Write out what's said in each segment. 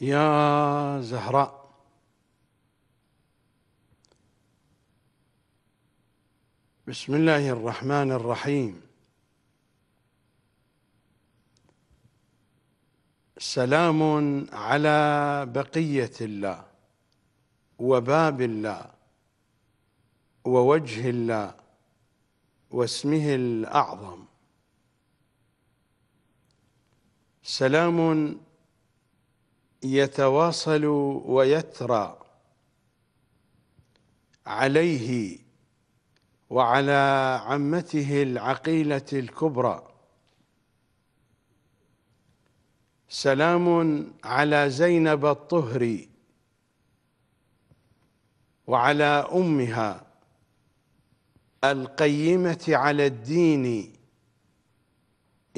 يا زهراء بسم الله الرحمن الرحيم سلام على بقيه الله وباب الله ووجه الله واسمه الاعظم سلام يتواصل ويترى عليه وعلى عمته العقيله الكبرى سلام على زينب الطهري وعلى امها القيمه على الدين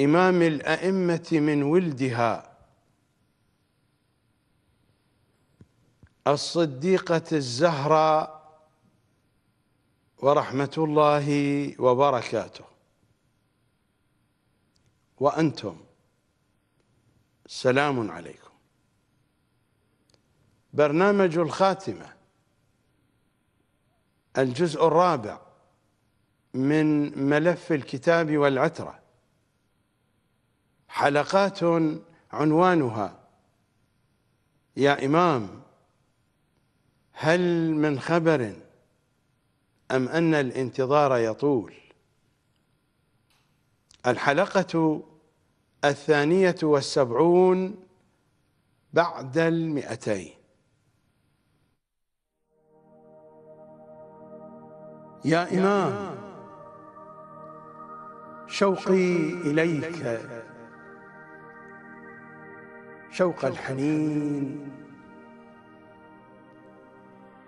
امام الائمه من ولدها الصديقة الزهراء ورحمة الله وبركاته وأنتم سلام عليكم برنامج الخاتمة الجزء الرابع من ملف الكتاب والعترة حلقات عنوانها يا إمام هل من خبر أم أن الانتظار يطول الحلقة الثانية والسبعون بعد المئتين يا إمام شوقي إليك شوق الحنين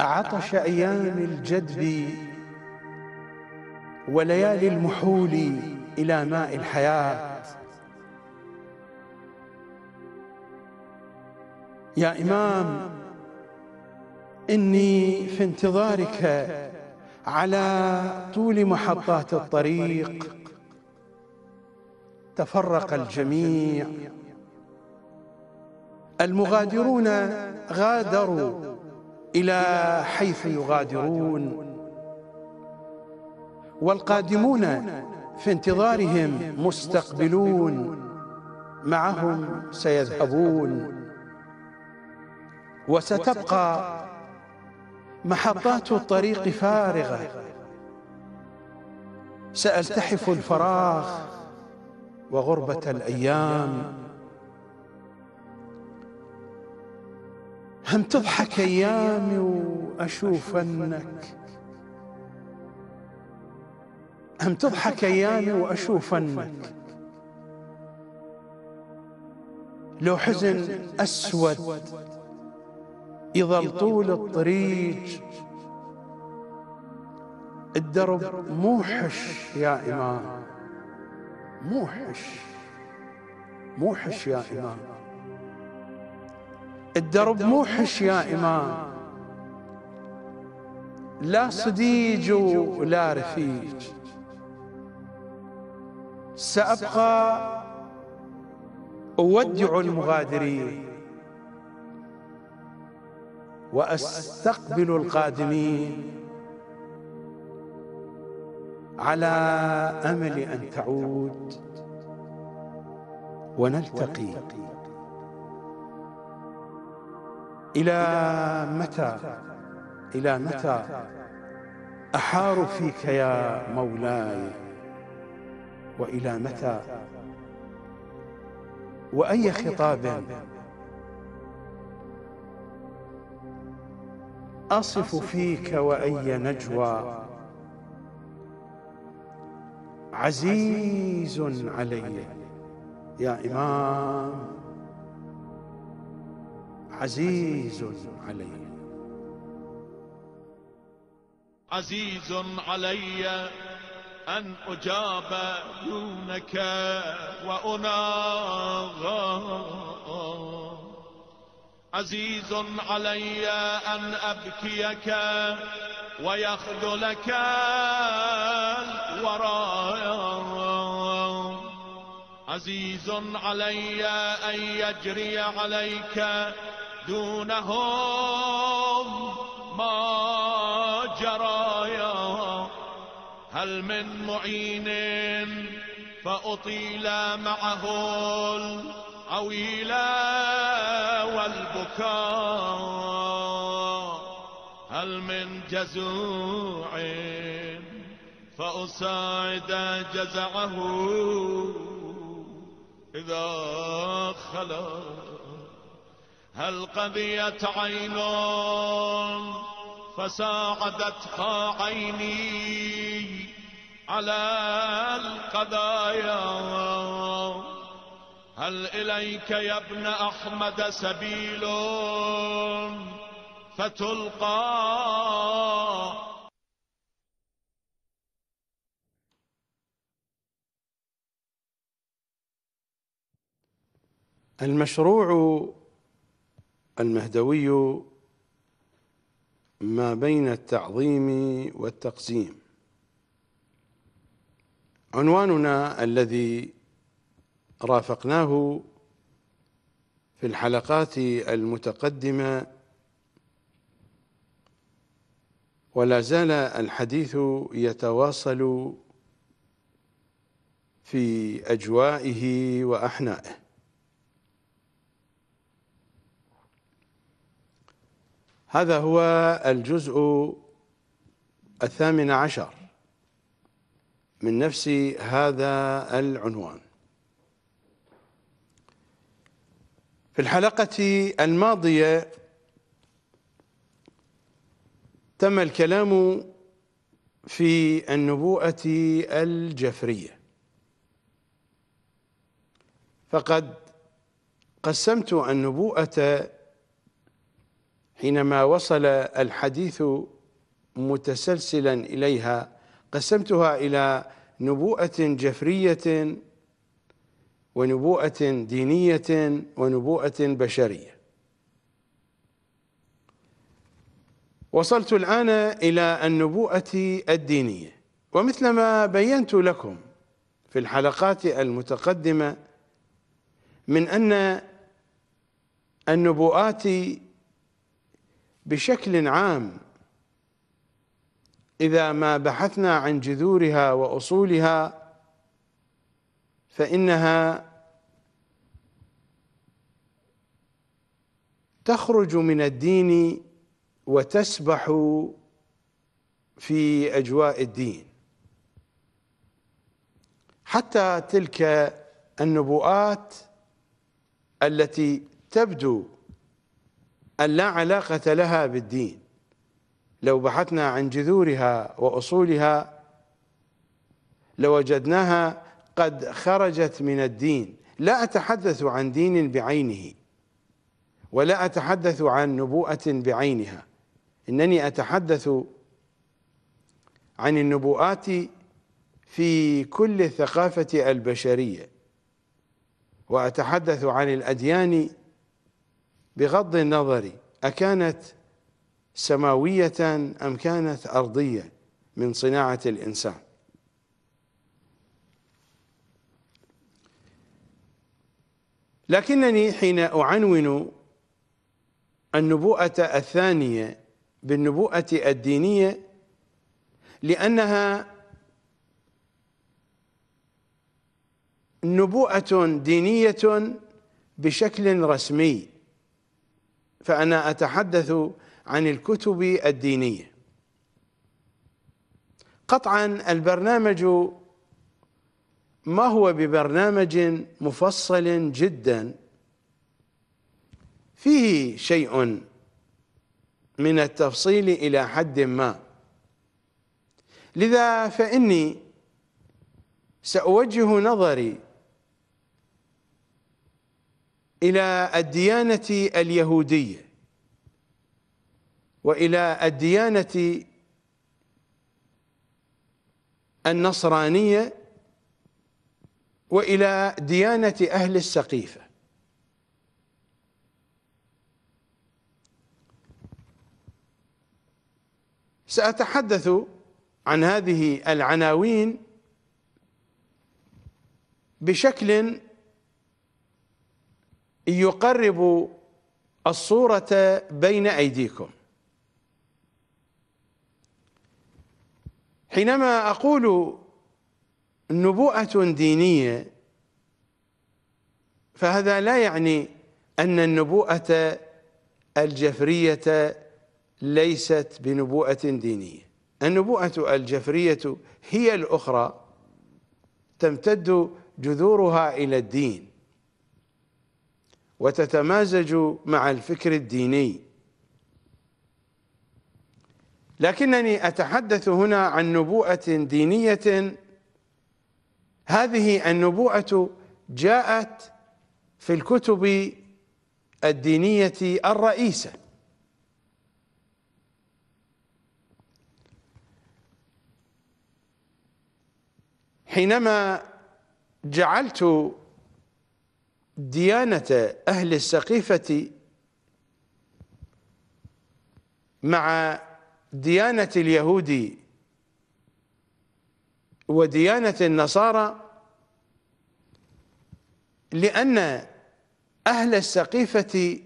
عطش أيام الجدب وليالي المحول إلى ماء الحياة يا إمام إني في انتظارك على طول محطات الطريق تفرق الجميع المغادرون غادروا إلى حيث يغادرون والقادمون في انتظارهم مستقبلون معهم سيذهبون وستبقى محطات الطريق فارغة سألتحف الفراغ وغربة الأيام هم تضحك أيامي وأشوف أنك هم تضحك أيامي وأشوف أنك لو حزن أسود يظل طول الطريق الدرب موحش يا إمام موحش موحش يا إمام الدرب موحش يا إمام لا صديج ولا رفيج سأبقى أودع المغادرين وأستقبل القادمين على أمل أن تعود ونلتقي إلى متى إلى متى أحار فيك يا مولاي وإلى متى وأي خطاب أصف فيك وأي نجوى عزيز علي يا إمام عزيز علي عزيز علي أن أجاب دونك وأناغى عزيز علي أن أبكيك ويخذلك الوراء عزيز علي أن يجري عليك دونهم ما جرى هل من معين فأطيل معه العويل والبكاء هل من جزوع فأساعد جزعه إذا خلق هل قضيت عين فساعدتها عيني على القضايا هل إليك يا ابن أحمد سبيل فتلقى المشروع المهدوي ما بين التعظيم والتقسيم عنواننا الذي رافقناه في الحلقات المتقدمه ولا زال الحديث يتواصل في اجوائه واحنائه هذا هو الجزء الثامن عشر من نفس هذا العنوان في الحلقة الماضية تم الكلام في النبوءة الجفرية فقد قسمت النبوءة حينما وصل الحديث متسلسلا إليها قسمتها إلى نبوءة جفرية ونبوءة دينية ونبوءة بشرية وصلت الآن إلى النبوءة الدينية ومثلما بينت لكم في الحلقات المتقدمة من أن النبوءات بشكل عام إذا ما بحثنا عن جذورها وأصولها فإنها تخرج من الدين وتسبح في أجواء الدين حتى تلك النبوءات التي تبدو أن لا علاقة لها بالدين لو بحثنا عن جذورها وأصولها لوجدناها قد خرجت من الدين لا أتحدث عن دين بعينه ولا أتحدث عن نبوءة بعينها إنني أتحدث عن النبوءات في كل الثقافة البشرية وأتحدث عن الأديان بغض النظر أكانت سماوية أم كانت أرضية من صناعة الإنسان لكنني حين أعنون النبوءة الثانية بالنبوءة الدينية لأنها نبوءة دينية بشكل رسمي فأنا أتحدث عن الكتب الدينية قطعا البرنامج ما هو ببرنامج مفصل جدا فيه شيء من التفصيل إلى حد ما لذا فإني سأوجه نظري إلى الديانة اليهودية وإلى الديانة النصرانية وإلى ديانة أهل السقيفة سأتحدث عن هذه العناوين بشكل يقرب الصورة بين أيديكم حينما أقول نبوءة دينية فهذا لا يعني أن النبوءة الجفرية ليست بنبوءة دينية النبوءة الجفرية هي الأخرى تمتد جذورها إلى الدين وتتمازج مع الفكر الديني لكنني أتحدث هنا عن نبوءة دينية هذه النبوءة جاءت في الكتب الدينية الرئيسة حينما جعلت ديانة أهل السقيفة مع ديانة اليهود وديانة النصارى لأن أهل السقيفة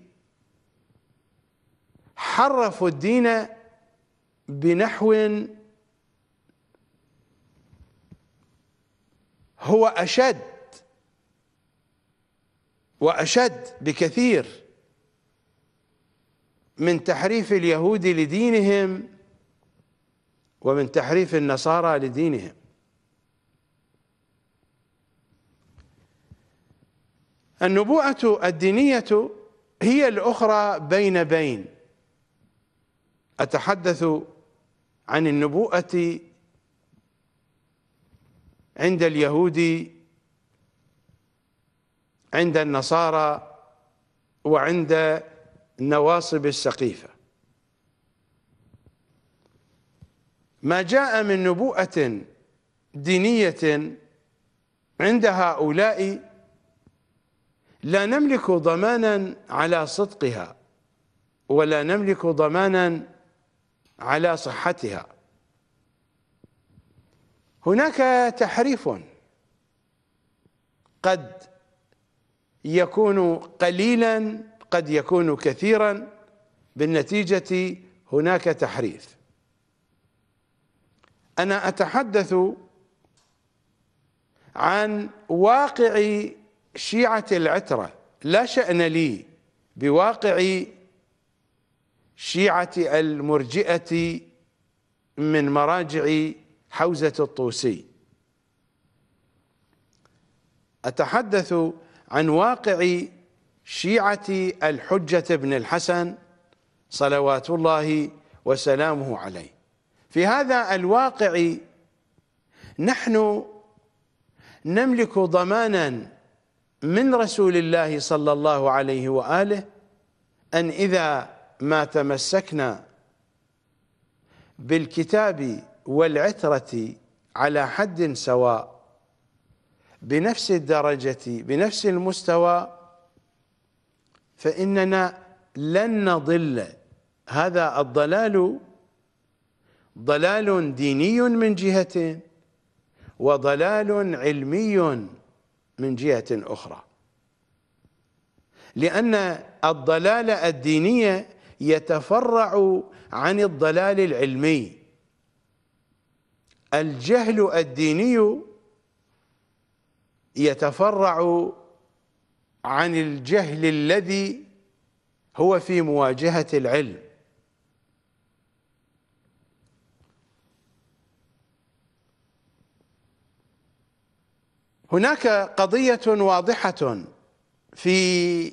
حرفوا الدين بنحو هو أشد وأشد بكثير من تحريف اليهود لدينهم ومن تحريف النصارى لدينهم النبوءة الدينية هي الأخرى بين بين أتحدث عن النبوءة عند اليهود عند النصارى وعند نواصب السقيفة ما جاء من نبوءة دينية عند هؤلاء لا نملك ضمانا على صدقها ولا نملك ضمانا على صحتها هناك تحريف قد يكون قليلا قد يكون كثيرا بالنتيجة هناك تحريف أنا أتحدث عن واقع شيعة العترة لا شأن لي بواقع شيعة المرجئة من مراجع حوزة الطوسي أتحدث عن واقع شيعة الحجة بن الحسن صلوات الله وسلامه عليه في هذا الواقع نحن نملك ضمانا من رسول الله صلى الله عليه وآله أن إذا ما تمسكنا بالكتاب والعترة على حد سواء بنفس الدرجة بنفس المستوى فإننا لن نضل هذا الضلال ضلال ديني من جهة وضلال علمي من جهة أخرى لأن الضلال الديني يتفرع عن الضلال العلمي الجهل الديني يتفرع عن الجهل الذي هو في مواجهة العلم هناك قضية واضحة في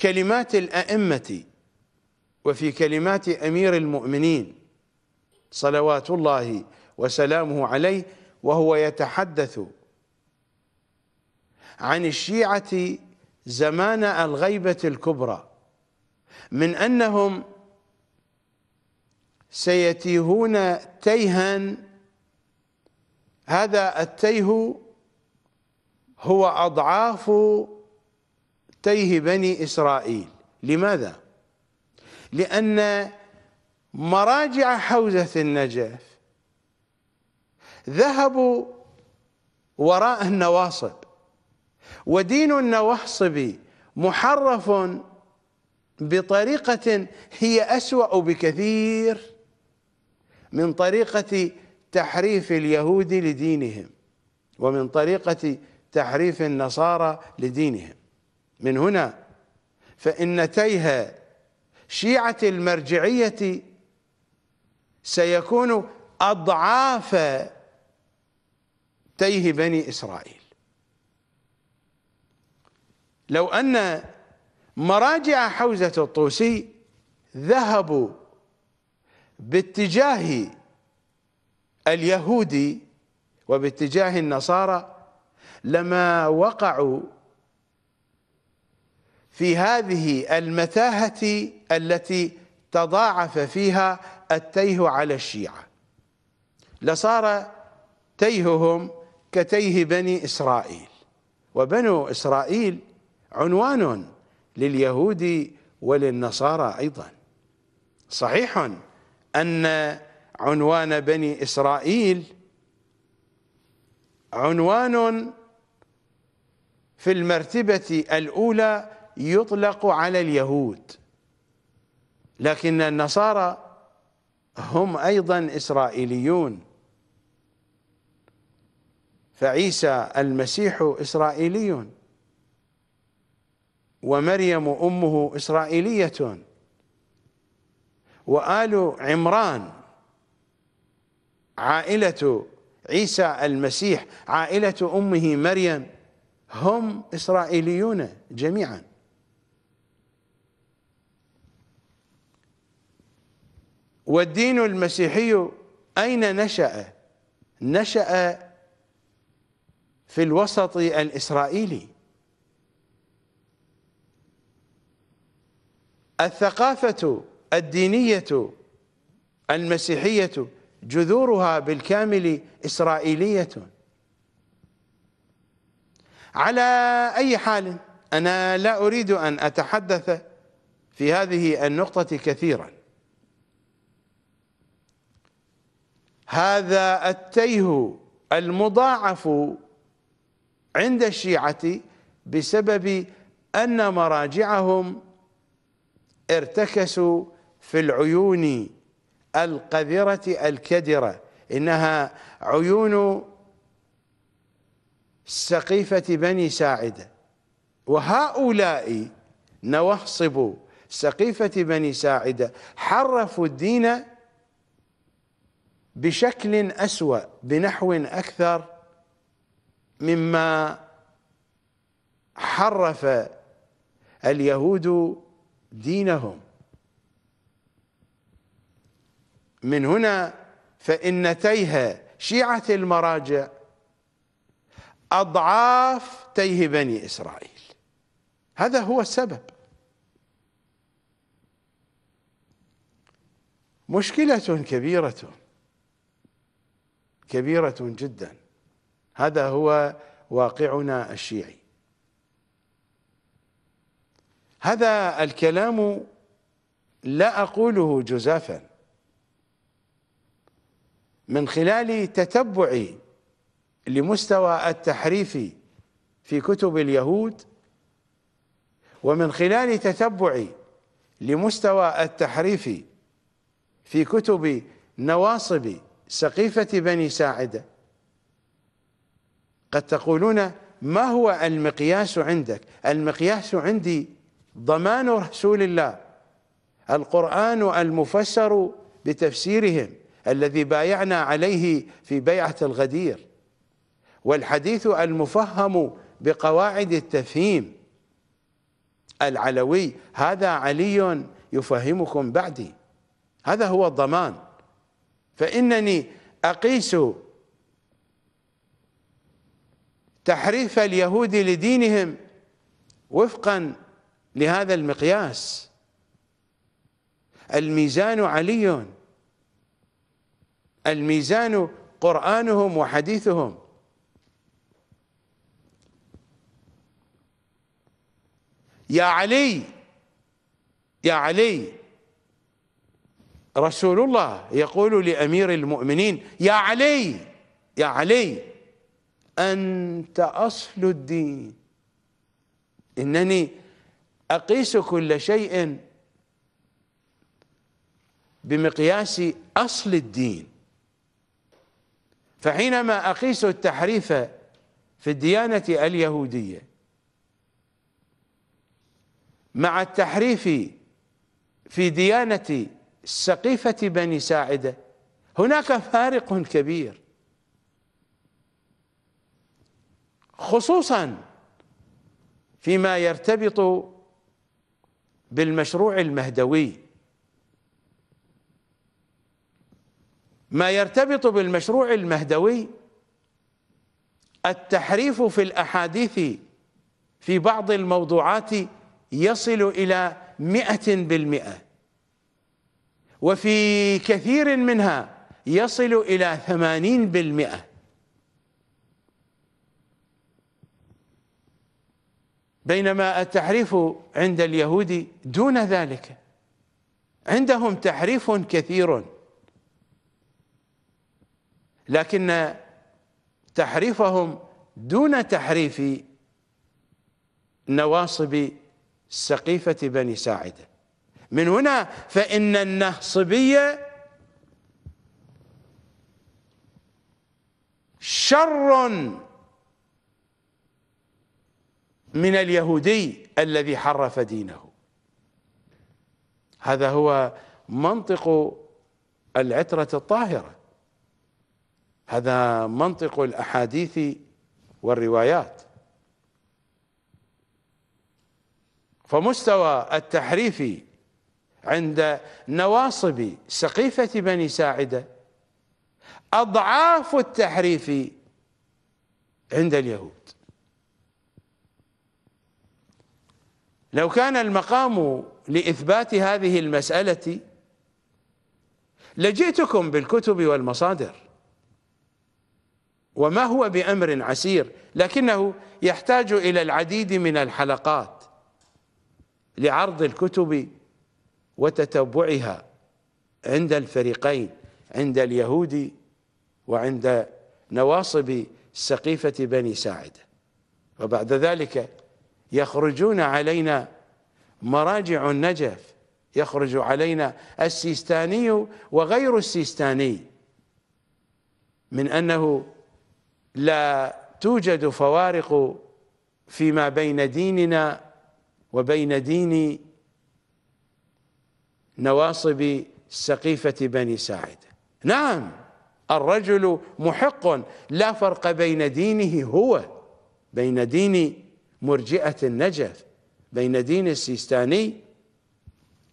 كلمات الأئمة وفي كلمات أمير المؤمنين صلوات الله وسلامه عليه وهو يتحدث عن الشيعة زمان الغيبة الكبرى من أنهم سيتيهون تيها هذا التيه هو أضعاف تيه بني إسرائيل لماذا؟ لأن مراجع حوزة النجف ذهبوا وراء النواصب ودين النواصب محرف بطريقة هي أسوأ بكثير من طريقة تحريف اليهود لدينهم ومن طريقة تحريف النصارى لدينهم من هنا فإن تيها شيعة المرجعية سيكون أضعاف تيه بني إسرائيل لو أن مراجع حوزة الطوسي ذهبوا باتجاه اليهودي وباتجاه النصارى لما وقعوا في هذه المتاهة التي تضاعف فيها التيه على الشيعة لصار تيههم كتيه بني إسرائيل وبنو إسرائيل عنوان لليهود وللنصارى أيضا صحيح أن عنوان بني إسرائيل عنوان في المرتبة الأولى يطلق على اليهود لكن النصارى هم أيضا إسرائيليون فعيسى المسيح إسرائيلي ومريم أمه إسرائيلية وآل عمران عائلة عيسى المسيح عائلة أمه مريم هم إسرائيليون جميعا والدين المسيحي أين نشأ؟ نشأ في الوسط الاسرائيلي الثقافه الدينيه المسيحيه جذورها بالكامل اسرائيليه على اي حال انا لا اريد ان اتحدث في هذه النقطه كثيرا هذا التيه المضاعف عند الشيعة بسبب أن مراجعهم ارتكسوا في العيون القذرة الكدرة إنها عيون سقيفة بني ساعدة وهؤلاء نوهصب سقيفة بني ساعدة حرفوا الدين بشكل أسوأ بنحو أكثر مما حرف اليهود دينهم من هنا فإن تيه شيعة المراجع أضعاف تيه بني إسرائيل هذا هو السبب مشكلة كبيرة كبيرة جدا هذا هو واقعنا الشيعي هذا الكلام لا أقوله جزافا من خلال تتبعي لمستوى التحريف في كتب اليهود ومن خلال تتبعي لمستوى التحريف في كتب نواصب سقيفة بني ساعده قد تقولون ما هو المقياس عندك المقياس عندي ضمان رسول الله القرآن المفسر بتفسيرهم الذي بايعنا عليه في بيعة الغدير والحديث المفهم بقواعد التفهيم العلوي هذا علي يفهمكم بعدي هذا هو الضمان فإنني أقيس تحريف اليهود لدينهم وفقا لهذا المقياس الميزان علي الميزان قرآنهم وحديثهم يا علي يا علي رسول الله يقول لأمير المؤمنين يا علي يا علي أنت أصل الدين إنني أقيس كل شيء بمقياس أصل الدين فحينما أقيس التحريف في الديانة اليهودية مع التحريف في ديانة سقيفة بني ساعدة هناك فارق كبير خصوصا فيما يرتبط بالمشروع المهدوي ما يرتبط بالمشروع المهدوي التحريف في الأحاديث في بعض الموضوعات يصل إلى مئة بالمئة وفي كثير منها يصل إلى ثمانين بالمئة بينما التحريف عند اليهود دون ذلك عندهم تحريف كثير لكن تحريفهم دون تحريف نواصب سقيفة بني ساعدة من هنا فإن النهصبية شر من اليهودي الذي حرف دينه هذا هو منطق العترة الطاهرة هذا منطق الأحاديث والروايات فمستوى التحريف عند نواصب سقيفة بني ساعدة أضعاف التحريف عند اليهود لو كان المقام لإثبات هذه المسألة لجئتكم بالكتب والمصادر وما هو بأمر عسير لكنه يحتاج إلى العديد من الحلقات لعرض الكتب وتتبعها عند الفريقين عند اليهود وعند نواصب سقيفة بني ساعدة وبعد ذلك يخرجون علينا مراجع النجف يخرج علينا السيستاني وغير السيستاني من أنه لا توجد فوارق فيما بين ديننا وبين دين نواصب سقيفة بني ساعد نعم الرجل محق لا فرق بين دينه هو بين دين مرجئة النجف بين دين السيستاني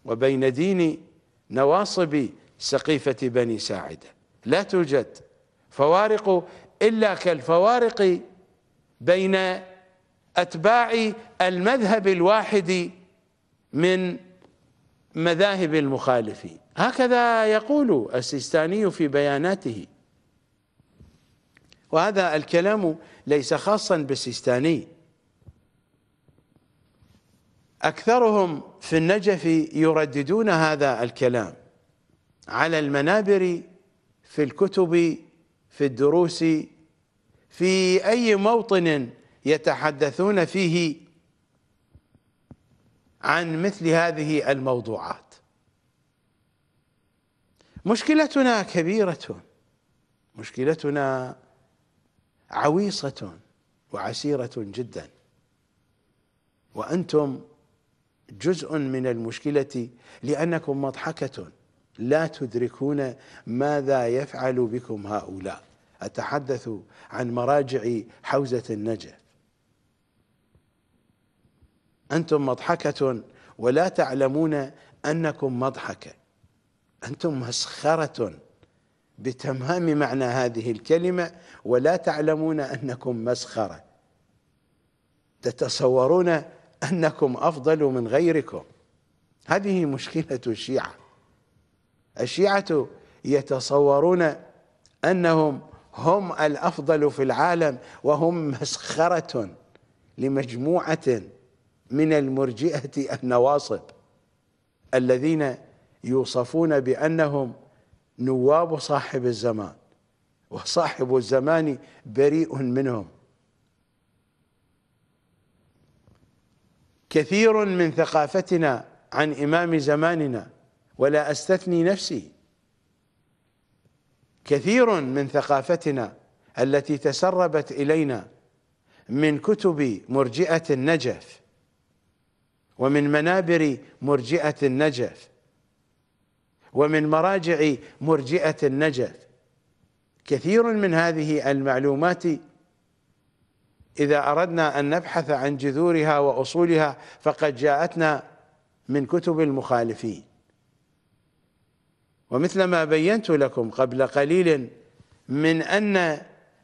وبين دين نواصب سقيفة بني ساعدة لا توجد فوارق إلا كالفوارق بين أتباع المذهب الواحد من مذاهب المخالفين هكذا يقول السيستاني في بياناته وهذا الكلام ليس خاصا بالسيستاني أكثرهم في النجف يرددون هذا الكلام على المنابر في الكتب في الدروس في أي موطن يتحدثون فيه عن مثل هذه الموضوعات مشكلتنا كبيرة مشكلتنا عويصة وعسيرة جدا وأنتم جزء من المشكلة لأنكم مضحكة لا تدركون ماذا يفعل بكم هؤلاء أتحدث عن مراجع حوزة النجف أنتم مضحكة ولا تعلمون أنكم مضحكة أنتم مسخرة بتمام معنى هذه الكلمة ولا تعلمون أنكم مسخرة تتصورون انكم افضل من غيركم هذه مشكله الشيعه الشيعه يتصورون انهم هم الافضل في العالم وهم مسخره لمجموعه من المرجئه النواصب الذين يوصفون بانهم نواب صاحب الزمان وصاحب الزمان بريء منهم كثير من ثقافتنا عن إمام زماننا ولا أستثني نفسي كثير من ثقافتنا التي تسربت إلينا من كتب مرجئة النجف ومن منابر مرجئة النجف ومن مراجع مرجئة النجف كثير من هذه المعلومات إذا أردنا أن نبحث عن جذورها وأصولها فقد جاءتنا من كتب المخالفين ومثل ما بينت لكم قبل قليل من أن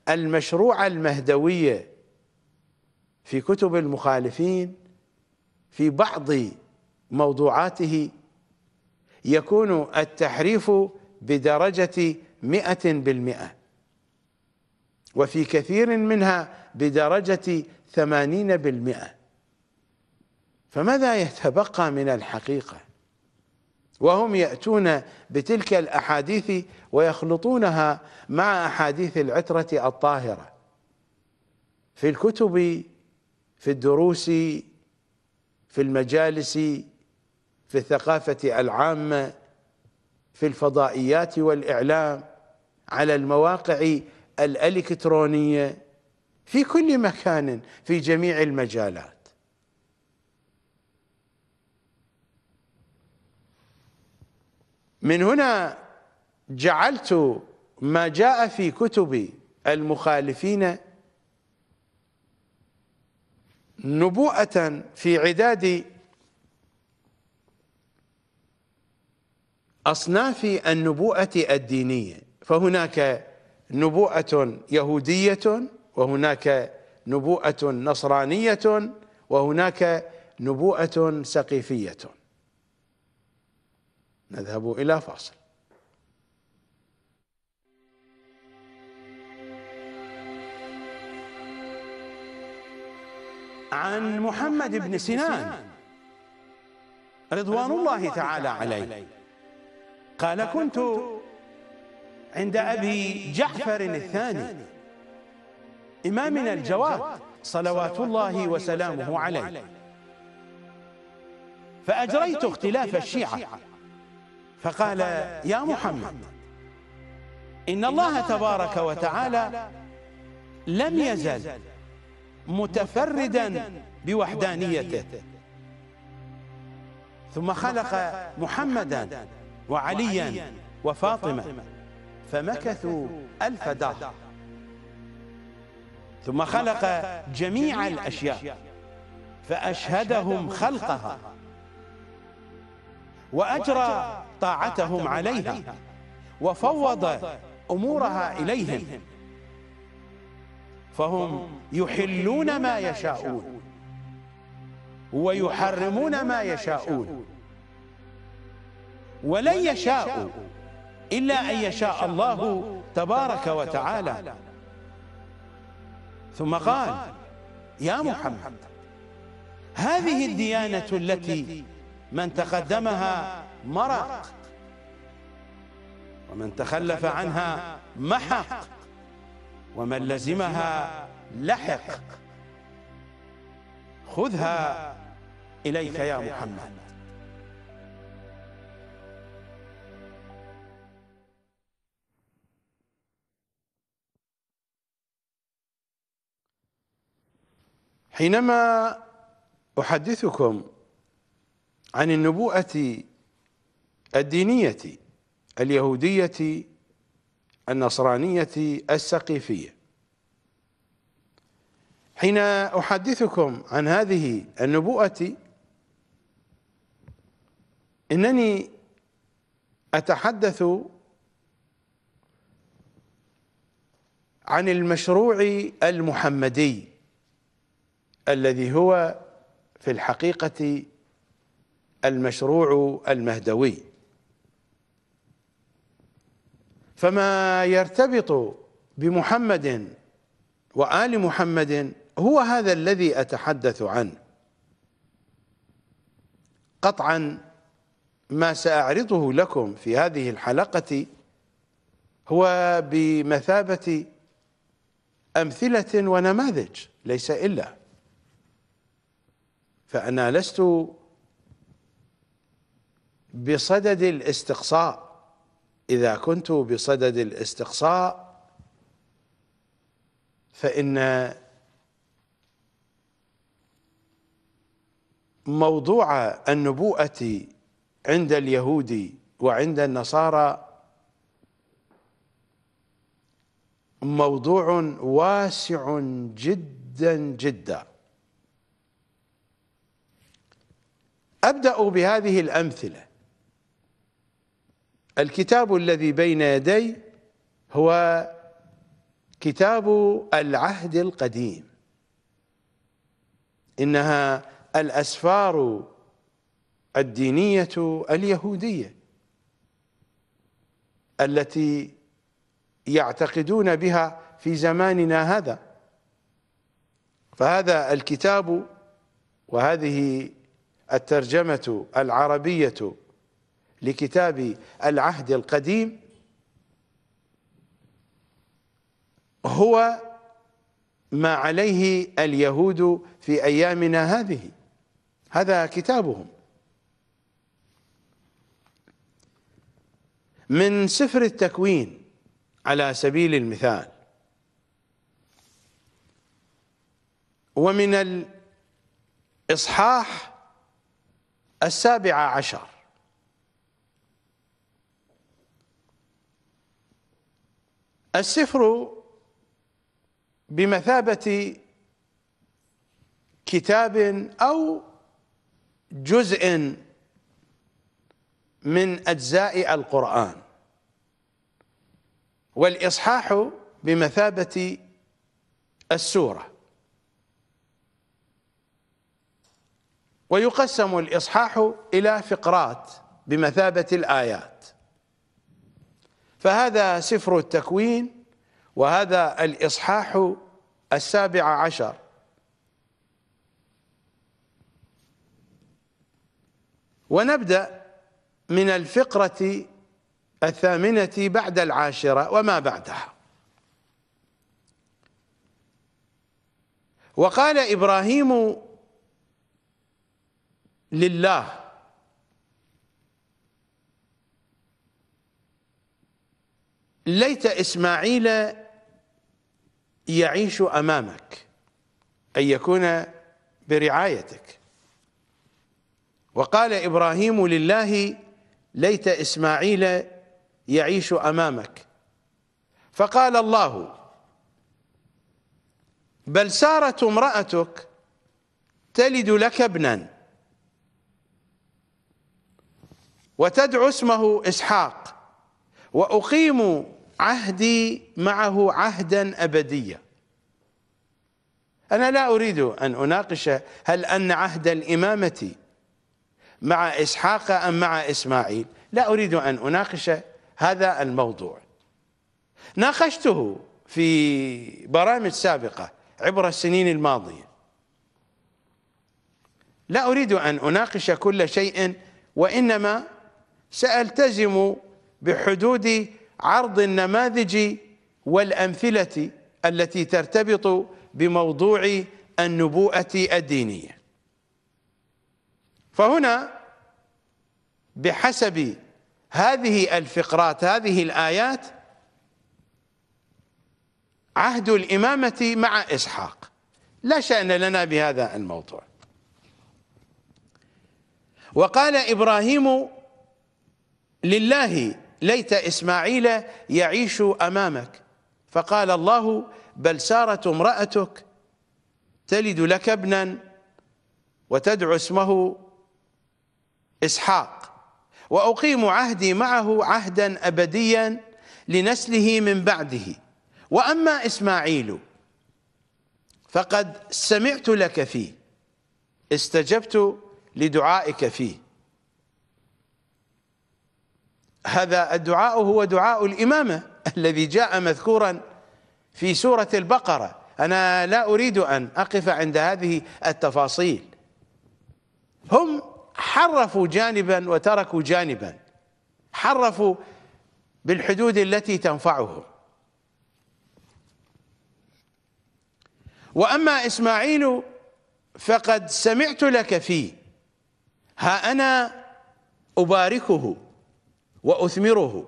المشروع المهدوية في كتب المخالفين في بعض موضوعاته يكون التحريف بدرجة مئة بالمئة وفي كثير منها بدرجة ثمانين بالمئة فماذا يتبقى من الحقيقة وهم يأتون بتلك الأحاديث ويخلطونها مع أحاديث العترة الطاهرة في الكتب في الدروس في المجالس في الثقافة العامة في الفضائيات والإعلام على المواقع الالكترونيه في كل مكان في جميع المجالات من هنا جعلت ما جاء في كتب المخالفين نبوءة في عداد أصناف النبوءة الدينية فهناك نبوءة يهودية وهناك نبوءة نصرانية وهناك نبوءة سقيفية نذهب إلى فاصل عن محمد بن سنان رضوان الله تعالى عليه قال كنت عند أبي جعفر الثاني إمامنا الجواد صلوات الله وسلامه عليه فأجريت اختلاف الشيعة فقال يا محمد إن الله تبارك وتعالى لم يزل متفردا بوحدانيته ثم خلق محمدا وعليا وفاطمة فمكثوا ألف دهر ثم خلق جميع الأشياء فأشهدهم خلقها وأجرى طاعتهم عليها وفوض أمورها إليهم فهم يحلون ما يشاءون ويحرمون ما يشاءون ولن يشاءوا إلا أن يشاء الله تبارك وتعالى ثم قال يا محمد هذه الديانة التي من تقدمها مرق ومن تخلف عنها محق ومن لزمها لحق خذها إليك يا محمد حينما أحدثكم عن النبوءة الدينية اليهودية النصرانية السقيفية حين أحدثكم عن هذه النبوءة إنني أتحدث عن المشروع المحمدي الذي هو في الحقيقة المشروع المهدوي فما يرتبط بمحمد وآل محمد هو هذا الذي أتحدث عنه قطعا ما سأعرضه لكم في هذه الحلقة هو بمثابة أمثلة ونماذج ليس إلا فأنا لست بصدد الاستقصاء إذا كنت بصدد الاستقصاء فإن موضوع النبوءة عند اليهود وعند النصارى موضوع واسع جدا جدا أبدأ بهذه الأمثلة الكتاب الذي بين يدي هو كتاب العهد القديم إنها الأسفار الدينية اليهودية التي يعتقدون بها في زماننا هذا فهذا الكتاب وهذه الترجمة العربية لكتاب العهد القديم هو ما عليه اليهود في أيامنا هذه هذا كتابهم من سفر التكوين على سبيل المثال ومن الإصحاح السابعة عشر السفر بمثابة كتاب أو جزء من أجزاء القرآن والإصحاح بمثابة السورة ويقسم الإصحاح إلى فقرات بمثابة الآيات فهذا سفر التكوين وهذا الإصحاح السابع عشر ونبدأ من الفقرة الثامنة بعد العاشرة وما بعدها وقال إبراهيم لله ليت إسماعيل يعيش أمامك أن يكون برعايتك وقال إبراهيم لله ليت إسماعيل يعيش أمامك فقال الله بل سارة امرأتك تلد لك ابنا وتدعو اسمه إسحاق وأقيم عهدي معه عهدا أبديا أنا لا أريد أن أناقش هل أن عهد الإمامة مع إسحاق أم مع إسماعيل لا أريد أن أناقش هذا الموضوع ناقشته في برامج سابقة عبر السنين الماضية لا أريد أن أناقش كل شيء وإنما سألتزم بحدود عرض النماذج والأمثلة التي ترتبط بموضوع النبوءة الدينية فهنا بحسب هذه الفقرات هذه الآيات عهد الإمامة مع إسحاق لا شأن لنا بهذا الموضوع وقال إبراهيم لله ليت إسماعيل يعيش أمامك فقال الله بل سارت امرأتك تلد لك ابنا وتدعو اسمه إسحاق وأقيم عهدي معه عهدا أبديا لنسله من بعده وأما إسماعيل فقد سمعت لك فيه استجبت لدعائك فيه هذا الدعاء هو دعاء الإمامة الذي جاء مذكورا في سورة البقرة أنا لا أريد أن أقف عند هذه التفاصيل هم حرفوا جانبا وتركوا جانبا حرفوا بالحدود التي تنفعهم وأما إسماعيل فقد سمعت لك فيه ها أنا أباركه وأثمره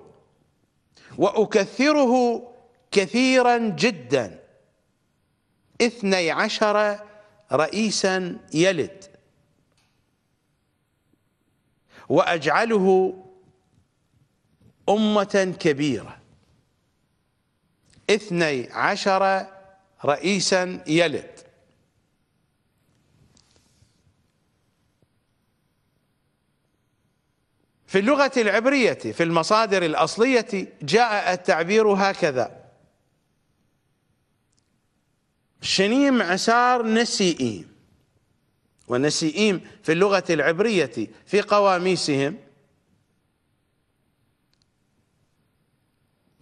وأكثره كثيرا جدا اثني عشر رئيسا يلد وأجعله أمة كبيرة اثني عشر رئيسا يلد في اللغة العبرية في المصادر الأصلية جاء التعبير هكذا شنيم عسار نسيئيم ونسيئيم في اللغة العبرية في قواميسهم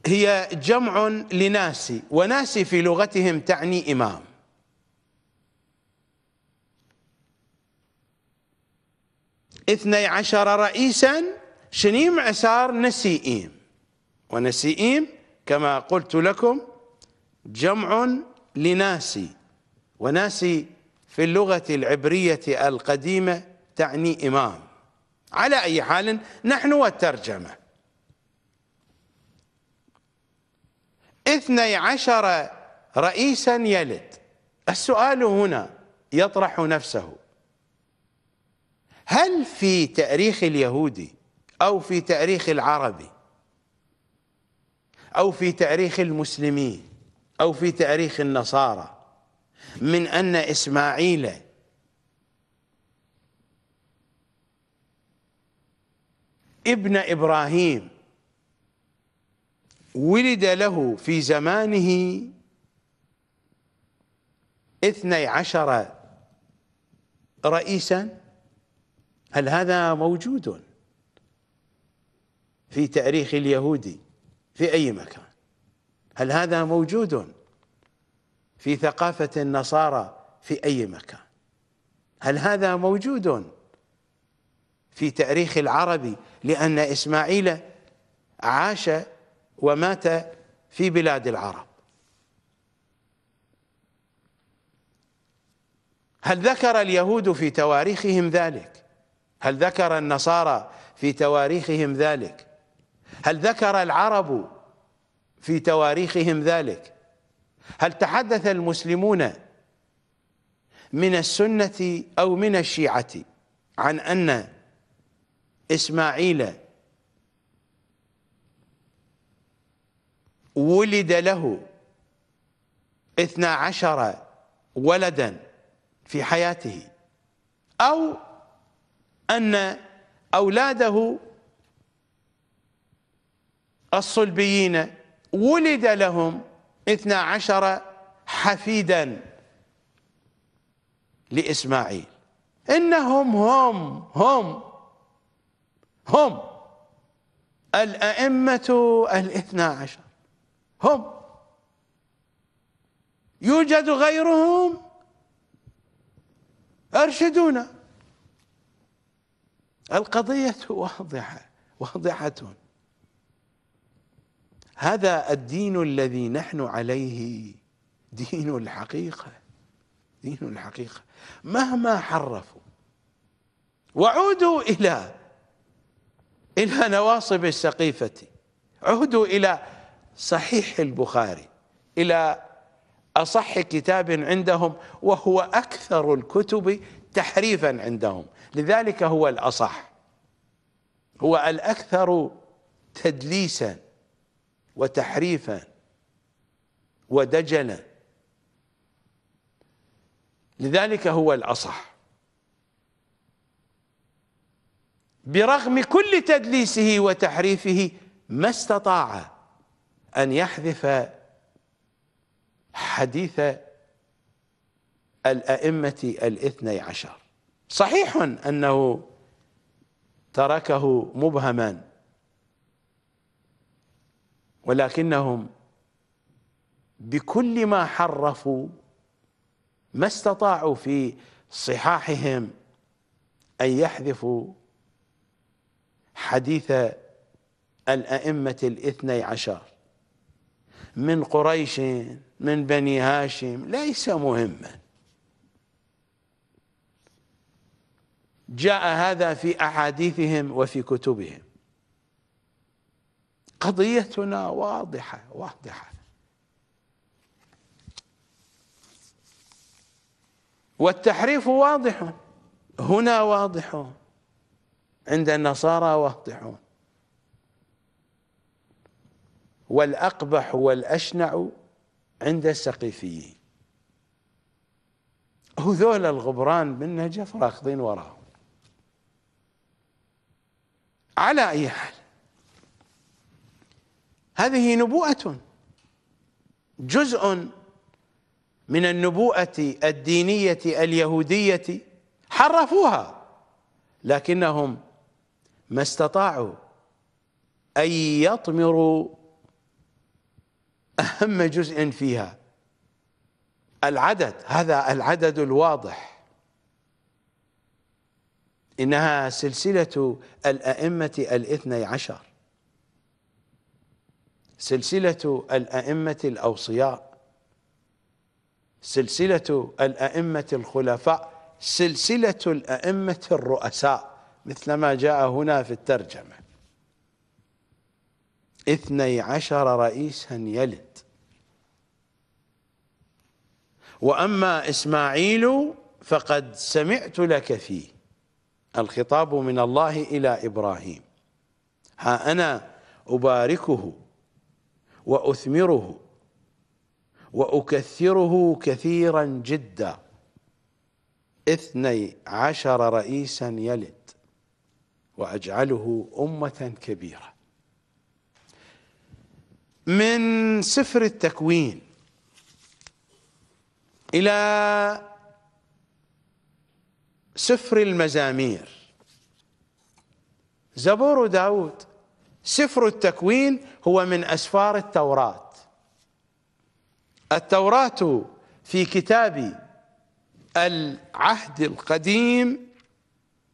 هي جمع لناسي وناسي في لغتهم تعني إمام اثني عشر رئيسا شنيم عسار نسيئين ونسيئين كما قلت لكم جمع لناسي وناسي في اللغة العبرية القديمة تعني إمام على أي حال نحن والترجمة اثني عشر رئيسا يلد السؤال هنا يطرح نفسه هل في تاريخ اليهودي او في تاريخ العربي او في تاريخ المسلمين او في تاريخ النصارى من ان اسماعيل ابن ابراهيم ولد له في زمانه اثني عشر رئيسا هل هذا موجود في تاريخ اليهودي في أي مكان هل هذا موجود في ثقافة النصارى في أي مكان هل هذا موجود في تاريخ العربي لأن إسماعيل عاش ومات في بلاد العرب هل ذكر اليهود في تواريخهم ذلك هل ذكر النصارى في تواريخهم ذلك هل ذكر العرب في تواريخهم ذلك هل تحدث المسلمون من السنة أو من الشيعة عن أن إسماعيل ولد له اثنا عشر ولدا في حياته أو أن أولاده الصلبيين ولد لهم اثنا عشر حفيدا لإسماعيل إنهم هم هم هم الأئمة الاثنى عشر هم يوجد غيرهم ارشدونا القضية واضحة واضحة هذا الدين الذي نحن عليه دين الحقيقة دين الحقيقة مهما حرفوا وعودوا إلى إلى نواصب السقيفة عودوا إلى صحيح البخاري إلى أصح كتاب عندهم وهو أكثر الكتب تحريفا عندهم لذلك هو الأصح هو الأكثر تدليسا وتحريفا ودجلا لذلك هو الأصح برغم كل تدليسه وتحريفه ما استطاع أن يحذف حديث الأئمة الاثني عشر صحيح أنه تركه مبهما ولكنهم بكل ما حرفوا ما استطاعوا في صحاحهم أن يحذفوا حديث الأئمة الاثني عشر من قريش من بني هاشم ليس مهما جاء هذا في أحاديثهم وفي كتبهم قضيتنا واضحة واضحة والتحريف واضح هنا واضح عند النصارى واضح والأقبح والأشنع عند السقيفيين هذول الغبران بالنجف راكضين وراهم على أي حال هذه نبوءة جزء من النبوءة الدينية اليهودية حرفوها لكنهم ما استطاعوا أن يطمروا أهم جزء فيها العدد هذا العدد الواضح إنها سلسلة الأئمة الاثني عشر سلسلة الأئمة الأوصياء سلسلة الأئمة الخلفاء سلسلة الأئمة الرؤساء مثل ما جاء هنا في الترجمة اثني عشر رئيسا يلد وأما إسماعيل فقد سمعت لك فيه الخطاب من الله إلى إبراهيم ها أنا أباركه وأثمره وأكثره كثيرا جدا اثني عشر رئيسا يلد وأجعله أمة كبيرة من سفر التكوين إلى سفر المزامير زبور داود سفر التكوين هو من أسفار التوراة التوراة في كتاب العهد القديم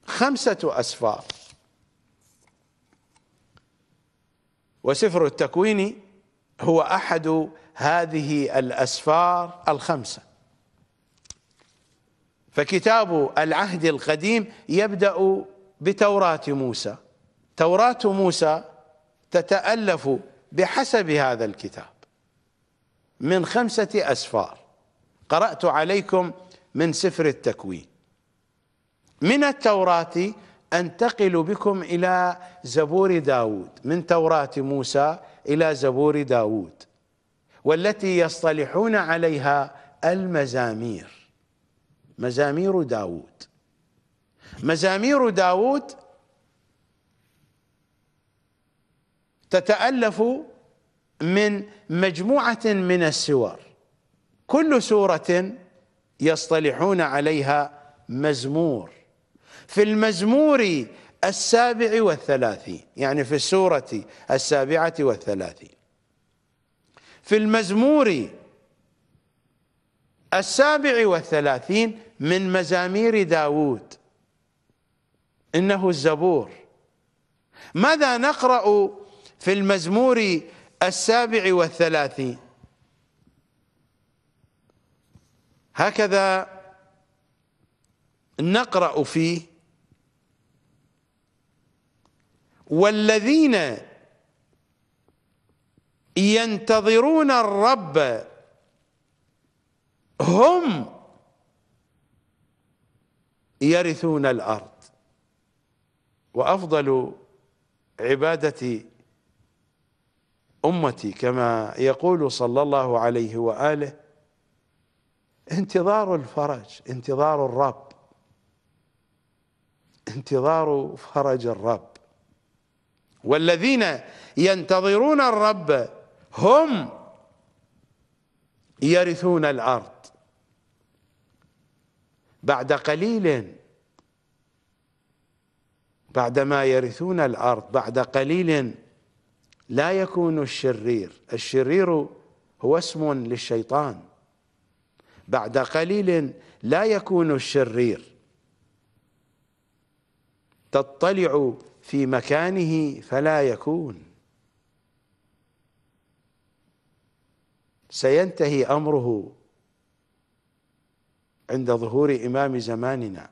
خمسة أسفار وسفر التكوين هو أحد هذه الأسفار الخمسة فكتاب العهد القديم يبدأ بتوراة موسى توراة موسى تتألف بحسب هذا الكتاب من خمسة أسفار قرأت عليكم من سفر التكوين من التوراة أنتقل بكم إلى زبور داود من توراة موسى إلى زبور داود والتي يصطلحون عليها المزامير مزامير داود مزامير داود تتألف من مجموعة من السور كل سورة يصطلحون عليها مزمور في المزمور السابع والثلاثين يعني في السورة السابعة والثلاثين في المزمور السابع والثلاثين من مزامير داود إنه الزبور ماذا نقرأ في المزمور السابع والثلاثين هكذا نقرأ فيه والذين ينتظرون الرب هم يرثون الارض وافضل عباده امتي كما يقول صلى الله عليه واله انتظار الفرج انتظار الرب انتظار فرج الرب والذين ينتظرون الرب هم يرثون الارض بعد قليل بعدما يرثون الارض بعد قليل لا يكون الشرير الشرير هو اسم للشيطان بعد قليل لا يكون الشرير تطلع في مكانه فلا يكون سينتهي امره عند ظهور إمام زماننا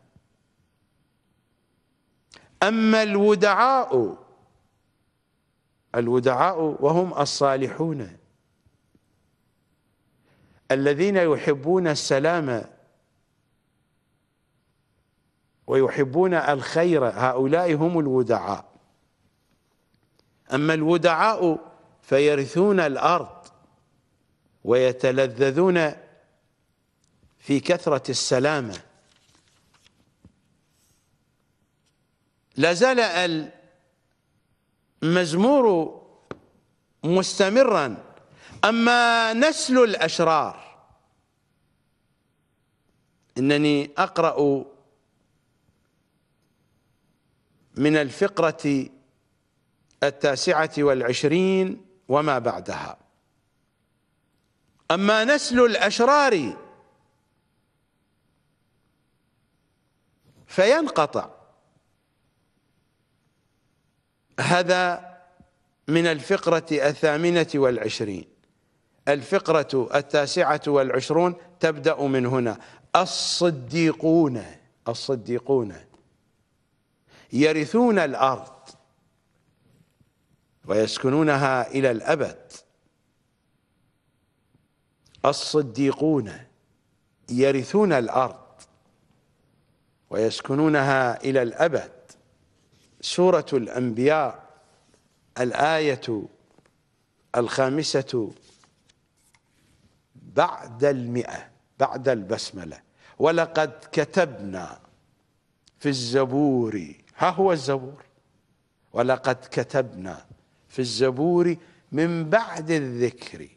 أما الودعاء الودعاء وهم الصالحون الذين يحبون السلام ويحبون الخير هؤلاء هم الودعاء أما الودعاء فيرثون الأرض ويتلذذون في كثرة السلامة لازال المزمور مستمرا أما نسل الأشرار إنني أقرأ من الفقرة التاسعة والعشرين وما بعدها أما نسل الأشرار فينقطع هذا من الفقرة الثامنة والعشرين الفقرة التاسعة والعشرون تبدأ من هنا الصديقون الصديقون يرثون الأرض ويسكنونها إلى الأبد الصديقون يرثون الأرض ويسكنونها إلى الأبد سورة الأنبياء الآية الخامسة بعد المئة بعد البسملة ولقد كتبنا في الزبور ها هو الزبور ولقد كتبنا في الزبور من بعد الذكر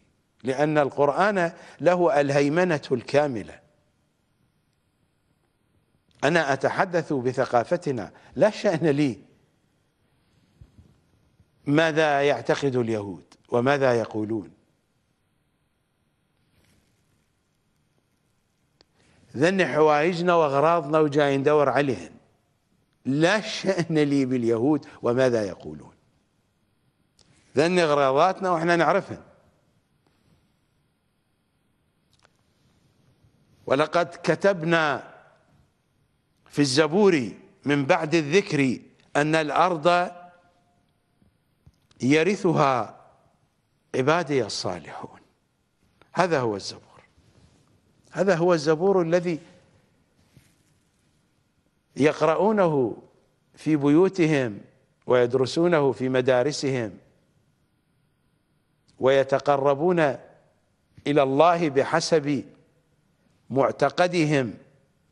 لأن القرآن له الهيمنة الكاملة أنا أتحدث بثقافتنا لا شأن لي ماذا يعتقد اليهود وماذا يقولون ذن حوايجنا وأغراضنا وجاي ندور عليهن لا شأن لي باليهود وماذا يقولون ذن أغراضاتنا وإحنا نعرفهم ولقد كتبنا في الزبور من بعد الذكر أن الأرض يرثها عبادي الصالحون هذا هو الزبور هذا هو الزبور الذي يقرؤونه في بيوتهم ويدرسونه في مدارسهم ويتقربون إلى الله بحسب معتقدهم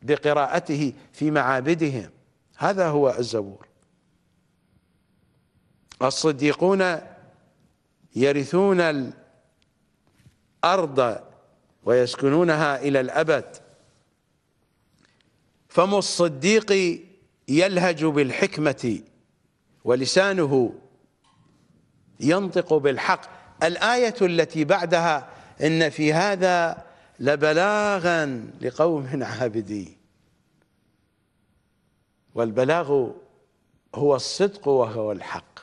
لقراءته في معابدهم هذا هو الزبور الصديقون يرثون الأرض ويسكنونها إلى الأبد فم الصديق يلهج بالحكمة ولسانه ينطق بالحق الآية التي بعدها إن في هذا لبلاغا لقوم عابدين والبلاغ هو الصدق وهو الحق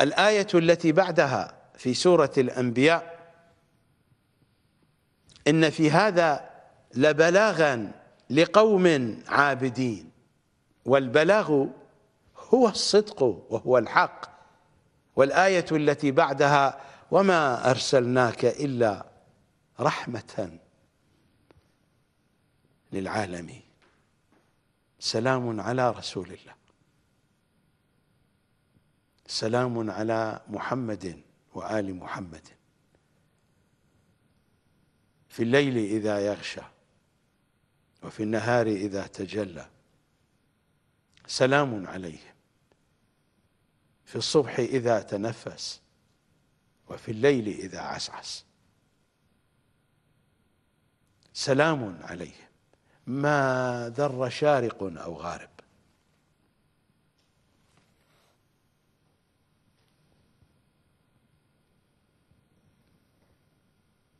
الآية التي بعدها في سورة الأنبياء إن في هذا لبلاغا لقوم عابدين والبلاغ هو الصدق وهو الحق والآية التي بعدها وما أرسلناك إلا رحمة للعالمين سلام على رسول الله سلام على محمد وآل محمد في الليل إذا يغشى وفي النهار إذا تجلى سلام عليهم في الصبح إذا تنفس وفي الليل إذا عسعس سلام عليه ما ذر شارق أو غارب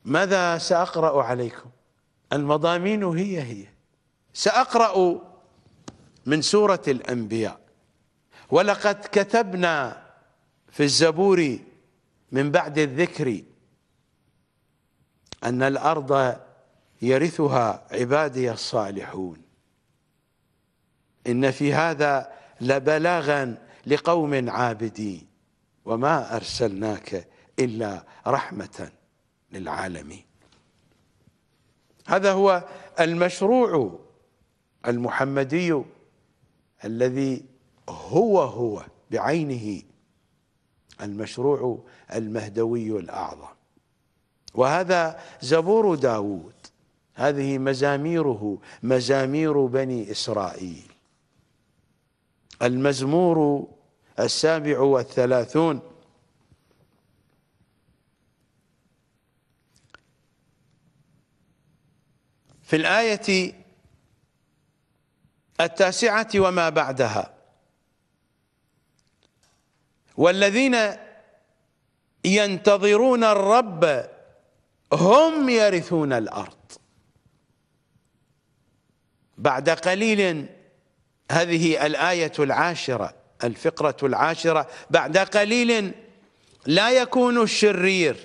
ماذا سأقرأ عليكم المضامين هي هي سأقرأ من سورة الأنبياء ولقد كتبنا في الزبور من بعد الذكر أن الأرض يرثها عبادي الصالحون إن في هذا لبلاغا لقوم عابدين وما أرسلناك إلا رحمة للعالمين هذا هو المشروع المحمدي الذي هو هو بعينه المشروع المهدوي الأعظم وهذا زبور داود هذه مزاميره مزامير بني إسرائيل المزمور السابع والثلاثون في الآية التاسعة وما بعدها والذين ينتظرون الرب هم يرثون الارض بعد قليل هذه الايه العاشره الفقره العاشره بعد قليل لا يكون الشرير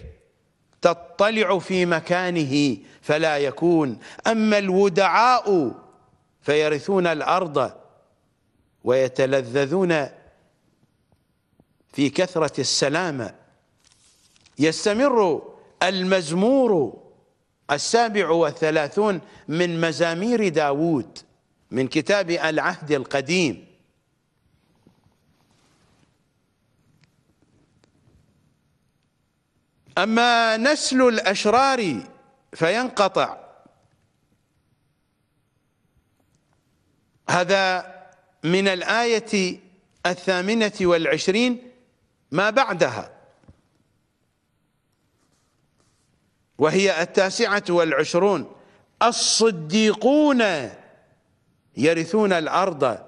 تطلع في مكانه فلا يكون اما الودعاء فيرثون الارض ويتلذذون في كثره السلامه يستمر المزمور السابع والثلاثون من مزامير داود من كتاب العهد القديم أما نسل الأشرار فينقطع هذا من الآية الثامنة والعشرين ما بعدها وهي التاسعة والعشرون الصديقون يرثون الأرض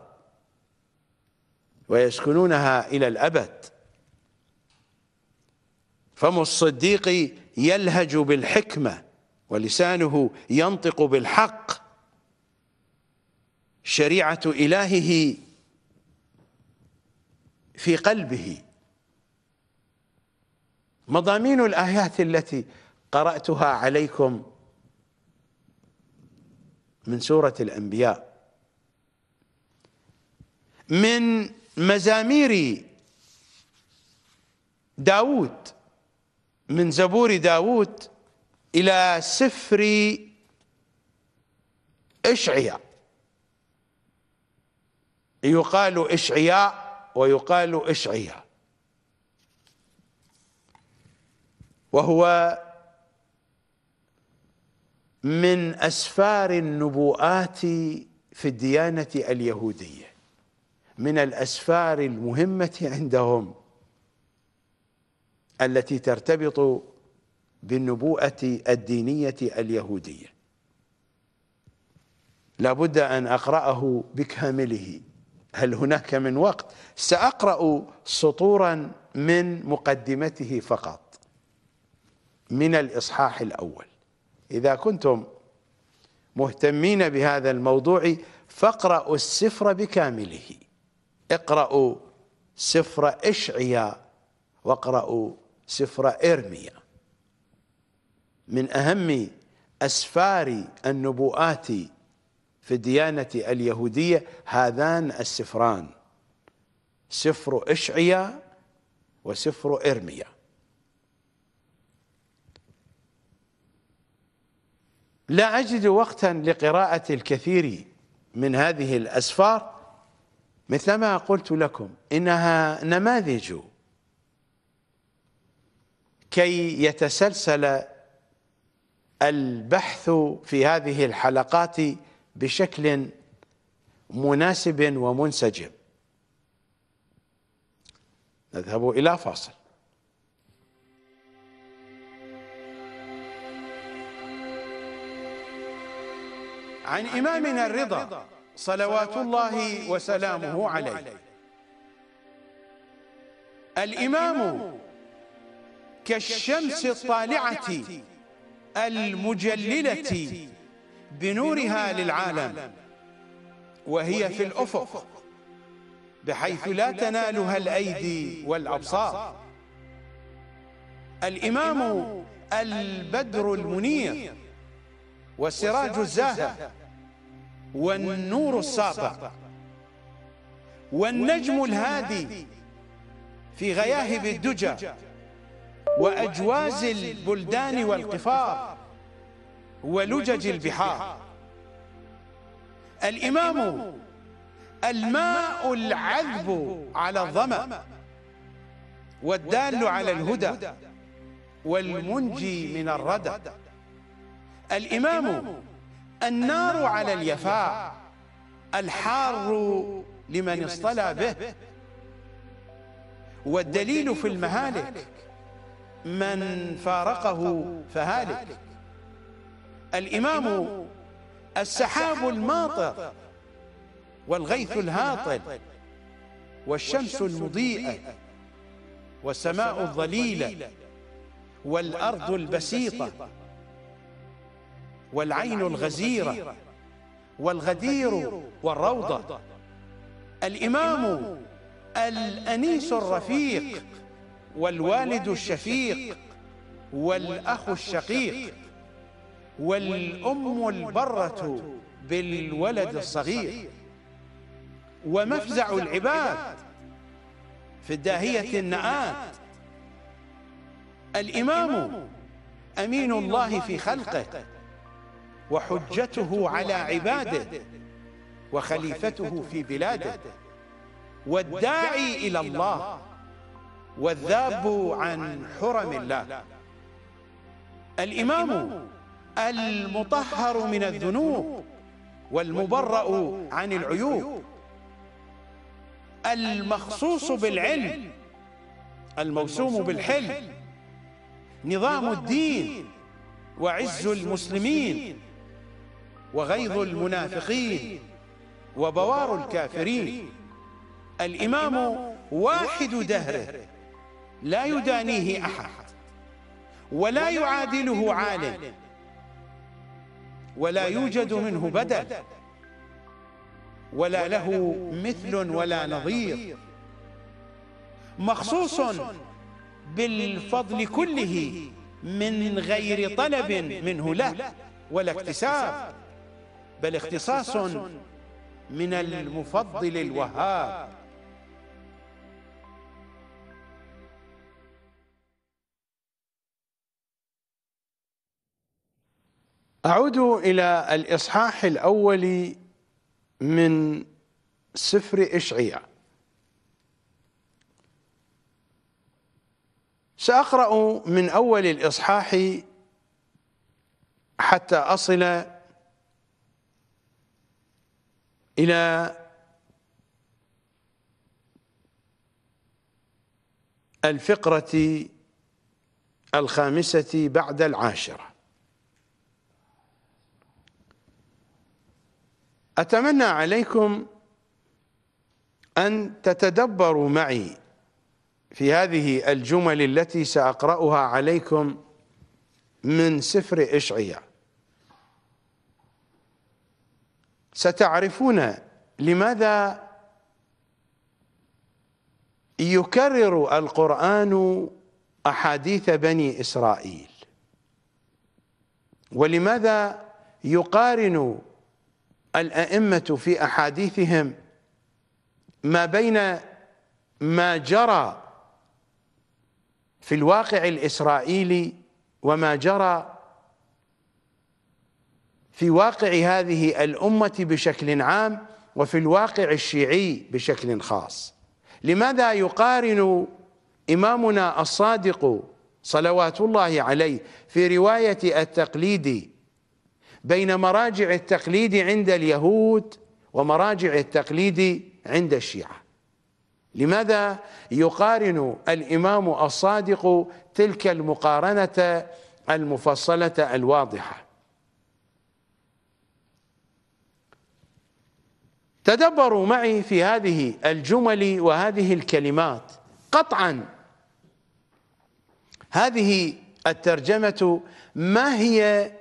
ويسكنونها إلى الأبد فم الصديق يلهج بالحكمة ولسانه ينطق بالحق شريعة إلهه في قلبه مضامين الآيات التي قرأتها عليكم من سورة الأنبياء من مزامير داود من زبور داود إلى سفر إشعياء يقال إشعياء ويقال إشعياء وهو من أسفار النبوءات في الديانة اليهودية من الأسفار المهمة عندهم التي ترتبط بالنبوءة الدينية اليهودية لابد أن أقرأه بكامله هل هناك من وقت سأقرأ سطورا من مقدمته فقط من الإصحاح الأول إذا كنتم مهتمين بهذا الموضوع فاقرأوا السفر بكامله اقرأوا سفر إشعيا واقرأوا سفر إرميا من أهم أسفار النبوءات في الديانة اليهودية هذان السفران سفر إشعيا وسفر إرميا لا أجد وقتا لقراءة الكثير من هذه الأسفار مثلما قلت لكم إنها نماذج كي يتسلسل البحث في هذه الحلقات بشكل مناسب ومنسجم نذهب إلى فاصل عن إمامنا الرضا صلوات الله وسلامه عليه الإمام كالشمس الطالعة المجللة بنورها للعالم وهي في الأفق بحيث لا تنالها الأيدي والأبصار الإمام البدر المنير والسراج الزاهر والنور الساطع والنجم الهادي في غياهب الدجى وأجواز البلدان والقفار ولجج البحار الإمام الماء العذب على الظمأ والدال على الهدى والمنجي من الردى الإمام النار على اليفاء الحار لمن اصطلى به والدليل في المهالك من فارقه فهالك الإمام السحاب الماطر والغيث الهاطل والشمس المضيئة والسماء الظليلة والأرض البسيطة والعين الغزيرة والغدير والروضة الإمام الأنيس الرفيق والوالد الشفيق والأخ الشقيق والأم البرة بالولد الصغير ومفزع العباد في الداهية النآت الإمام أمين الله في خلقه وحجته على عباده وخليفته في بلاده والداعي إلى الله والذاب عن حرم الله الإمام المطهر من الذنوب والمبرأ عن العيوب المخصوص بالعلم الموسوم بالحلم نظام الدين وعز المسلمين وغيظ المنافقين وبوار الكافرين الإمام واحد دهره لا يدانيه أحد ولا يعادله عالم ولا يوجد منه بدل ولا له مثل ولا نظير مخصوص بالفضل كله من غير طلب منه له ولا اكتساب بل اختصاص من المفضل الوهاب أعود إلى الإصحاح الأول من سفر إشعياء سأقرأ من أول الإصحاح حتى أصل إلى 'الفقرة الخامسة بعد العاشرة أتمنى عليكم أن تتدبروا معي في هذه الجمل التي سأقرأها عليكم من سفر إشعياء ستعرفون لماذا يكرر القرآن أحاديث بني إسرائيل ولماذا يقارن الأئمة في أحاديثهم ما بين ما جرى في الواقع الإسرائيلي وما جرى في واقع هذه الأمة بشكل عام وفي الواقع الشيعي بشكل خاص لماذا يقارن إمامنا الصادق صلوات الله عليه في رواية التقليد بين مراجع التقليد عند اليهود ومراجع التقليد عند الشيعة لماذا يقارن الإمام الصادق تلك المقارنة المفصلة الواضحة تدبروا معي في هذه الجمل وهذه الكلمات قطعا هذه الترجمة ما هي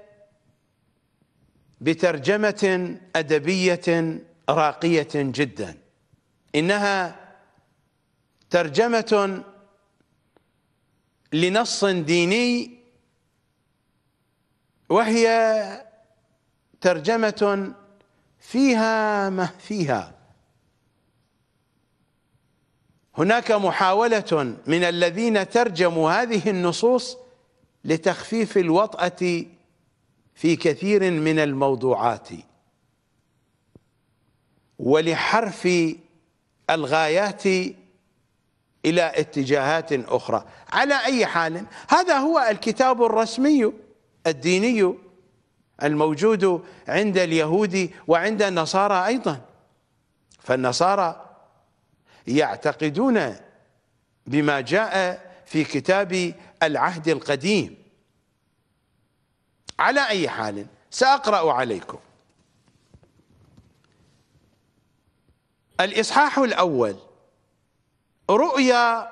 بترجمة أدبية راقية جدا إنها ترجمة لنص ديني وهي ترجمة فيها ما فيها هناك محاولة من الذين ترجموا هذه النصوص لتخفيف الوطأة في كثير من الموضوعات ولحرف الغايات إلى اتجاهات أخرى على أي حال هذا هو الكتاب الرسمي الديني الموجود عند اليهود وعند النصارى أيضا فالنصارى يعتقدون بما جاء في كتاب العهد القديم على أي حال سأقرأ عليكم الإصحاح الأول رؤيا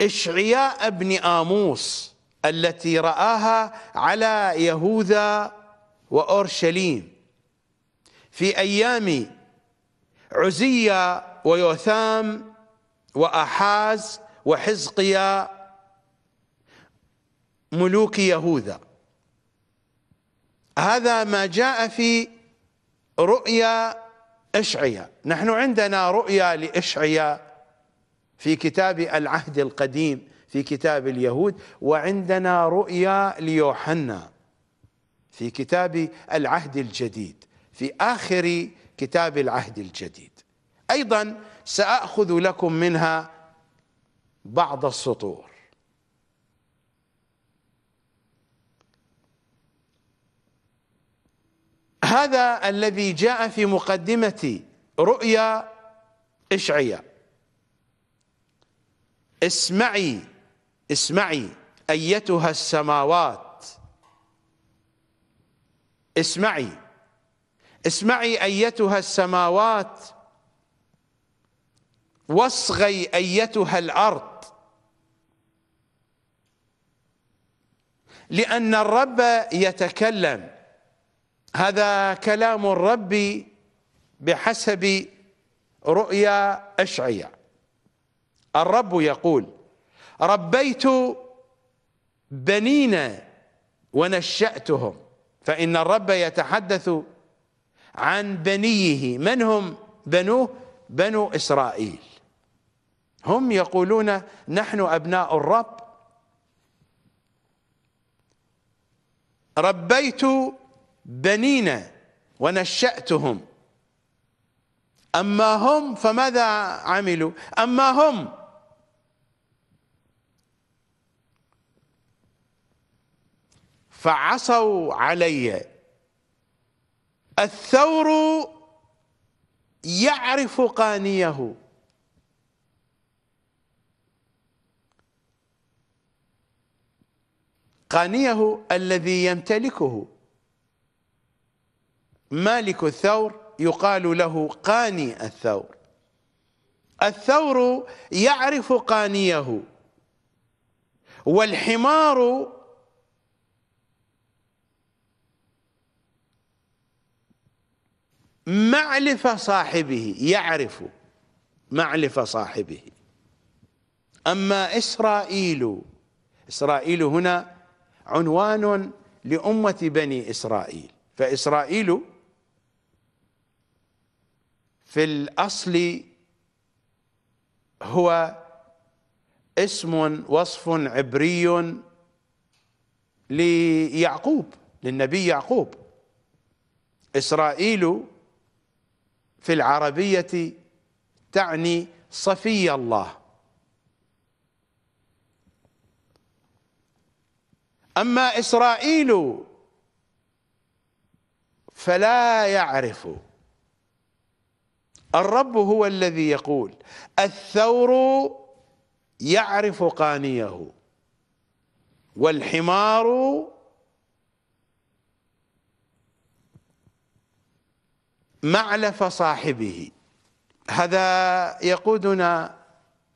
إشعياء بن آموس التي رآها على يهوذا وأورشليم في أيام عزية ويوثام وأحاز وحزقيا ملوك يهوذا هذا ما جاء في رؤيا اشعيا نحن عندنا رؤيا لاشعيا في كتاب العهد القديم في كتاب اليهود وعندنا رؤيا ليوحنا في كتاب العهد الجديد في آخر كتاب العهد الجديد أيضا سأخذ لكم منها بعض السطور هذا الذي جاء في مقدمة رؤيا إشعيا اسمعي اسمعي ايتها السماوات اسمعي اسمعي ايتها السماوات واصغي ايتها الارض لان الرب يتكلم هذا كلام الرب بحسب رؤيا اشعيا الرب يقول ربيت بنين ونشأتهم فإن الرب يتحدث عن بنيه من هم بنوه بنو إسرائيل هم يقولون نحن أبناء الرب ربيت بنين ونشأتهم أما هم فماذا عملوا أما هم فعصوا علي الثور يعرف قانيه قانيه الذي يمتلكه مالك الثور يقال له قاني الثور الثور يعرف قانيه والحمار معلف صاحبه يعرف معلف صاحبه أما إسرائيل إسرائيل هنا عنوان لأمة بني إسرائيل فإسرائيل في الأصل هو اسم وصف عبري ليعقوب للنبي يعقوب إسرائيل في العربية تعني صفي الله أما إسرائيل فلا يعرف الرب هو الذي يقول الثور يعرف قانيه والحمار معلف صاحبه هذا يقودنا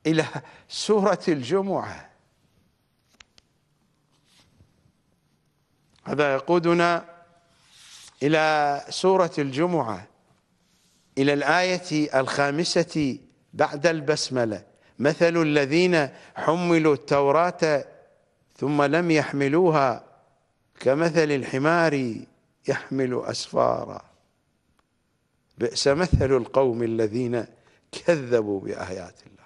إلى سورة الجمعة هذا يقودنا إلى سورة الجمعة إلى الآية الخامسة بعد البسملة مثل الذين حملوا التوراة ثم لم يحملوها كمثل الحمار يحمل أسفارا بئس مثل القوم الذين كذبوا بآيات الله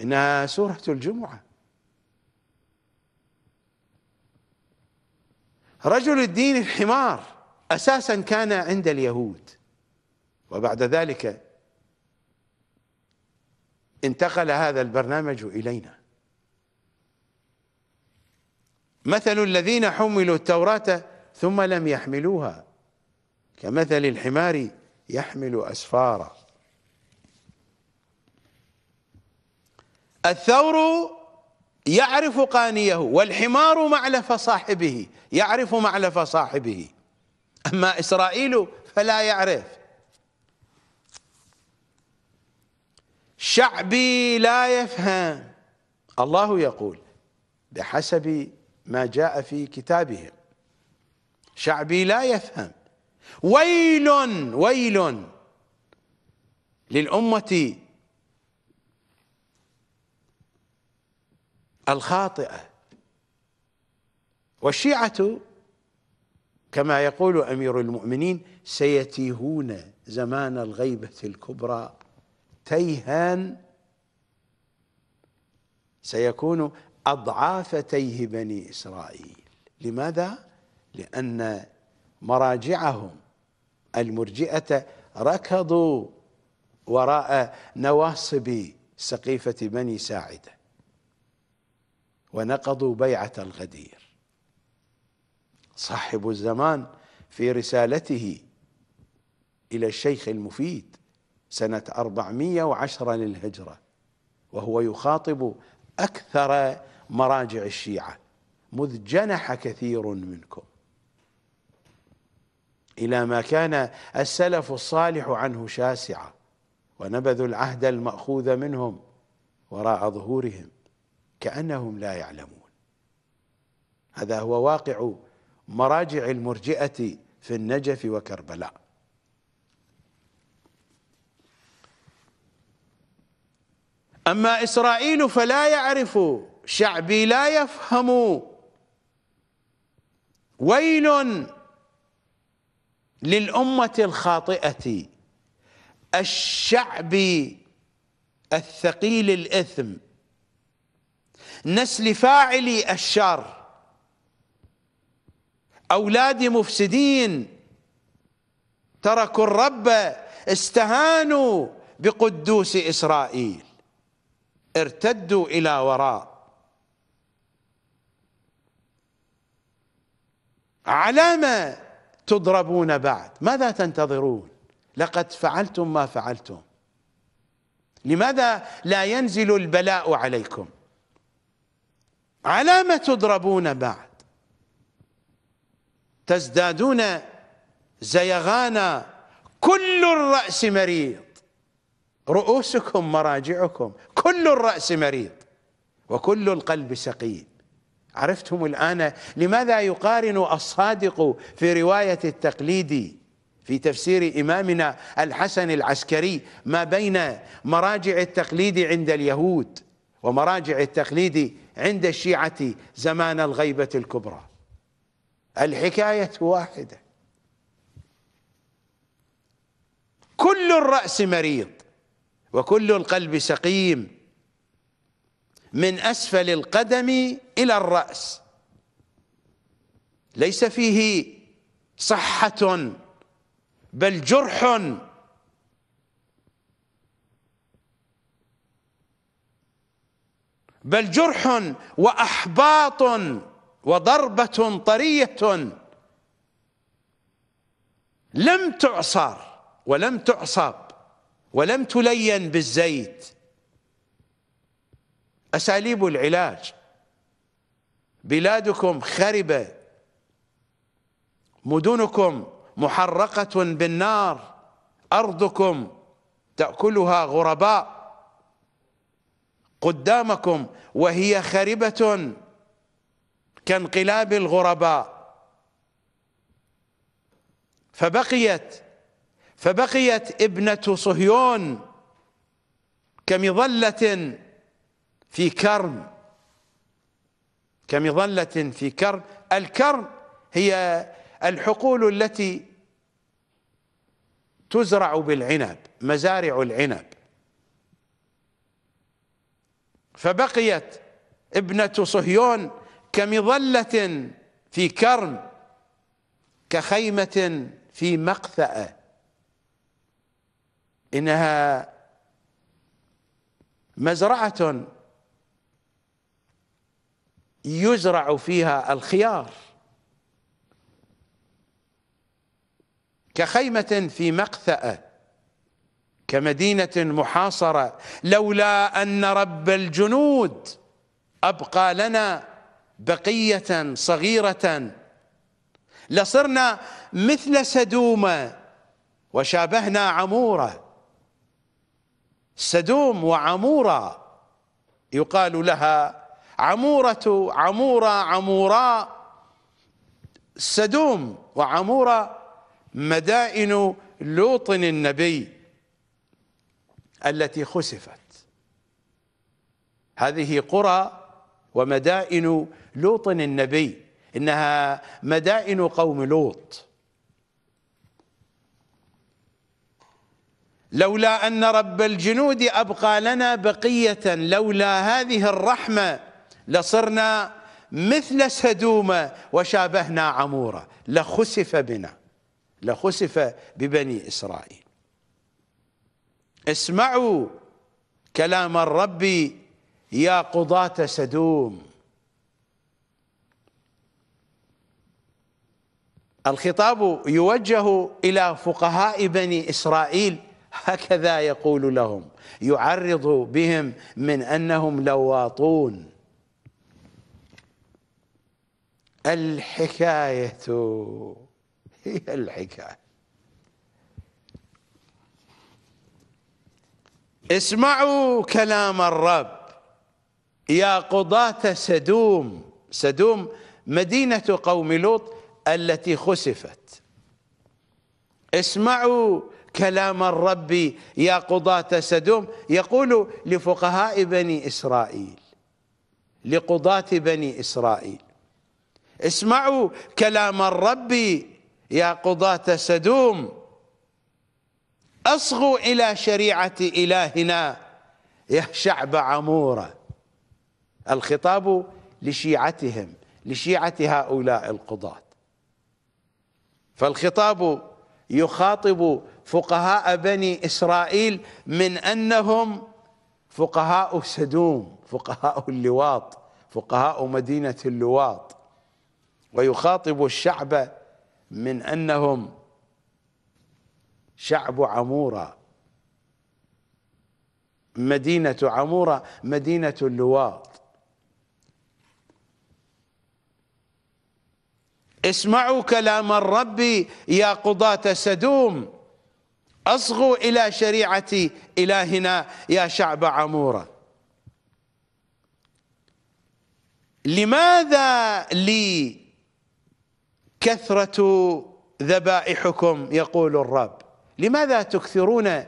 إنها سورة الجمعة رجل الدين الحمار أساسا كان عند اليهود وبعد ذلك انتقل هذا البرنامج إلينا مثل الذين حملوا التوراة ثم لم يحملوها كمثل الحمار يحمل أسفارا الثور يعرف قانيه والحمار معلف صاحبه يعرف معلف صاحبه أما إسرائيل فلا يعرف شعبي لا يفهم الله يقول بحسب ما جاء في كتابهم شعبي لا يفهم ويل ويل للأمة الخاطئة والشيعة كما يقول أمير المؤمنين سيتيهون زمان الغيبة الكبرى تيها سيكون أضعاف تيه بني إسرائيل لماذا؟ لأن مراجعهم المرجئة ركضوا وراء نواصب سقيفة بني ساعدة ونقضوا بيعة الغدير صاحب الزمان في رسالته إلى الشيخ المفيد سنة 410 للهجرة وهو يخاطب أكثر مراجع الشيعة مذ جنح كثير منكم إلى ما كان السلف الصالح عنه شاسعة ونبذوا العهد المأخوذ منهم وراء ظهورهم كأنهم لا يعلمون هذا هو واقع مراجع المرجئة في النجف وكربلاء أما إسرائيل فلا يعرف شعبي لا يفهم ويل للأمة الخاطئة الشعب الثقيل الإثم نسل فاعلي الشر أولاد مفسدين تركوا الرب استهانوا بقدوس إسرائيل ارتدوا إلى وراء علامة تضربون بعد ماذا تنتظرون لقد فعلتم ما فعلتم لماذا لا ينزل البلاء عليكم على ما تضربون بعد تزدادون زيغانا كل الرأس مريض رؤوسكم مراجعكم كل الرأس مريض وكل القلب سقيم عرفتم الآن لماذا يقارن الصادق في رواية التقليد في تفسير إمامنا الحسن العسكري ما بين مراجع التقليد عند اليهود ومراجع التقليد عند الشيعة زمان الغيبة الكبرى الحكاية واحدة كل الرأس مريض وكل القلب سقيم من أسفل القدم إلى الرأس ليس فيه صحة بل جرح بل جرح وأحباط وضربة طرية لم تعصر ولم تعصب ولم تلين بالزيت أساليب العلاج بلادكم خربة مدنكم محرقة بالنار أرضكم تأكلها غرباء قدامكم وهي خربة كانقلاب الغرباء فبقيت فبقيت ابنة صهيون كمظلة في كرم كمظلة في كرن الكرن هي الحقول التي تزرع بالعنب مزارع العنب فبقيت ابنة صهيون كمظلة في كرم كخيمة في مقثأ إنها مزرعة يزرع فيها الخيار كخيمة في مقثأة كمدينة محاصرة لولا أن رب الجنود أبقى لنا بقية صغيرة لصرنا مثل سدوم وشابهنا عمورة سدوم وعمورة يقال لها عمورة عمورة عموراء سدوم وعمورة مدائن لوط النبي التي خسفت هذه قرى ومدائن لوط النبي إنها مدائن قوم لوط لولا أن رب الجنود أبقى لنا بقية لولا هذه الرحمة لصرنا مثل سدومة وشابهنا عمورة لخسف بنا لخسف ببني إسرائيل اسمعوا كلام الرب يا قضاة سدوم الخطاب يوجه إلى فقهاء بني إسرائيل هكذا يقول لهم يعرض بهم من أنهم لواطون الحكاية هي الحكاية اسمعوا كلام الرب يا قضاة سدوم سدوم مدينة قوم لوط التي خسفت اسمعوا كلام الرب يا قضاة سدوم يقول لفقهاء بني إسرائيل لقضاة بني إسرائيل اسمعوا كلام الرب يا قضاة سدوم أصغوا إلى شريعة إلهنا يا شعب عمورة الخطاب لشيعتهم لشيعة هؤلاء القضاة فالخطاب يخاطب فقهاء بني إسرائيل من أنهم فقهاء سدوم فقهاء اللواط فقهاء مدينة اللواط ويخاطب الشعب من أنهم شعب عمورة مدينة عمورة مدينة اللواط اسمعوا كلام الرب يا قضاة سدوم أصغوا إلى شريعة إلهنا يا شعب عمورة لماذا لي كثرة ذبائحكم يقول الرب لماذا تكثرون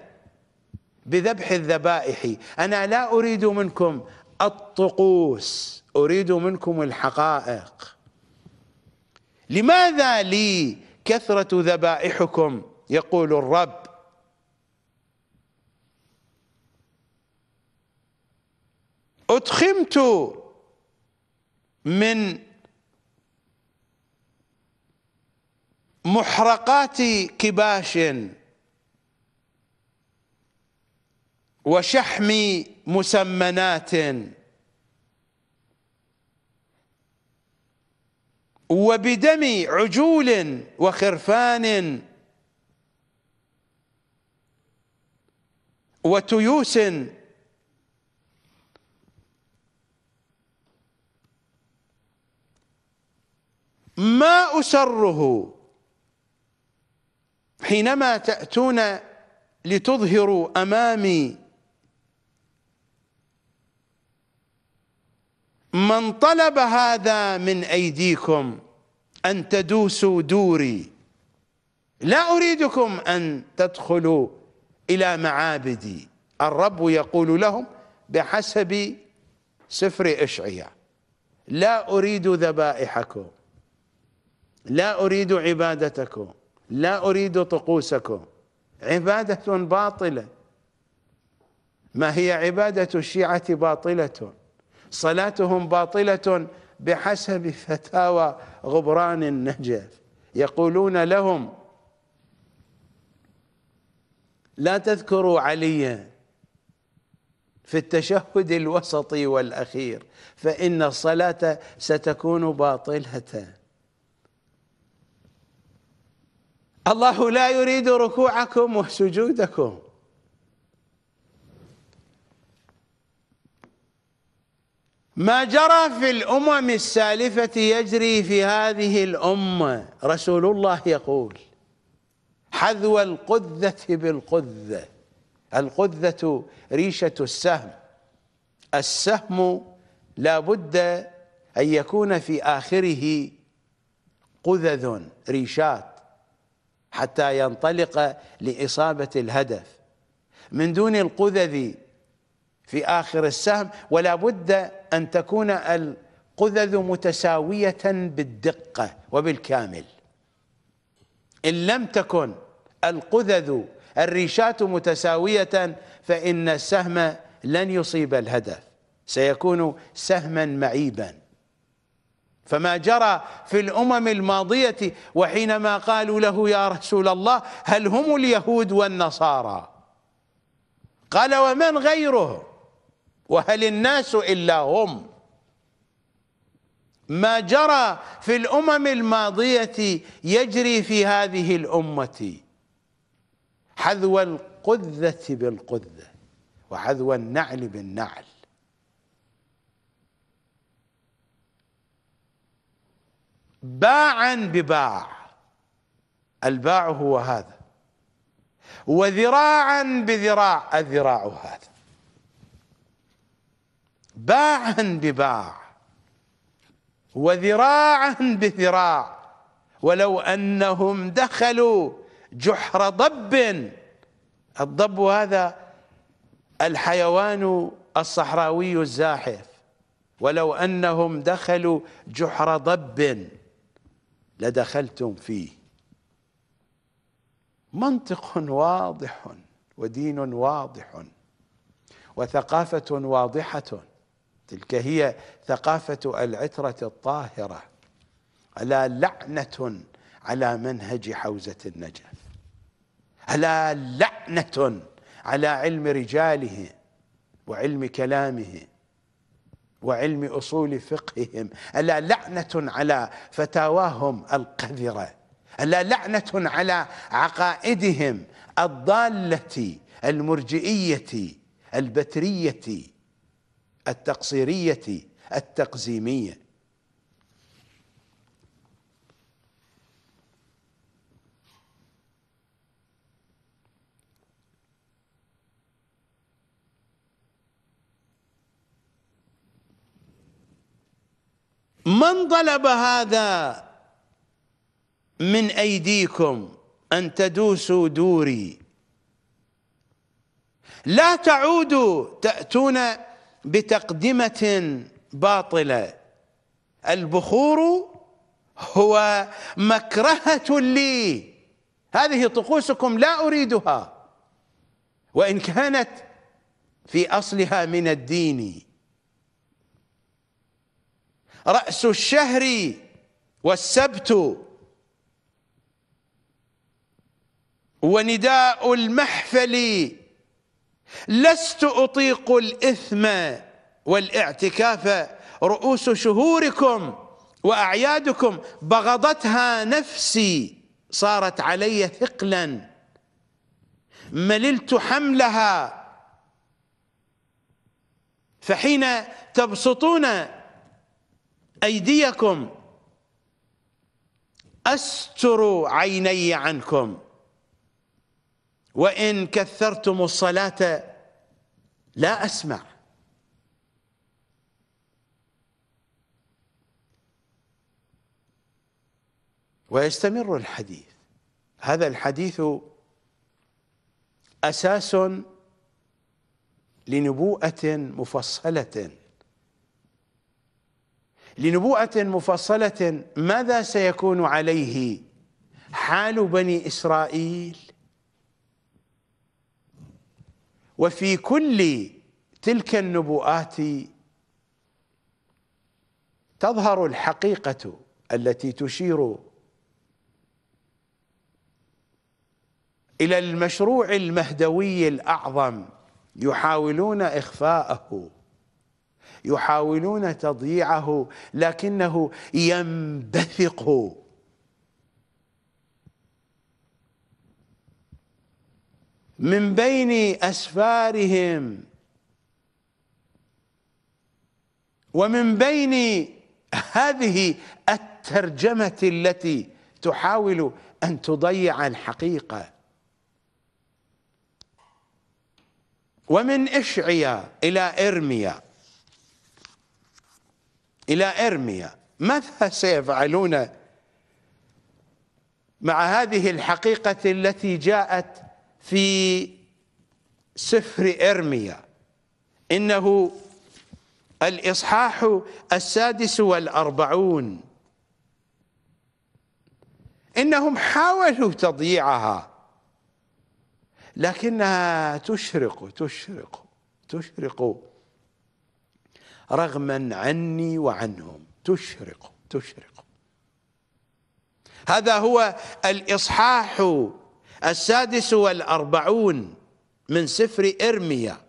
بذبح الذبائح أنا لا أريد منكم الطقوس أريد منكم الحقائق لماذا لي كثرة ذبائحكم يقول الرب أتخمت من محرقات كباش وشحم مسمنات وبدم عجول وخرفان وتيوس ما أسره حينما تأتون لتظهروا أمامي من طلب هذا من أيديكم أن تدوسوا دوري لا أريدكم أن تدخلوا إلى معابدي الرب يقول لهم بحسب سفر إشعياء لا أريد ذبائحكم لا أريد عبادتكم لا أريد طقوسكم عبادة باطلة ما هي عبادة الشيعة باطلة صلاتهم باطلة بحسب فتاوى غبران النجف يقولون لهم لا تذكروا عليا في التشهد الوسطي والأخير فإن الصلاة ستكون باطلة الله لا يريد ركوعكم وسجودكم ما جرى في الأمم السالفة يجري في هذه الأمة رسول الله يقول حذو القذة بالقذة القذة ريشة السهم السهم لا بد أن يكون في آخره قذذ ريشات حتى ينطلق لإصابة الهدف من دون القذذ في آخر السهم ولا بد أن تكون القذذ متساوية بالدقة وبالكامل إن لم تكن القذذ الريشات متساوية فإن السهم لن يصيب الهدف سيكون سهما معيبا فما جرى في الامم الماضيه وحينما قالوا له يا رسول الله هل هم اليهود والنصارى قال ومن غيره وهل الناس الا هم ما جرى في الامم الماضيه يجري في هذه الامه حذو القذه بالقذه وحذو النعل بالنعل باعا بباع الباع هو هذا وذراعا بذراع الذراع هذا باعا بباع وذراعا بذراع ولو انهم دخلوا جحر ضب الضب هذا الحيوان الصحراوي الزاحف ولو انهم دخلوا جحر ضب لدخلتم فيه منطق واضح ودين واضح وثقافة واضحة تلك هي ثقافة العترة الطاهرة ألا لعنة على منهج حوزة النجف ألا لعنة على علم رجاله وعلم كلامه وعلم أصول فقههم ألا لعنة على فتاواهم القذرة ألا لعنة على عقائدهم الضالة المرجئية البترية التقصيرية التقزيمية من طلب هذا من أيديكم أن تدوسوا دوري لا تعودوا تأتون بتقدمة باطلة البخور هو مكرهة لي هذه طقوسكم لا أريدها وإن كانت في أصلها من الدين رأس الشهر والسبت ونداء المحفل لست أطيق الإثم والاعتكاف رؤوس شهوركم وأعيادكم بغضتها نفسي صارت علي ثقلا مللت حملها فحين تبسطون أيديكم أستر عيني عنكم وإن كثرتم الصلاة لا أسمع ويستمر الحديث هذا الحديث أساس لنبوءة مفصلة لنبوءة مفصلة ماذا سيكون عليه حال بني إسرائيل وفي كل تلك النبوءات تظهر الحقيقة التي تشير إلى المشروع المهدوي الأعظم يحاولون إخفاءه يحاولون تضييعه لكنه ينبثق من بين اسفارهم ومن بين هذه الترجمه التي تحاول ان تضيع الحقيقه ومن اشعيا الى ارميا إلى إرميا ماذا سيفعلون مع هذه الحقيقة التي جاءت في سفر إرميا إنه الإصحاح السادس والأربعون إنهم حاولوا تضييعها لكنها تشرق تشرق تشرق رغما عني وعنهم تشرق تشرق هذا هو الإصحاح السادس والأربعون من سفر إرميا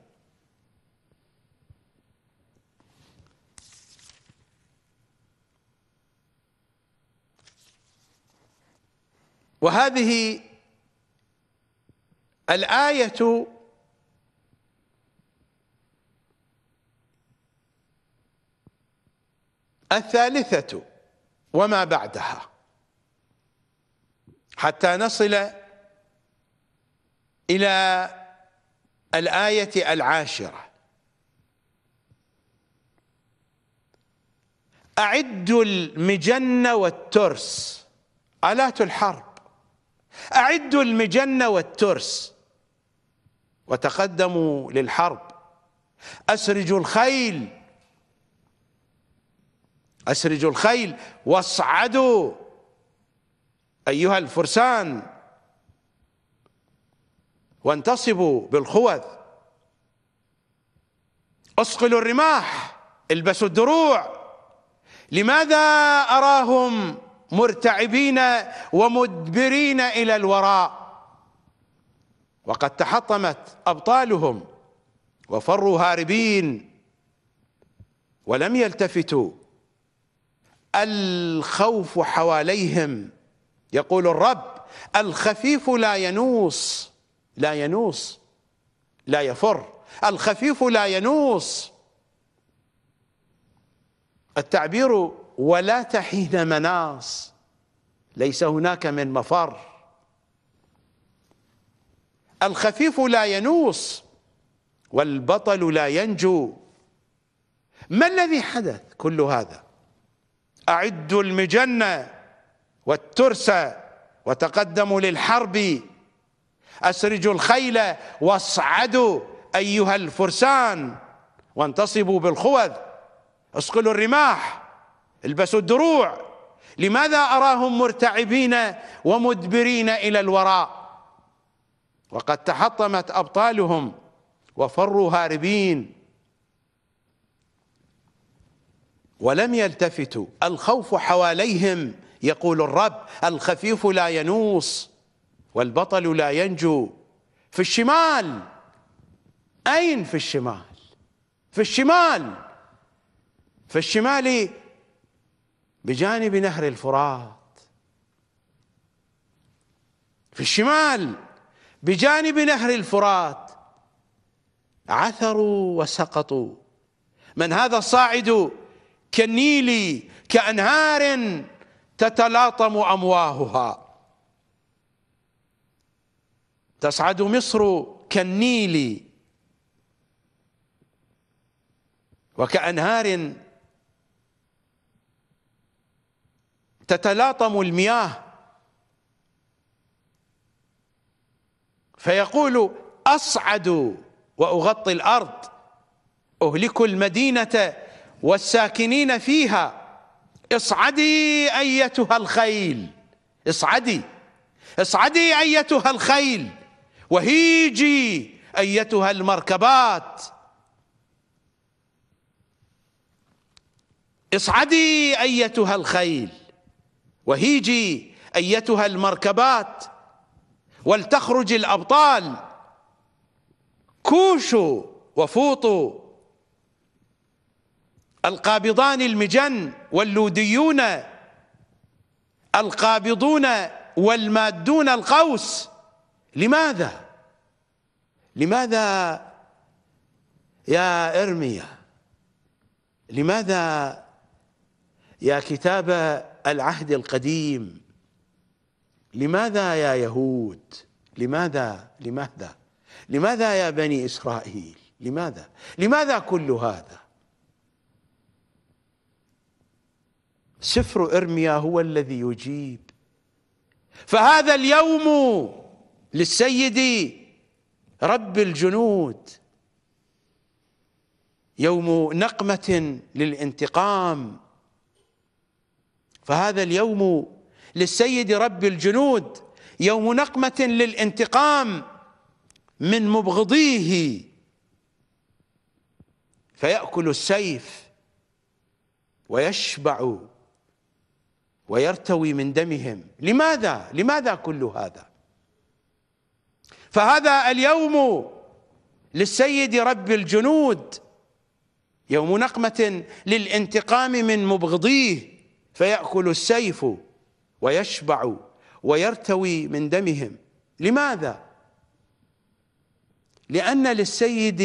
وهذه الآية الثالثة وما بعدها حتى نصل إلى الآية العاشرة أعدوا المجن والترس آلات الحرب أعدوا المجن والترس وتقدموا للحرب أسرجوا الخيل أسرجوا الخيل واصعدوا أيها الفرسان وانتصبوا بالخوذ أصقلوا الرماح البسوا الدروع لماذا أراهم مرتعبين ومدبرين إلى الوراء وقد تحطمت أبطالهم وفروا هاربين ولم يلتفتوا الخوف حواليهم يقول الرب الخفيف لا ينوص لا ينوص لا يفر الخفيف لا ينوص التعبير ولا تحين مناص ليس هناك من مفر الخفيف لا ينوص والبطل لا ينجو ما الذي حدث كل هذا أعدوا المجنة والترسة وتقدموا للحرب أسرجوا الخيل واصعدوا أيها الفرسان وانتصبوا بالخوذ اسقلوا الرماح البسوا الدروع لماذا أراهم مرتعبين ومدبرين إلى الوراء وقد تحطمت أبطالهم وفروا هاربين ولم يلتفتوا الخوف حواليهم يقول الرب الخفيف لا ينوص والبطل لا ينجو في الشمال أين في الشمال في الشمال في الشمال بجانب نهر الفرات في الشمال بجانب نهر الفرات عثروا وسقطوا من هذا الصاعد كالنيل كأنهار تتلاطم أمواهها تصعد مصر كالنيل وكأنهار تتلاطم المياه فيقول أصعد وأغطي الأرض أهلك المدينة والساكنين فيها اصعدي ايتها الخيل اصعدي اصعدي ايتها الخيل وهيجي ايتها المركبات اصعدي ايتها الخيل وهيجي ايتها المركبات ولتخرج الابطال كوشوا وفوطوا القابضان المجن واللوديون القابضون والمادون القوس لماذا لماذا يا إرميا لماذا يا كتاب العهد القديم لماذا يا يهود لماذا لماذا لماذا يا بني إسرائيل لماذا لماذا كل هذا سفر ارميا هو الذي يجيب فهذا اليوم للسيد رب الجنود يوم نقمه للانتقام فهذا اليوم للسيد رب الجنود يوم نقمه للانتقام من مبغضيه فياكل السيف ويشبع ويرتوي من دمهم لماذا لماذا كل هذا فهذا اليوم للسيد رب الجنود يوم نقمة للانتقام من مبغضيه فيأكل السيف ويشبع ويرتوي من دمهم لماذا؟ لأن للسيد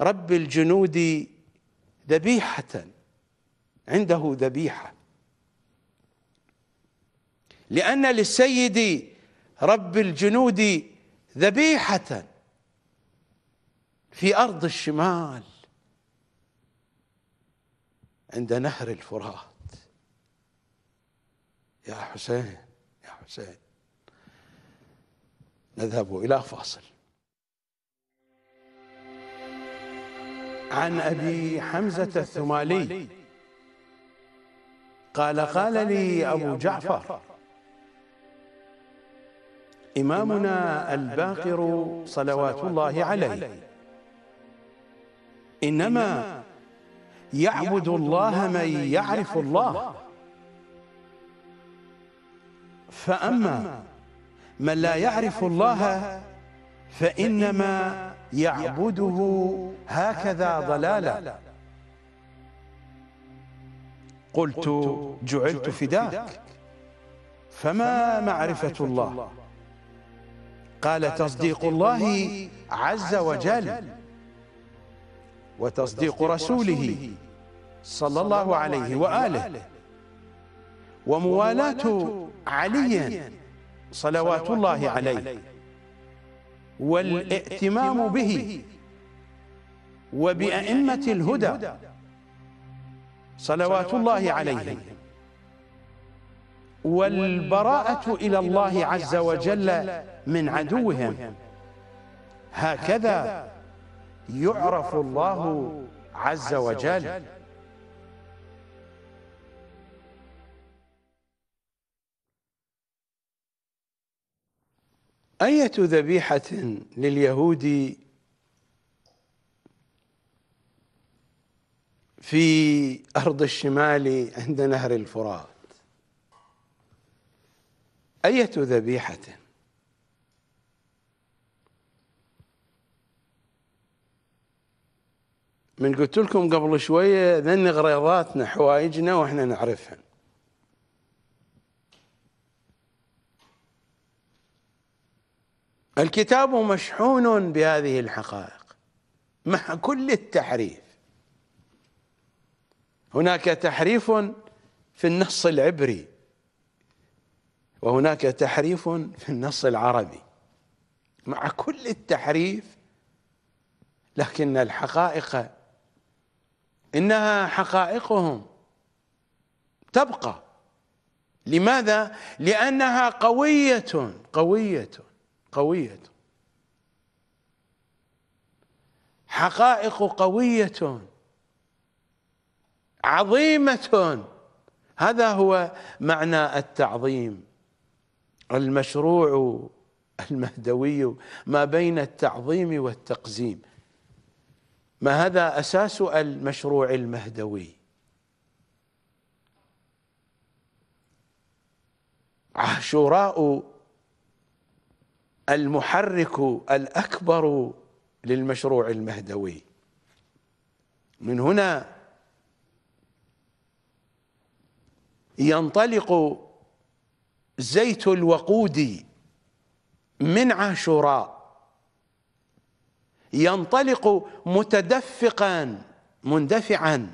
رب الجنود ذبيحة عنده ذبيحة لأن للسيد رب الجنود ذبيحة في أرض الشمال عند نهر الفرات يا حسين يا حسين نذهب إلى فاصل عن أبي حمزة الثمالي قال قال لي أبو جعفر إمامنا الباقر صلوات الله عليه إنما يعبد الله من يعرف الله فأما من لا يعرف الله فإنما يعبده هكذا ضلالا قلت جعلت فداك فما معرفة الله قال تصديق الله عز وجل وتصديق رسوله صلى الله عليه وآله وموالاة علي صلوات الله عليه والائتمام به وبأئمة الهدى صلوات الله عليهم والبراءة إلى الله عز وجل من عدوهم هكذا يعرف الله عز وجل أية ذبيحة لليهود في أرض الشمال عند نهر الفرات أية ذبيحة من قلت لكم قبل شوية ذن غريضاتنا حوائجنا وإحنا نعرفها الكتاب مشحون بهذه الحقائق مع كل التحريف هناك تحريف في النص العبري وهناك تحريف في النص العربي مع كل التحريف لكن الحقائق انها حقائقهم تبقى لماذا لانها قويه قويه قويه حقائق قويه عظيمه هذا هو معنى التعظيم المشروع المهدوي ما بين التعظيم والتقزيم ما هذا أساس المشروع المهدوي عاشوراء المحرك الأكبر للمشروع المهدوي من هنا ينطلق زيت الوقود من عاشوراء ينطلق متدفقا مندفعا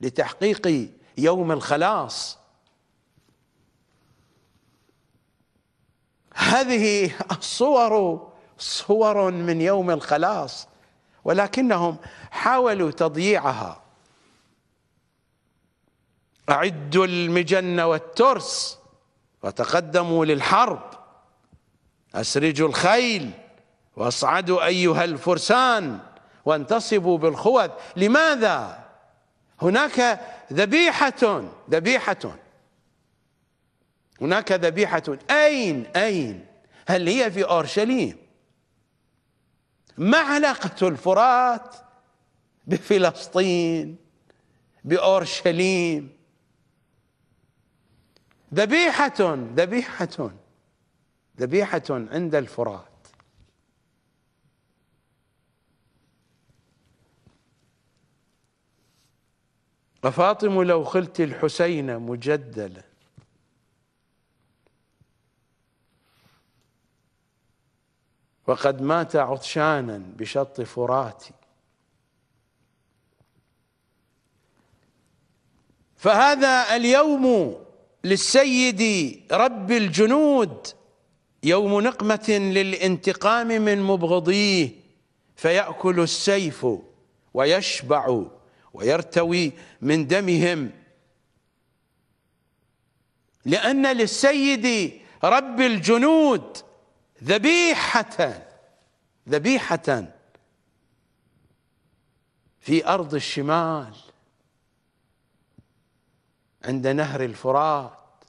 لتحقيق يوم الخلاص هذه الصور صور من يوم الخلاص ولكنهم حاولوا تضييعها أعدوا المجن والترس وتقدموا للحرب أسرجوا الخيل واصعدوا أيها الفرسان وانتصبوا بالخوذ لماذا هناك ذبيحة ذبيحة هناك ذبيحة أين أين هل هي في أورشليم معلقة الفرات بفلسطين بأورشليم ذبيحة ذبيحة ذبيحة عند الفرات أفاطم لو خلت الحسين مجدلا وقد مات عطشانا بشط فراتي فهذا اليوم للسيد رب الجنود يوم نقمة للانتقام من مبغضيه فيأكل السيف ويشبع ويرتوي من دمهم لأن للسيد رب الجنود ذبيحة ذبيحة في أرض الشمال عند نهر الفرات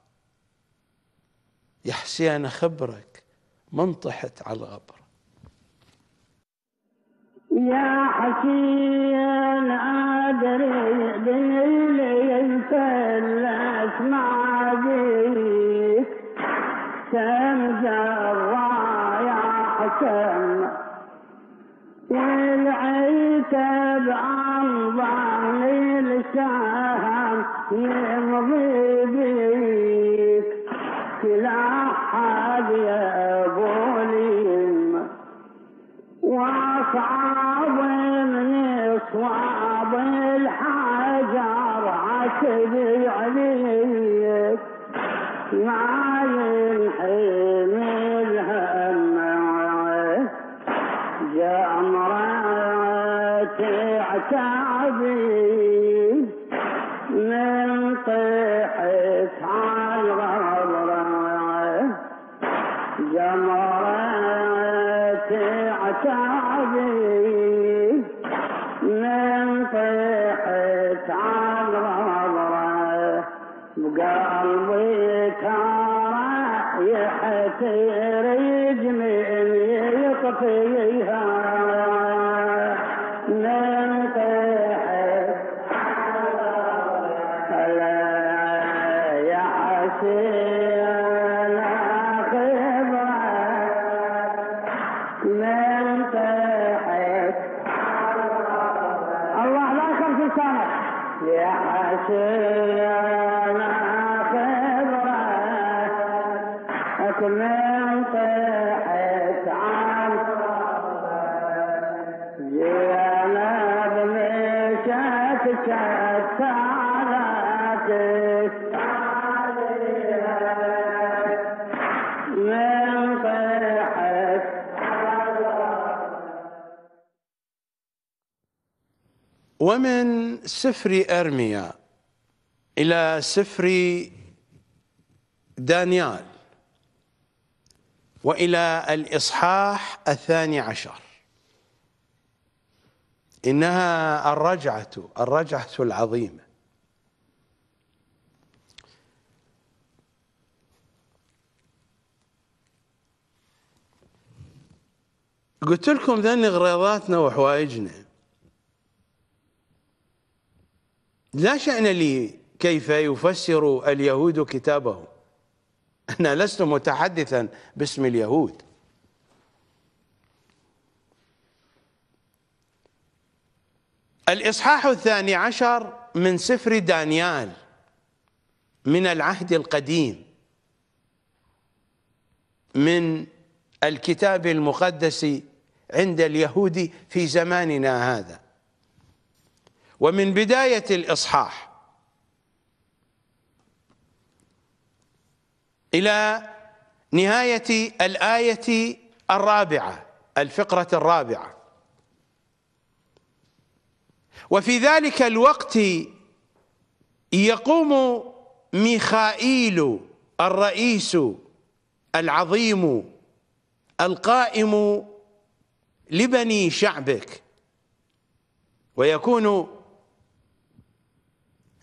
يا حسين خبرك من طحت على الغبر يا حسين ادري دليلي يفلك ما بيك كم جرى يا حسين عن بأنظر لسان يمضي بيك كلا يا من الحجر عليك ما ينحيك تعذيب من طيحت على بقلبي ترى يحترج من يطفي ومن سفر أرميا إلى سفر دانيال وإلى الإصحاح الثاني عشر إنها الرجعة الرجعة العظيمة قلت لكم ذني غريضاتنا وحوائجنا لا شأن لي كيف يفسر اليهود كتابهم أنا لست متحدثا باسم اليهود الإصحاح الثاني عشر من سفر دانيال من العهد القديم من الكتاب المقدس عند اليهود في زماننا هذا ومن بداية الإصحاح إلى نهاية الآية الرابعة الفقرة الرابعة وفي ذلك الوقت يقوم ميخائيل الرئيس العظيم القائم لبني شعبك ويكون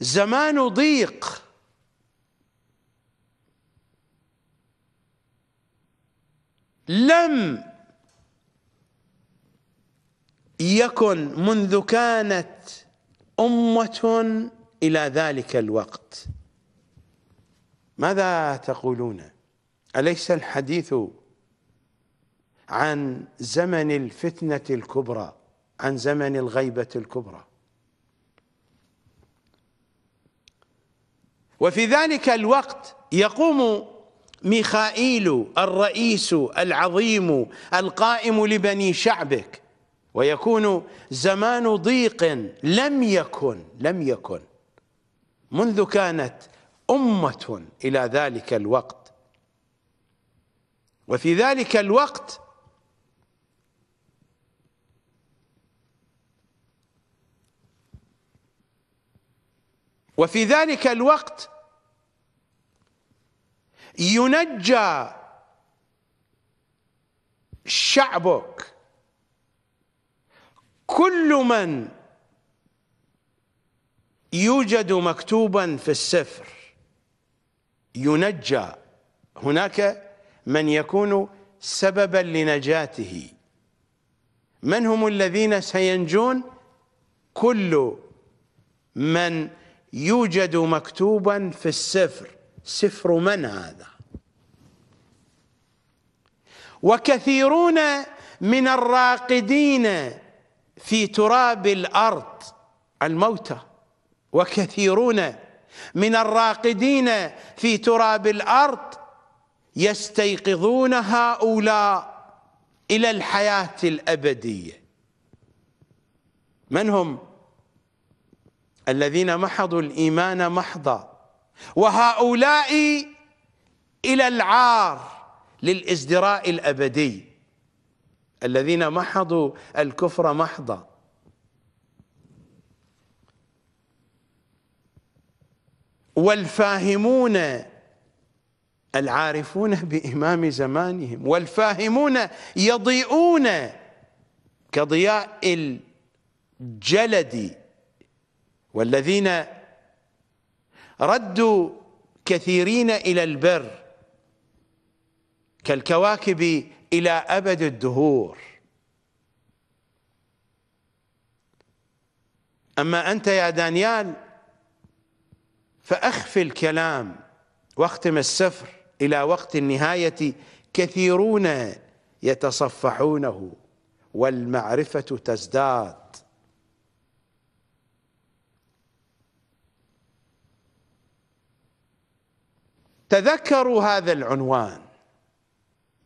زمان ضيق لم يكن منذ كانت أمة إلى ذلك الوقت ماذا تقولون أليس الحديث عن زمن الفتنة الكبرى عن زمن الغيبة الكبرى وفي ذلك الوقت يقوم ميخائيل الرئيس العظيم القائم لبني شعبك ويكون زمان ضيق لم يكن لم يكن منذ كانت أمة إلى ذلك الوقت وفي ذلك الوقت وفي ذلك الوقت ينجى شعبك كل من يوجد مكتوبا في السفر ينجى هناك من يكون سببا لنجاته من هم الذين سينجون كل من يوجد مكتوبا في السفر سفر من هذا وكثيرون من الراقدين في تراب الارض الموتى وكثيرون من الراقدين في تراب الارض يستيقظون هؤلاء الى الحياه الابديه من هم الذين محضوا الإيمان محضا وهؤلاء إلى العار للازدراء الأبدي الذين محضوا الكفر محضا والفاهمون العارفون بإمام زمانهم والفاهمون يضيئون كضياء الجلد والذين ردوا كثيرين إلى البر كالكواكب إلى أبد الدهور أما أنت يا دانيال فأخفي الكلام واختم السفر إلى وقت النهاية كثيرون يتصفحونه والمعرفة تزداد تذكروا هذا العنوان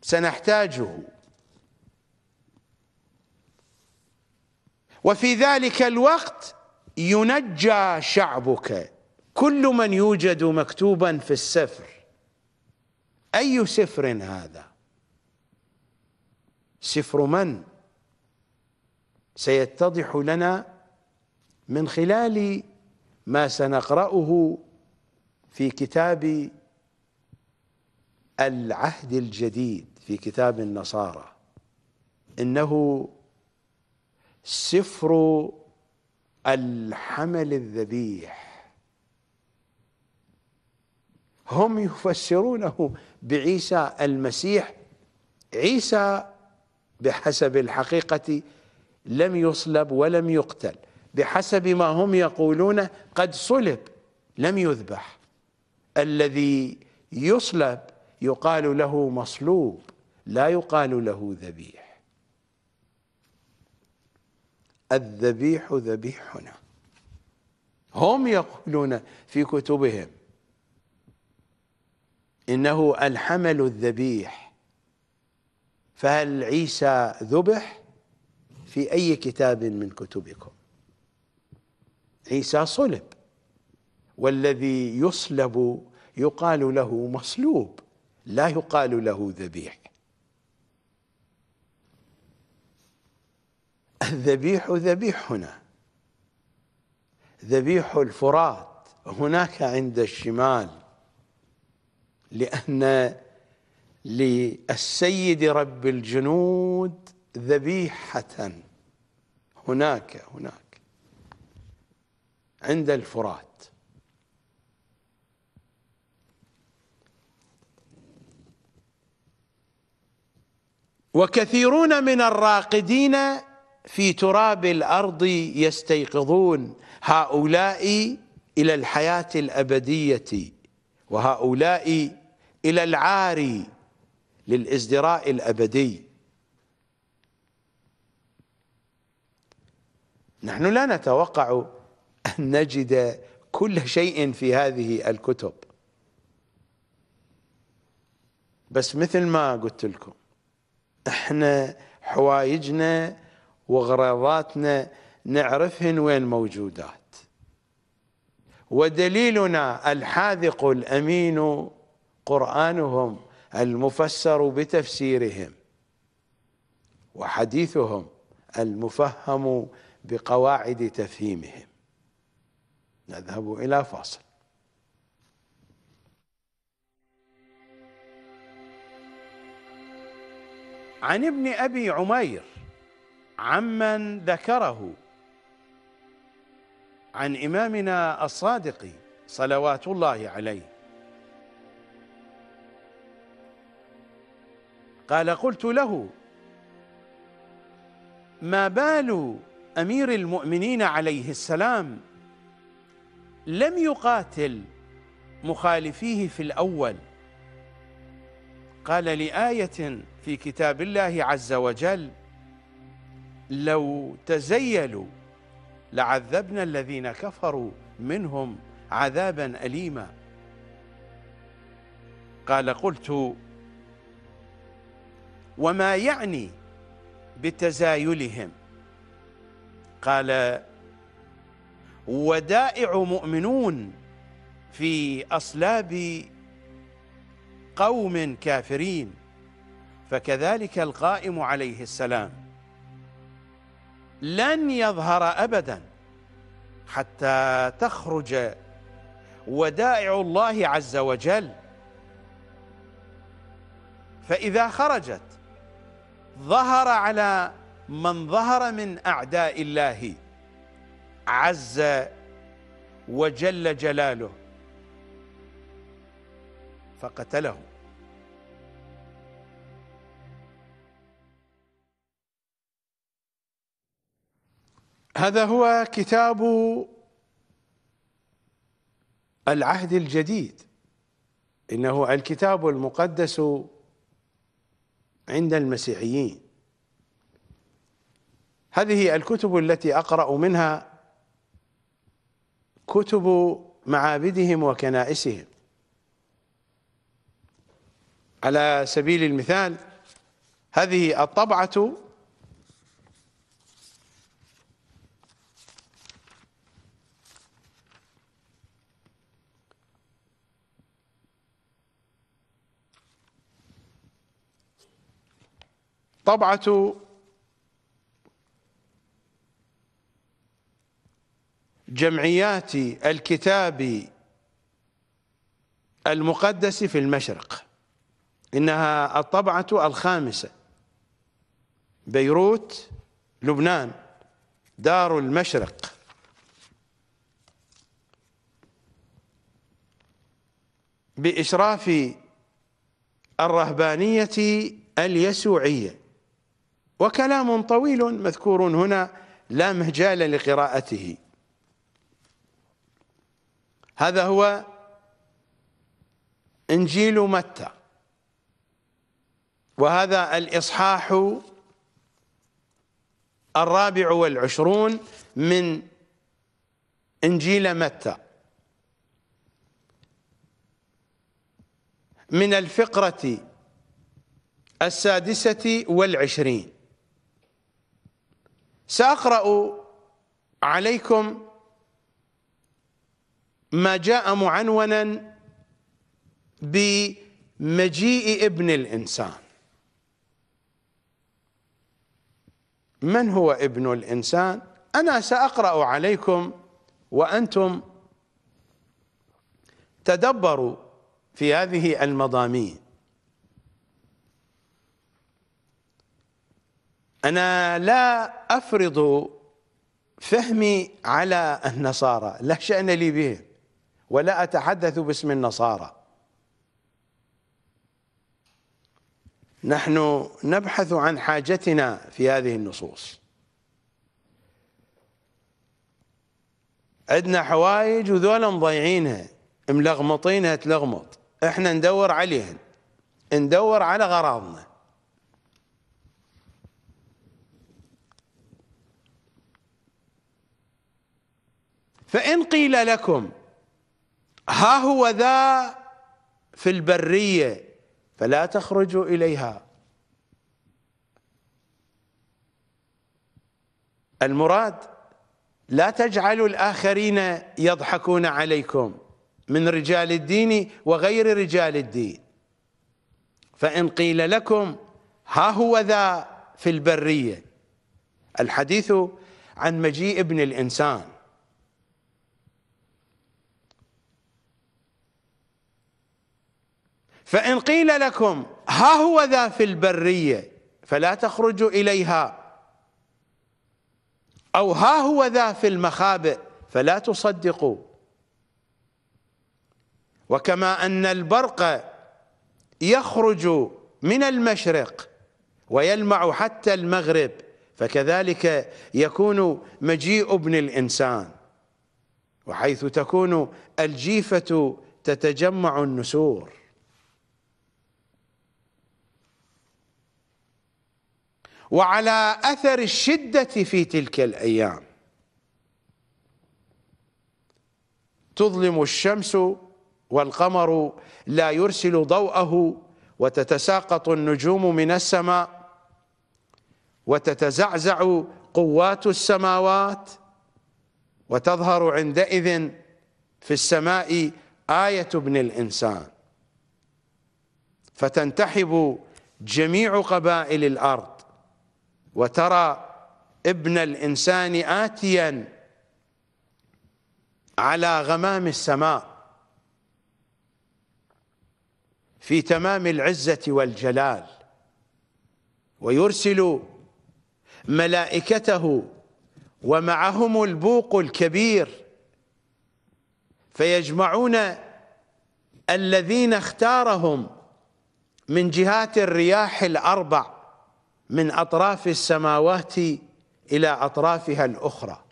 سنحتاجه وفي ذلك الوقت ينجى شعبك كل من يوجد مكتوبا في السفر أي سفر هذا سفر من سيتضح لنا من خلال ما سنقرأه في كتاب العهد الجديد في كتاب النصارى انه سفر الحمل الذبيح هم يفسرونه بعيسى المسيح عيسى بحسب الحقيقه لم يصلب ولم يقتل بحسب ما هم يقولون قد صلب لم يذبح الذي يصلب يقال له مصلوب لا يقال له ذبيح الذبيح ذبيحنا هم يقولون في كتبهم إنه الحمل الذبيح فهل عيسى ذبح في أي كتاب من كتبكم عيسى صلب والذي يصلب يقال له مصلوب لا يقال له ذبيح الذبيح ذبيح هنا ذبيح الفرات هناك عند الشمال لأن للسيد رب الجنود ذبيحة هناك هناك عند الفرات وكثيرون من الراقدين في تراب الأرض يستيقظون هؤلاء إلى الحياة الأبدية وهؤلاء إلى العار للازدراء الأبدي نحن لا نتوقع أن نجد كل شيء في هذه الكتب بس مثل ما قلت لكم احنا حوايجنا وغرضاتنا نعرفهن وين موجودات ودليلنا الحاذق الامين قرانهم المفسر بتفسيرهم وحديثهم المفهم بقواعد تفهيمهم نذهب الى فاصل عن ابن أبي عمير عمن ذكره عن إمامنا الصادق صلوات الله عليه قال قلت له ما بال أمير المؤمنين عليه السلام لم يقاتل مخالفيه في الأول قال لآية في كتاب الله عز وجل لو تزيلوا لعذبنا الذين كفروا منهم عذابا أليما قال قلت وما يعني بتزايلهم قال ودائع مؤمنون في أصلاب قوم كافرين فكذلك القائم عليه السلام لن يظهر أبدا حتى تخرج ودائع الله عز وجل فإذا خرجت ظهر على من ظهر من أعداء الله عز وجل جلاله فقتلهم هذا هو كتاب العهد الجديد انه الكتاب المقدس عند المسيحيين هذه الكتب التي اقرا منها كتب معابدهم وكنائسهم على سبيل المثال هذه الطبعه طبعة جمعيات الكتاب المقدس في المشرق إنها الطبعة الخامسة بيروت لبنان دار المشرق بإشراف الرهبانية اليسوعية وكلام طويل مذكور هنا لا مجال لقراءته هذا هو انجيل متى وهذا الاصحاح الرابع والعشرون من انجيل متى من الفقره السادسه والعشرين ساقرا عليكم ما جاء معنونا بمجيء ابن الانسان من هو ابن الانسان انا ساقرا عليكم وانتم تدبروا في هذه المضامين أنا لا أفرض فهمي على النصارى لا شأن لي بهم ولا أتحدث باسم النصارى نحن نبحث عن حاجتنا في هذه النصوص عندنا حوائج وذولا مضيعينها ملغمطينها تلغمط احنا ندور عليهن ندور على غراضنا فإن قيل لكم ها هو ذا في البرية فلا تخرجوا إليها المراد لا تجعلوا الآخرين يضحكون عليكم من رجال الدين وغير رجال الدين فإن قيل لكم ها هو ذا في البرية الحديث عن مجيء ابن الإنسان فإن قيل لكم ها هو ذا في البرية فلا تخرجوا إليها أو ها هو ذا في المخابئ فلا تصدقوا وكما أن البرق يخرج من المشرق ويلمع حتى المغرب فكذلك يكون مجيء ابن الإنسان وحيث تكون الجيفة تتجمع النسور وعلى أثر الشدة في تلك الأيام تظلم الشمس والقمر لا يرسل ضوءه وتتساقط النجوم من السماء وتتزعزع قوات السماوات وتظهر عندئذ في السماء آية ابن الإنسان فتنتحب جميع قبائل الأرض وترى ابن الإنسان آتيا على غمام السماء في تمام العزة والجلال ويرسل ملائكته ومعهم البوق الكبير فيجمعون الذين اختارهم من جهات الرياح الأربع من أطراف السماوات إلى أطرافها الأخرى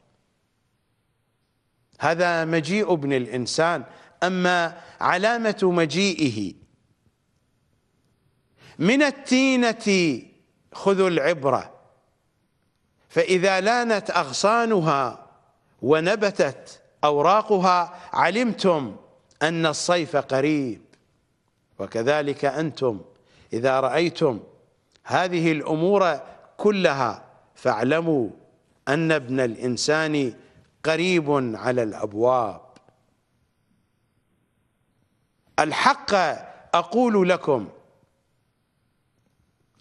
هذا مجيء ابن الإنسان أما علامة مجيئه من التينة خذوا العبرة فإذا لانت أغصانها ونبتت أوراقها علمتم أن الصيف قريب وكذلك أنتم إذا رأيتم هذه الأمور كلها فاعلموا أن ابن الإنسان قريب على الأبواب الحق أقول لكم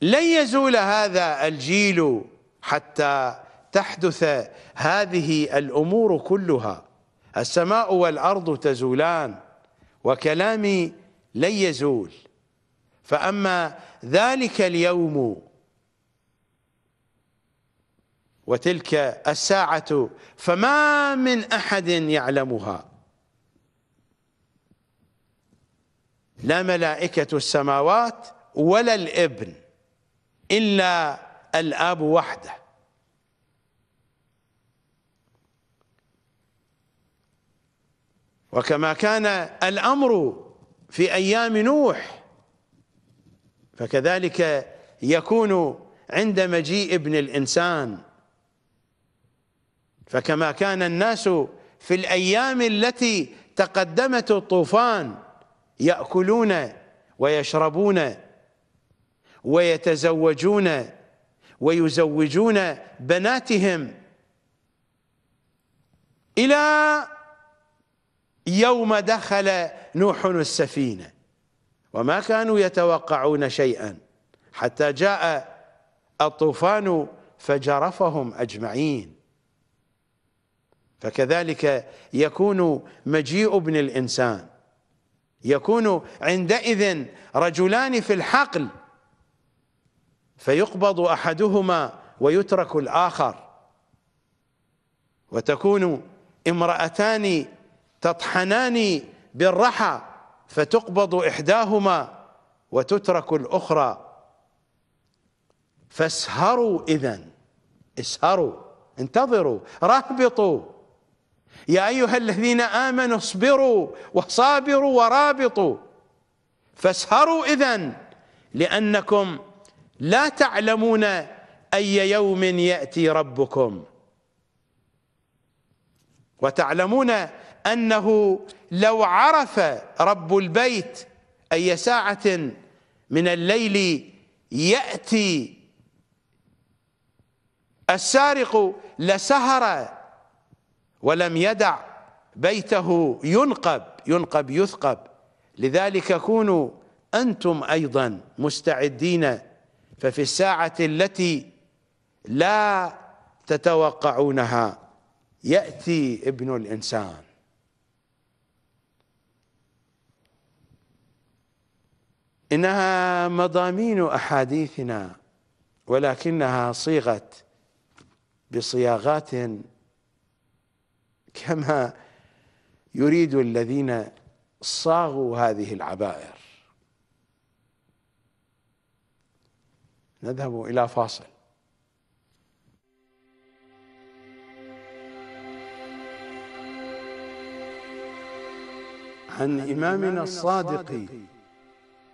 لن يزول هذا الجيل حتى تحدث هذه الأمور كلها السماء والأرض تزولان وكلامي لن يزول فأما ذلك اليوم وتلك الساعة فما من أحد يعلمها لا ملائكة السماوات ولا الابن إلا الآب وحده وكما كان الأمر في أيام نوح فكذلك يكون عند مجيء ابن الإنسان فكما كان الناس في الأيام التي تقدمت الطوفان يأكلون ويشربون ويتزوجون ويزوجون بناتهم إلى يوم دخل نوح السفينة وما كانوا يتوقعون شيئا حتى جاء الطوفان فجرفهم أجمعين فكذلك يكون مجيء ابن الإنسان يكون عندئذ رجلان في الحقل فيقبض أحدهما ويترك الآخر وتكون امرأتان تطحنان بالرحى فتقبض إحداهما وتترك الأخرى فاسهروا إذا اسهروا انتظروا رابطوا يا أيها الذين آمنوا اصبروا وصابروا ورابطوا فاسهروا إذا لأنكم لا تعلمون أي يوم يأتي ربكم وتعلمون أنه لو عرف رب البيت أي ساعة من الليل يأتي السارق لسهر ولم يدع بيته ينقب ينقب يثقب لذلك كونوا أنتم أيضا مستعدين ففي الساعة التي لا تتوقعونها يأتي ابن الإنسان إنها مضامين أحاديثنا ولكنها صيغت بصياغات كما يريد الذين صاغوا هذه العبائر نذهب إلى فاصل عن إمامنا الصادق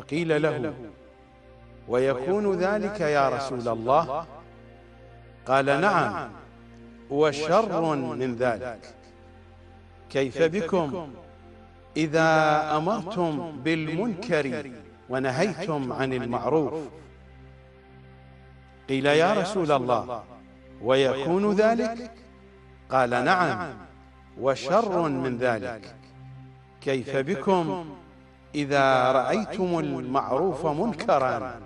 فقيل له ويكون ذلك يا رسول الله قال نعم, نعم. وشر من ذلك كيف بكم إذا أمرتم بالمنكر ونهيتم عن المعروف قيل يا رسول الله ويكون ذلك قال نعم،, نعم وشر من ذلك كيف بكم إذا رأيتم المعروف منكرا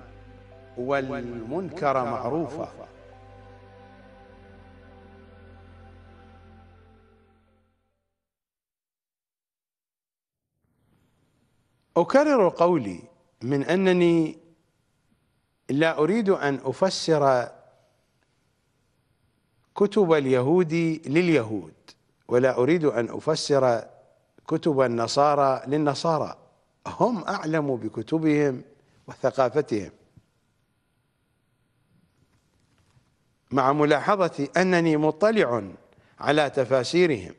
والمنكر معروفا أكرر قولي من أنني لا أريد أن أفسر كتب اليهود لليهود ولا أريد أن أفسر كتب النصارى للنصارى هم أعلم بكتبهم وثقافتهم مع ملاحظة أنني مطلع على تفاسيرهم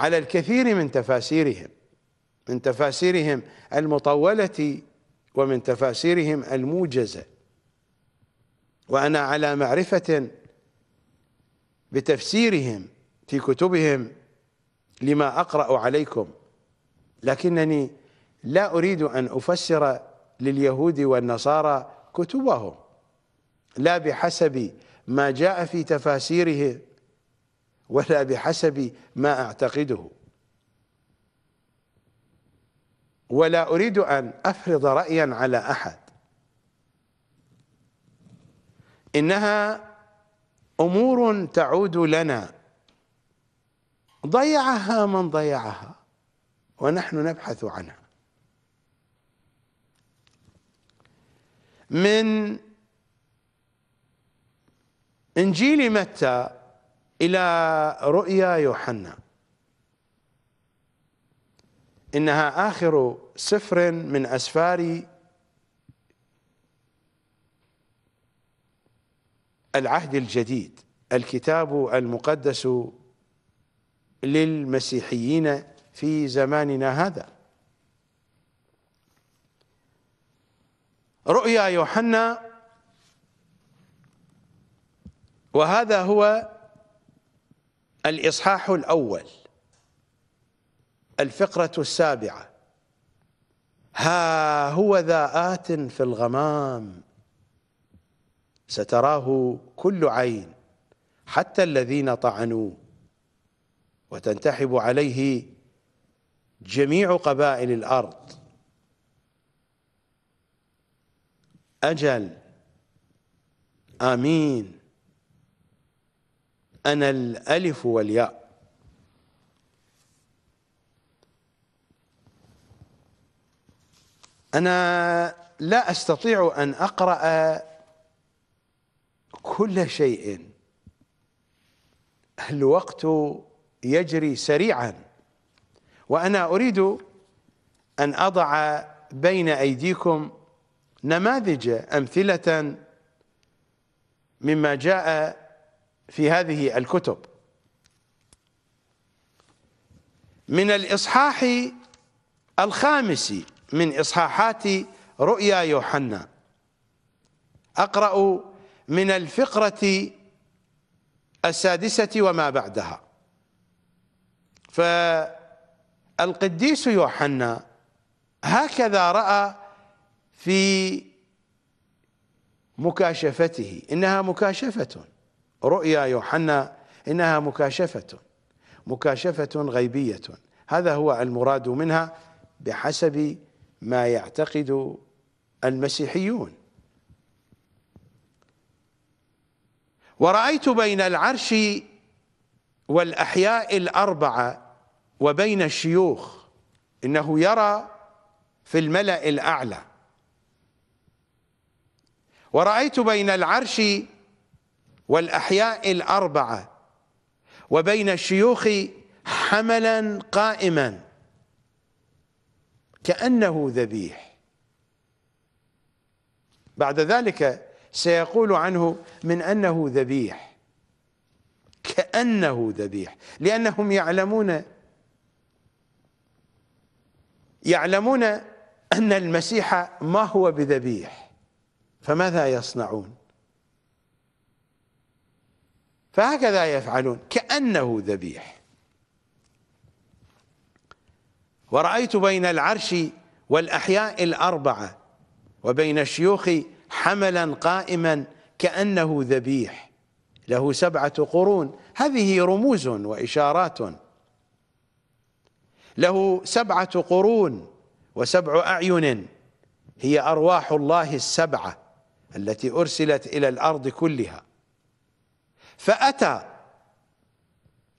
على الكثير من تفاسيرهم من تفاسيرهم المطولة ومن تفاسيرهم الموجزة وأنا على معرفة بتفسيرهم في كتبهم لما أقرأ عليكم لكنني لا أريد أن أفسر لليهود والنصارى كتبهم لا بحسب ما جاء في تفاسيره ولا بحسب ما أعتقده ولا أريد أن أفرض رأيا على أحد إنها أمور تعود لنا ضيعها من ضيعها ونحن نبحث عنها من انجيل متى الى رؤيا يوحنا انها اخر سفر من اسفار العهد الجديد الكتاب المقدس للمسيحيين في زماننا هذا رؤيا يوحنا وهذا هو الإصحاح الأول الفقرة السابعة ها هو ذا آت في الغمام ستراه كل عين حتى الذين طعنوا وتنتحب عليه جميع قبائل الأرض أجل آمين أنا الألف والياء أنا لا أستطيع أن أقرأ كل شيء الوقت يجري سريعاً وأنا أريد أن أضع بين أيديكم نماذج أمثلة مما جاء في هذه الكتب من الإصحاح الخامس من إصحاحات رؤيا يوحنا أقرأ من الفقرة السادسة وما بعدها ف القديس يوحنا هكذا راى في مكاشفته انها مكاشفه رؤيا يوحنا انها مكاشفه مكاشفه غيبيه هذا هو المراد منها بحسب ما يعتقد المسيحيون ورايت بين العرش والاحياء الاربعه وبين الشيوخ انه يرى في الملا الاعلى ورايت بين العرش والاحياء الاربعه وبين الشيوخ حملا قائما كانه ذبيح بعد ذلك سيقول عنه من انه ذبيح كانه ذبيح لانهم يعلمون يعلمون أن المسيح ما هو بذبيح فماذا يصنعون فهكذا يفعلون كأنه ذبيح ورأيت بين العرش والأحياء الأربعة وبين الشيوخ حملا قائما كأنه ذبيح له سبعة قرون هذه رموز وإشارات له سبعة قرون وسبع أعين هي أرواح الله السبعة التي أرسلت إلى الأرض كلها فأتى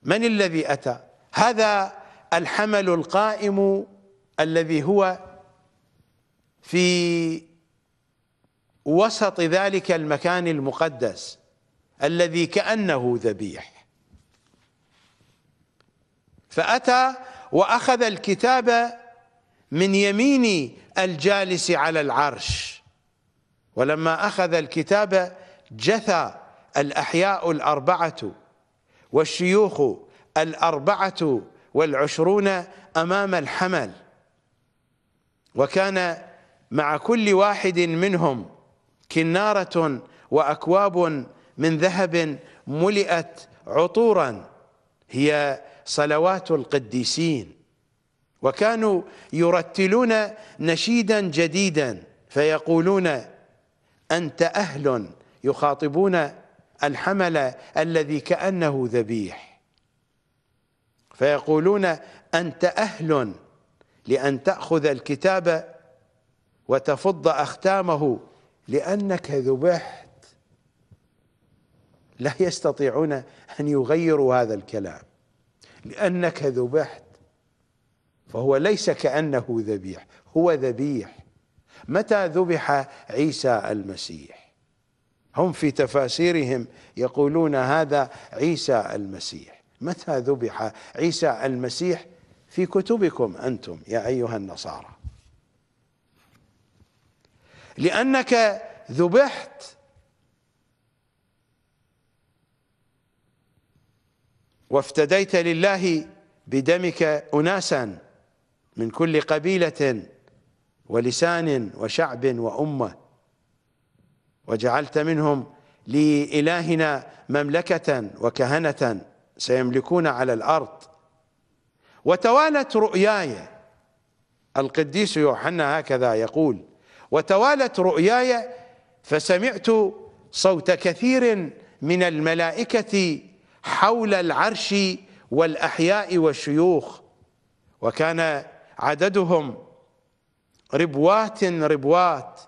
من الذي أتى هذا الحمل القائم الذي هو في وسط ذلك المكان المقدس الذي كأنه ذبيح فأتى وأخذ الكتاب من يمين الجالس على العرش ولما أخذ الكتاب جثى الأحياء الأربعة والشيوخ الأربعة والعشرون أمام الحمل وكان مع كل واحد منهم كنارة وأكواب من ذهب ملئت عطورا هي صلوات القديسين وكانوا يرتلون نشيدا جديدا فيقولون أنت أهل يخاطبون الحمل الذي كأنه ذبيح فيقولون أنت أهل لأن تأخذ الكتاب وتفض أختامه لأنك ذبحت لا يستطيعون أن يغيروا هذا الكلام لأنك ذبحت فهو ليس كأنه ذبيح هو ذبيح متى ذبح عيسى المسيح هم في تفاسيرهم يقولون هذا عيسى المسيح متى ذبح عيسى المسيح في كتبكم أنتم يا أيها النصارى لأنك ذبحت وافتديت لله بدمك أناسا من كل قبيلة ولسان وشعب وأمة وجعلت منهم لإلهنا مملكة وكهنة سيملكون على الأرض وتوالت رؤياي القديس يوحنا هكذا يقول وتوالت رؤياي فسمعت صوت كثير من الملائكة حول العرش والأحياء والشيوخ وكان عددهم ربوات ربوات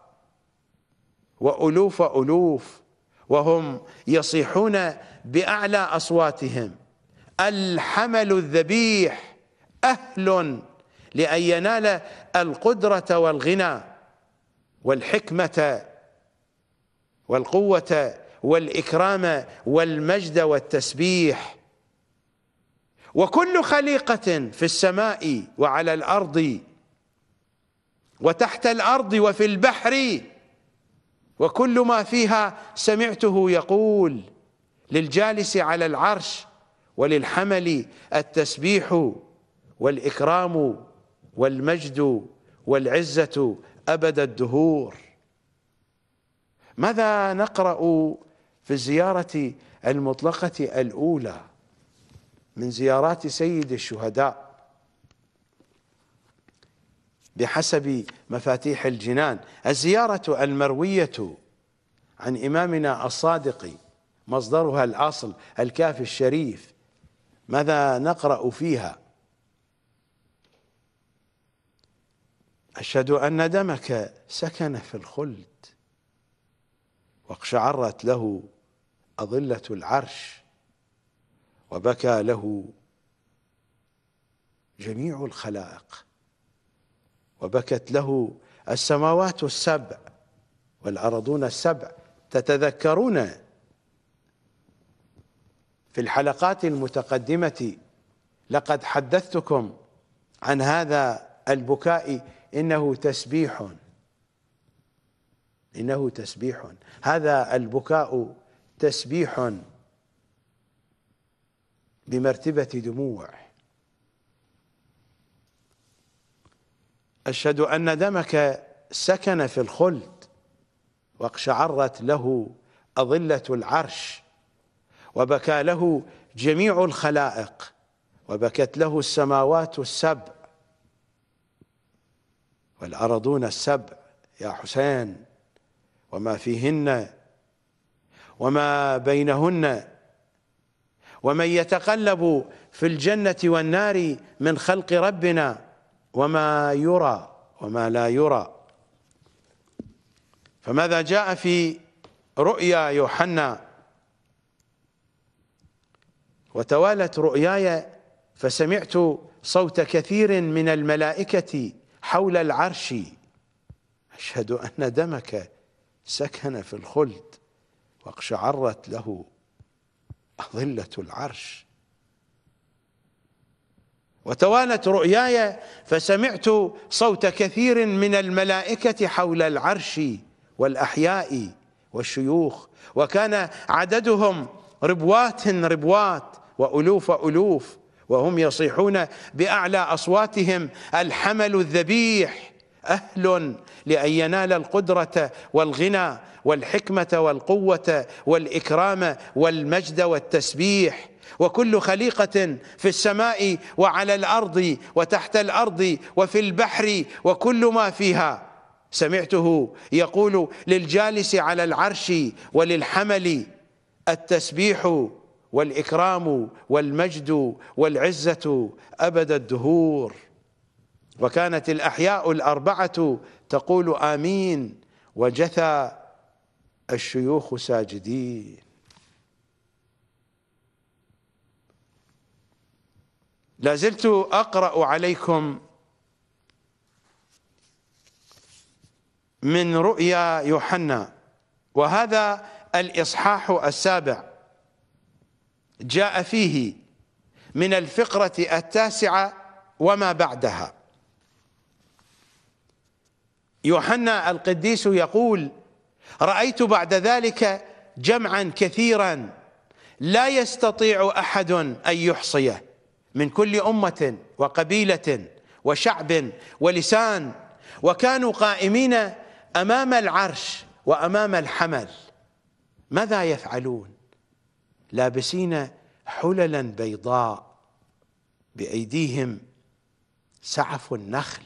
وألوف ألوف وهم يصيحون بأعلى أصواتهم الحمل الذبيح أهل لأن ينال القدرة والغنى والحكمة والقوة والإكرام والمجد والتسبيح وكل خليقة في السماء وعلى الأرض وتحت الأرض وفي البحر وكل ما فيها سمعته يقول للجالس على العرش وللحمل التسبيح والإكرام والمجد والعزة أبد الدهور ماذا نقرأ في الزيارة المطلقة الأولى من زيارات سيد الشهداء بحسب مفاتيح الجنان الزيارة المروية عن إمامنا الصادق مصدرها الأصل الكافي الشريف ماذا نقرأ فيها أشهد أن دمك سكن في الخلد واقشعرت له أظلة العرش وبكى له جميع الخلائق وبكت له السماوات السبع والأرضون السبع تتذكرون في الحلقات المتقدمة لقد حدثتكم عن هذا البكاء إنه تسبيح إنه تسبيح هذا البكاء تسبيح بمرتبة دموع أشهد أن دمك سكن في الخلد واقشعرت له أظلة العرش وبكى له جميع الخلائق وبكت له السماوات السبع والأرضون السبع يا حسين وما فيهن وما بينهن ومن يتقلب في الجنة والنار من خلق ربنا وما يرى وما لا يرى فماذا جاء في رؤيا يوحنا وتوالت رؤياي فسمعت صوت كثير من الملائكة حول العرش أشهد أن دمك سكن في الخلد واقشعرت له أظلة العرش وتوانت رؤياي فسمعت صوت كثير من الملائكة حول العرش والأحياء والشيوخ وكان عددهم ربوات ربوات وألوف ألوف وهم يصيحون بأعلى أصواتهم الحمل الذبيح أهل لأن ينال القدرة والغنى والحكمة والقوة والإكرام والمجد والتسبيح وكل خليقة في السماء وعلى الأرض وتحت الأرض وفي البحر وكل ما فيها سمعته يقول للجالس على العرش وللحمل التسبيح والإكرام والمجد والعزة أبد الدهور وكانت الأحياء الأربعة تقول آمين وجثى الشيوخ ساجدين لازلت أقرأ عليكم من رؤيا يوحنا وهذا الإصحاح السابع جاء فيه من الفقرة التاسعة وما بعدها يوحنا القديس يقول رأيت بعد ذلك جمعا كثيرا لا يستطيع أحد أن يحصيه من كل أمة وقبيلة وشعب ولسان وكانوا قائمين أمام العرش وأمام الحمل ماذا يفعلون لابسين حللا بيضاء بأيديهم سعف النخل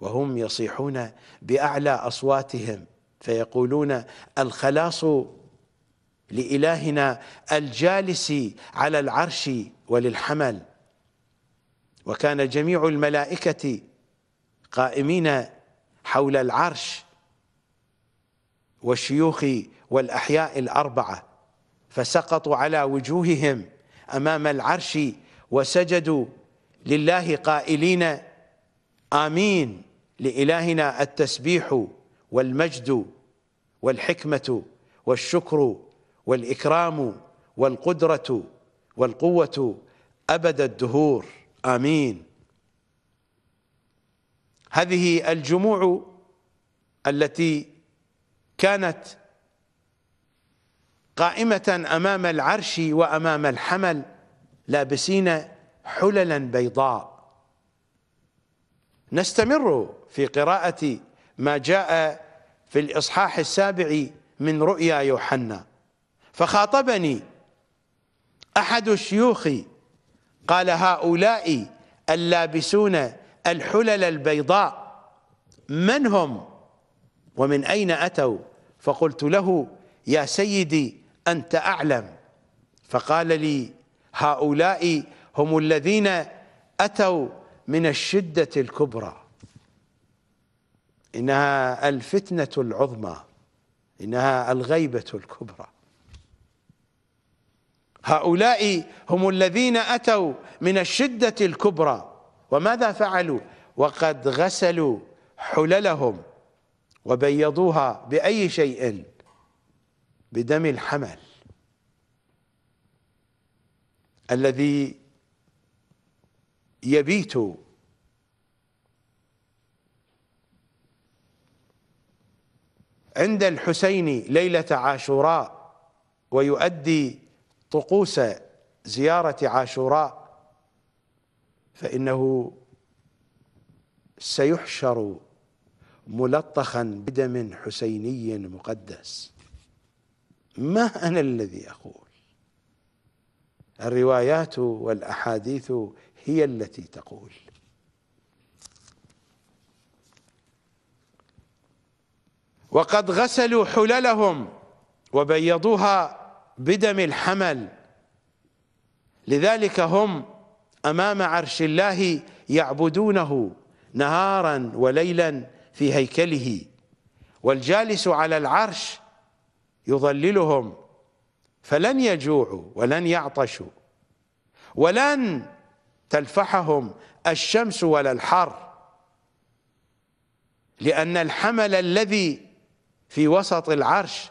وهم يصيحون باعلى اصواتهم فيقولون الخلاص لالهنا الجالس على العرش وللحمل وكان جميع الملائكه قائمين حول العرش والشيوخ والاحياء الاربعه فسقطوا على وجوههم امام العرش وسجدوا لله قائلين امين لإلهنا التسبيح والمجد والحكمة والشكر والإكرام والقدرة والقوة أبد الدهور آمين هذه الجموع التي كانت قائمة أمام العرش وأمام الحمل لابسين حللا بيضاء نستمر في قراءة ما جاء في الإصحاح السابع من رؤيا يوحنا فخاطبني أحد الشيوخ قال هؤلاء اللابسون الحلل البيضاء من هم ومن أين أتوا فقلت له يا سيدي أنت أعلم فقال لي هؤلاء هم الذين أتوا من الشدة الكبرى إنها الفتنة العظمى إنها الغيبة الكبرى هؤلاء هم الذين أتوا من الشدة الكبرى وماذا فعلوا وقد غسلوا حللهم وبيضوها بأي شيء بدم الحمل الذي يبيت عند الحسين ليلة عاشوراء ويؤدي طقوس زيارة عاشوراء فإنه سيحشر ملطخا بدم حسيني مقدس ما أنا الذي أقول الروايات والأحاديث هي التي تقول وقد غسلوا حللهم وبيضوها بدم الحمل لذلك هم امام عرش الله يعبدونه نهارا وليلا في هيكله والجالس على العرش يظللهم فلن يجوعوا ولن يعطشوا ولن تلفحهم الشمس ولا الحر لأن الحمل الذي في وسط العرش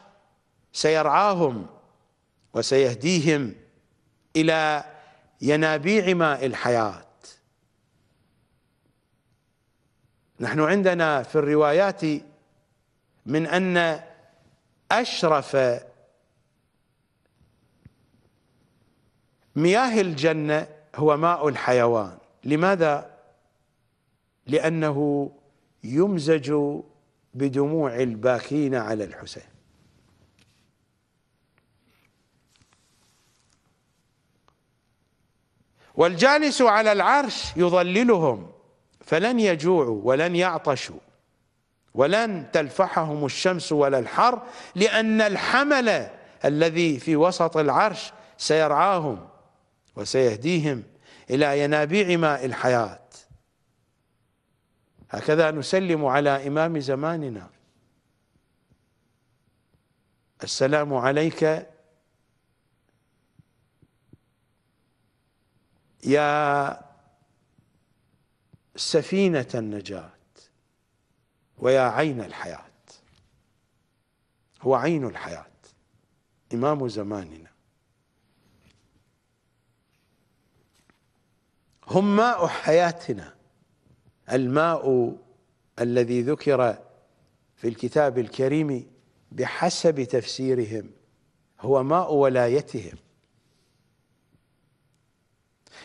سيرعاهم وسيهديهم إلى ينابيع ماء الحياة نحن عندنا في الروايات من أن أشرف مياه الجنة هو ماء الحيوان لماذا لانه يمزج بدموع الباكين على الحسين والجالس على العرش يظللهم فلن يجوعوا ولن يعطشوا ولن تلفحهم الشمس ولا الحر لأن الحمل الذي في وسط العرش سيرعاهم وسيهديهم إلى ينابيع ماء الحياة هكذا نسلم على إمام زماننا السلام عليك يا سفينة النجاة ويا عين الحياة هو عين الحياة إمام زماننا هم ماء حياتنا الماء الذي ذكر في الكتاب الكريم بحسب تفسيرهم هو ماء ولايتهم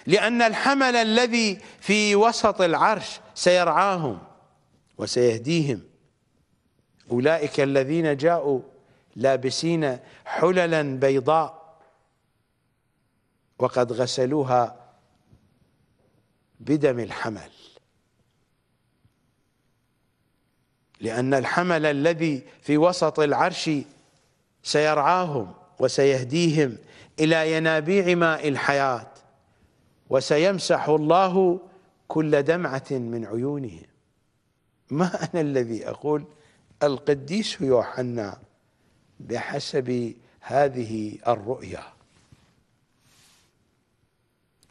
لأن الحمل الذي في وسط العرش سيرعاهم وسيهديهم أولئك الذين جاءوا لابسين حللا بيضاء وقد غسلوها بدم الحمل لأن الحمل الذي في وسط العرش سيرعاهم وسيهديهم إلى ينابيع ماء الحياة وسيمسح الله كل دمعة من عيونهم ما أنا الذي أقول القديس يوحنا بحسب هذه الرؤيا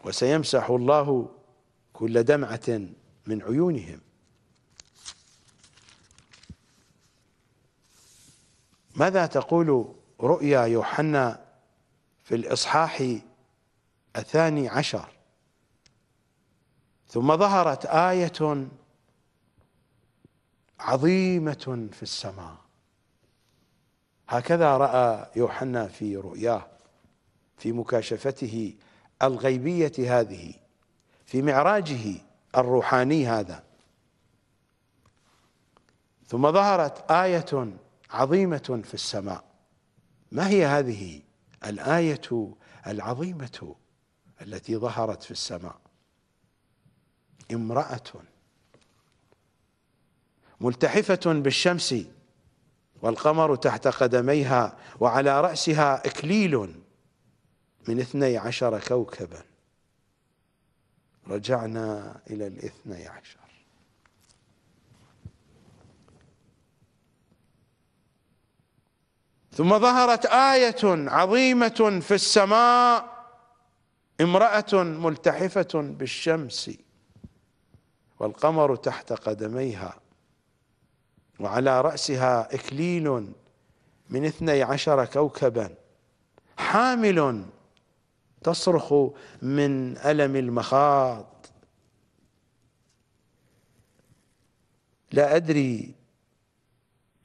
وسيمسح الله كل دمعة من عيونهم ماذا تقول رؤيا يوحنا في الإصحاح الثاني عشر ثم ظهرت آية عظيمة في السماء هكذا رأى يوحنا في رؤياه في مكاشفته الغيبية هذه في معراجه الروحاني هذا ثم ظهرت آية عظيمة في السماء ما هي هذه الآية العظيمة التي ظهرت في السماء امرأة ملتحفة بالشمس والقمر تحت قدميها وعلى رأسها إكليل من اثني عشر كوكباً رجعنا إلى الاثني عشر ثم ظهرت آية عظيمة في السماء امرأة ملتحفة بالشمس والقمر تحت قدميها وعلى رأسها إكليل من اثني عشر كوكبا حامل تصرخ من ألم المخاط لا أدري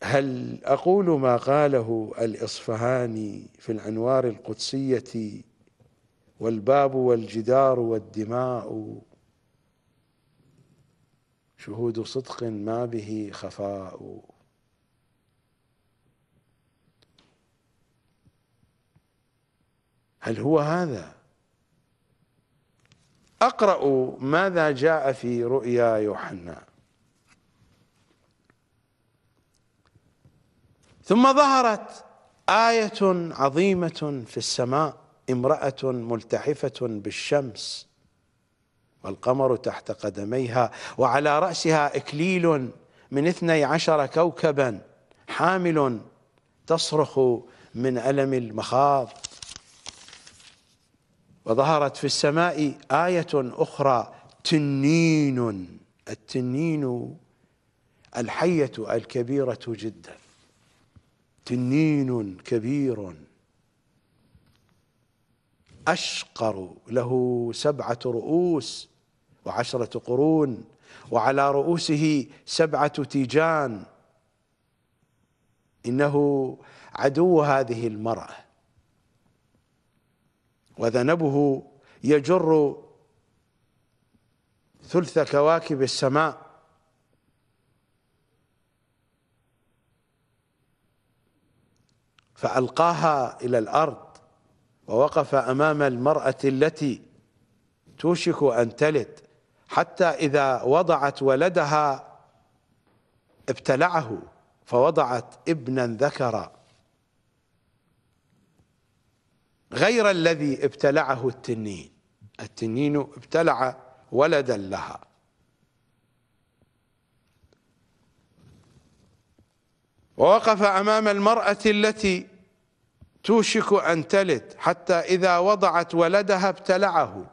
هل أقول ما قاله الإصفهاني في الأنوار القدسية والباب والجدار والدماء شهود صدق ما به خفاء هل هو هذا اقرا ماذا جاء في رؤيا يوحنا ثم ظهرت ايه عظيمه في السماء امراه ملتحفه بالشمس والقمر تحت قدميها وعلى راسها اكليل من اثني عشر كوكبا حامل تصرخ من الم المخاض وظهرت في السماء آية أخرى تنين التنين الحية الكبيرة جدا تنين كبير أشقر له سبعة رؤوس وعشرة قرون وعلى رؤوسه سبعة تيجان إنه عدو هذه المرأة وذنبه يجر ثلث كواكب السماء فألقاها إلى الأرض ووقف أمام المرأة التي توشك أن تلد حتى إذا وضعت ولدها ابتلعه فوضعت ابنا ذكرا غير الذي ابتلعه التنين التنين ابتلع ولدا لها ووقف امام المراه التي توشك ان تلد حتى اذا وضعت ولدها ابتلعه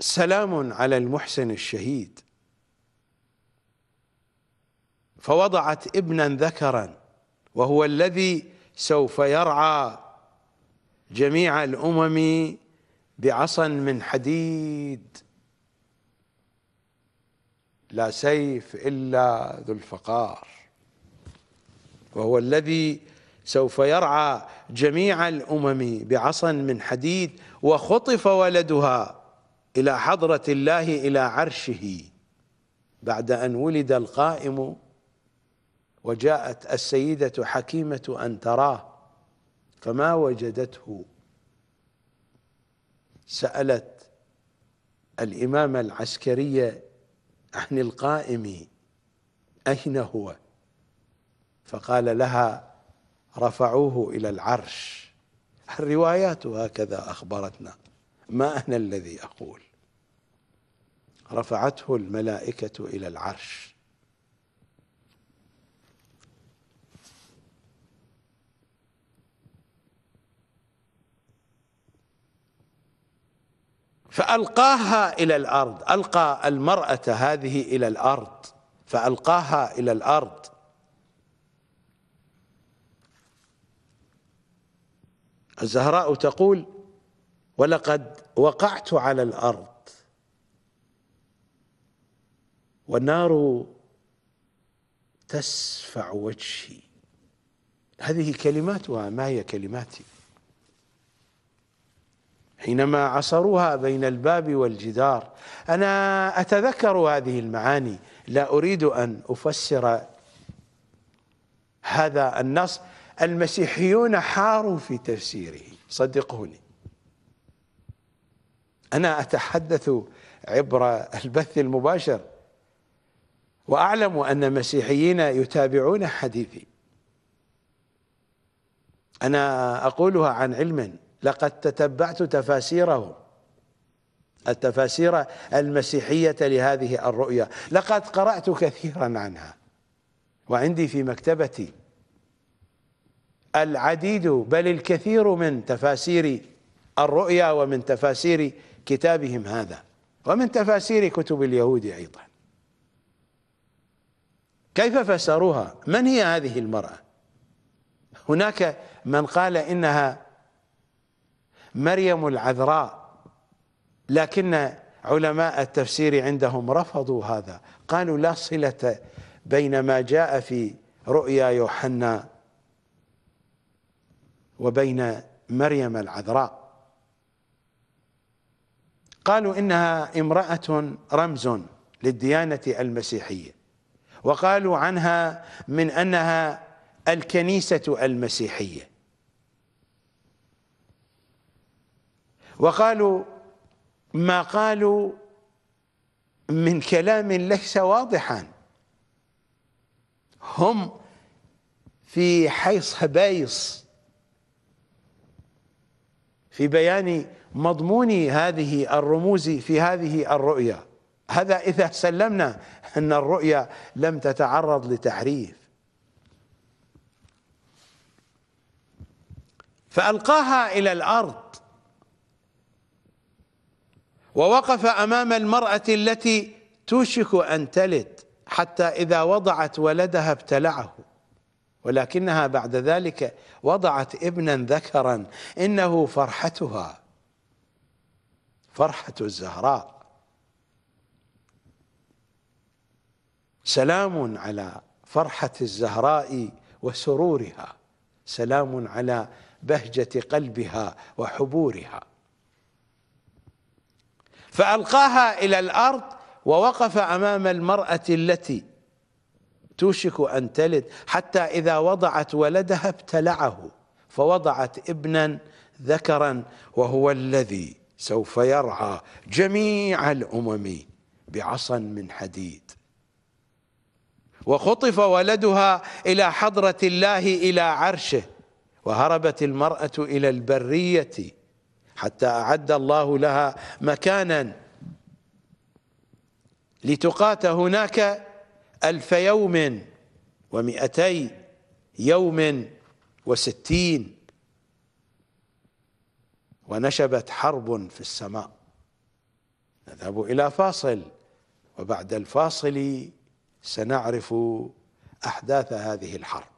سلام على المحسن الشهيد فوضعت ابنا ذكرا وهو الذي سوف يرعى جميع الامم بعصا من حديد لا سيف الا ذو الفقار وهو الذي سوف يرعى جميع الامم بعصا من حديد وخطف ولدها الى حضره الله الى عرشه بعد ان ولد القائم وجاءت السيدة حكيمة أن تراه فما وجدته سألت الإمام العسكري عن القائم أين هو فقال لها رفعوه إلى العرش الروايات هكذا أخبرتنا ما أنا الذي أقول رفعته الملائكة إلى العرش فألقاها إلى الأرض ألقى المرأة هذه إلى الأرض فألقاها إلى الأرض الزهراء تقول ولقد وقعت على الأرض والنار تسفع وجهي هذه كلماتها ما هي كلماتي حينما عصروها بين الباب والجدار أنا أتذكر هذه المعاني لا أريد أن أفسر هذا النص المسيحيون حاروا في تفسيره صدقوني أنا أتحدث عبر البث المباشر وأعلم أن مسيحيين يتابعون حديثي أنا أقولها عن علم لقد تتبعت تفاسيرهم التفاسير المسيحية لهذه الرؤيا لقد قرأت كثيرا عنها وعندي في مكتبتي العديد بل الكثير من تفاسير الرؤيا ومن تفاسير كتابهم هذا ومن تفاسير كتب اليهود أيضا كيف فسروها من هي هذه المرأة هناك من قال إنها مريم العذراء لكن علماء التفسير عندهم رفضوا هذا قالوا لا صلة بين ما جاء في رؤيا يوحنا وبين مريم العذراء قالوا إنها امرأة رمز للديانة المسيحية وقالوا عنها من أنها الكنيسة المسيحية وقالوا ما قالوا من كلام ليس واضحا هم في حيص هبايص في بيان مضمون هذه الرموز في هذه الرؤيا هذا إذا سلمنا أن الرؤيا لم تتعرض لتحريف فألقاها إلى الأرض ووقف امام المراه التي توشك ان تلد حتى اذا وضعت ولدها ابتلعه ولكنها بعد ذلك وضعت ابنا ذكرا انه فرحتها فرحه الزهراء سلام على فرحه الزهراء وسرورها سلام على بهجه قلبها وحبورها فألقاها إلى الأرض ووقف أمام المرأة التي توشك أن تلد حتى إذا وضعت ولدها ابتلعه فوضعت ابنا ذكرا وهو الذي سوف يرعى جميع الأمم بعصا من حديد وخطف ولدها إلى حضرة الله إلى عرشه وهربت المرأة إلى البرية حتى أعد الله لها مكانا لتقات هناك ألف يوم ومئتي يوم وستين ونشبت حرب في السماء نذهب إلى فاصل وبعد الفاصل سنعرف أحداث هذه الحرب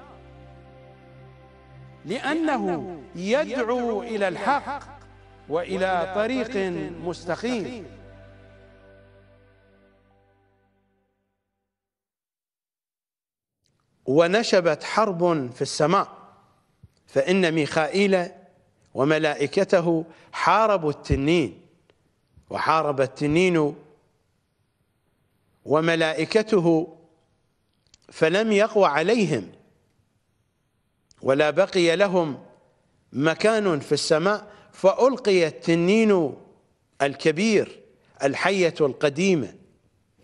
لأنه يدعو إلى الحق وإلى طريق مستقيم ونشبت حرب في السماء فإن ميخائيل وملائكته حاربوا التنين وحارب التنين وملائكته فلم يقوى عليهم ولا بقي لهم مكان في السماء فألقي التنين الكبير الحية القديمة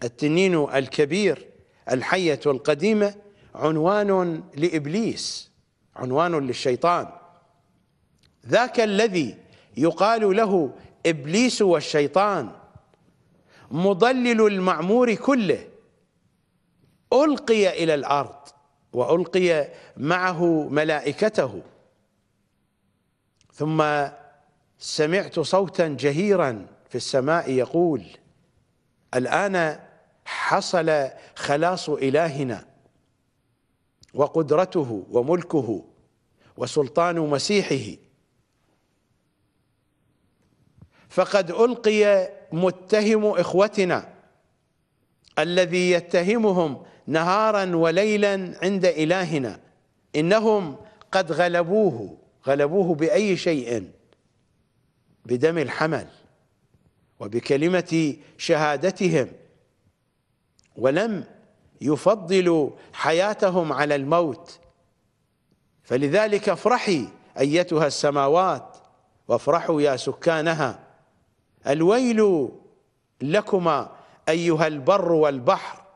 التنين الكبير الحية القديمة عنوان لإبليس عنوان للشيطان ذاك الذي يقال له إبليس والشيطان مضلل المعمور كله ألقي إلى الأرض وألقي معه ملائكته ثم سمعت صوتا جهيرا في السماء يقول الآن حصل خلاص إلهنا وقدرته وملكه وسلطان مسيحه فقد ألقي متهم إخوتنا الذي يتهمهم نهارا وليلا عند إلهنا إنهم قد غلبوه غلبوه بأي شيء بدم الحمل وبكلمة شهادتهم ولم يفضلوا حياتهم على الموت فلذلك افرحي أيتها السماوات وافرحوا يا سكانها الويل لكما أيها البر والبحر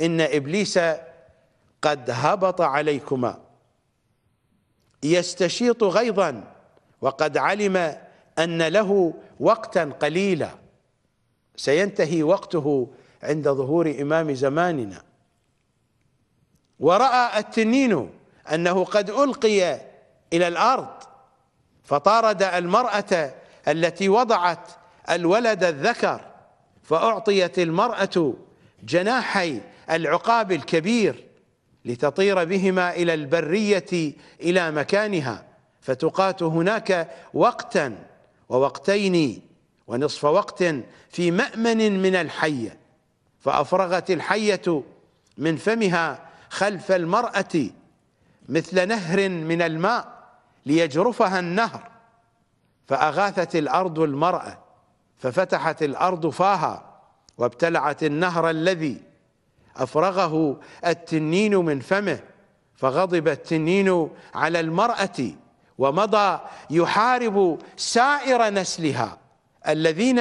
إن إبليس قد هبط عليكما يستشيط غيظا وقد علم أن له وقتا قليلا سينتهي وقته عند ظهور إمام زماننا ورأى التنين أنه قد ألقي إلى الأرض فطارد المرأة التي وضعت الولد الذكر فأعطيت المرأة جناحي العقاب الكبير لتطير بهما إلى البرية إلى مكانها فتقات هناك وقتا ووقتين ونصف وقت في مأمن من الحية فأفرغت الحية من فمها خلف المرأة مثل نهر من الماء ليجرفها النهر فأغاثت الأرض المرأة ففتحت الأرض فاها وابتلعت النهر الذي أفرغه التنين من فمه فغضب التنين على المرأة ومضى يحارب سائر نسلها الذين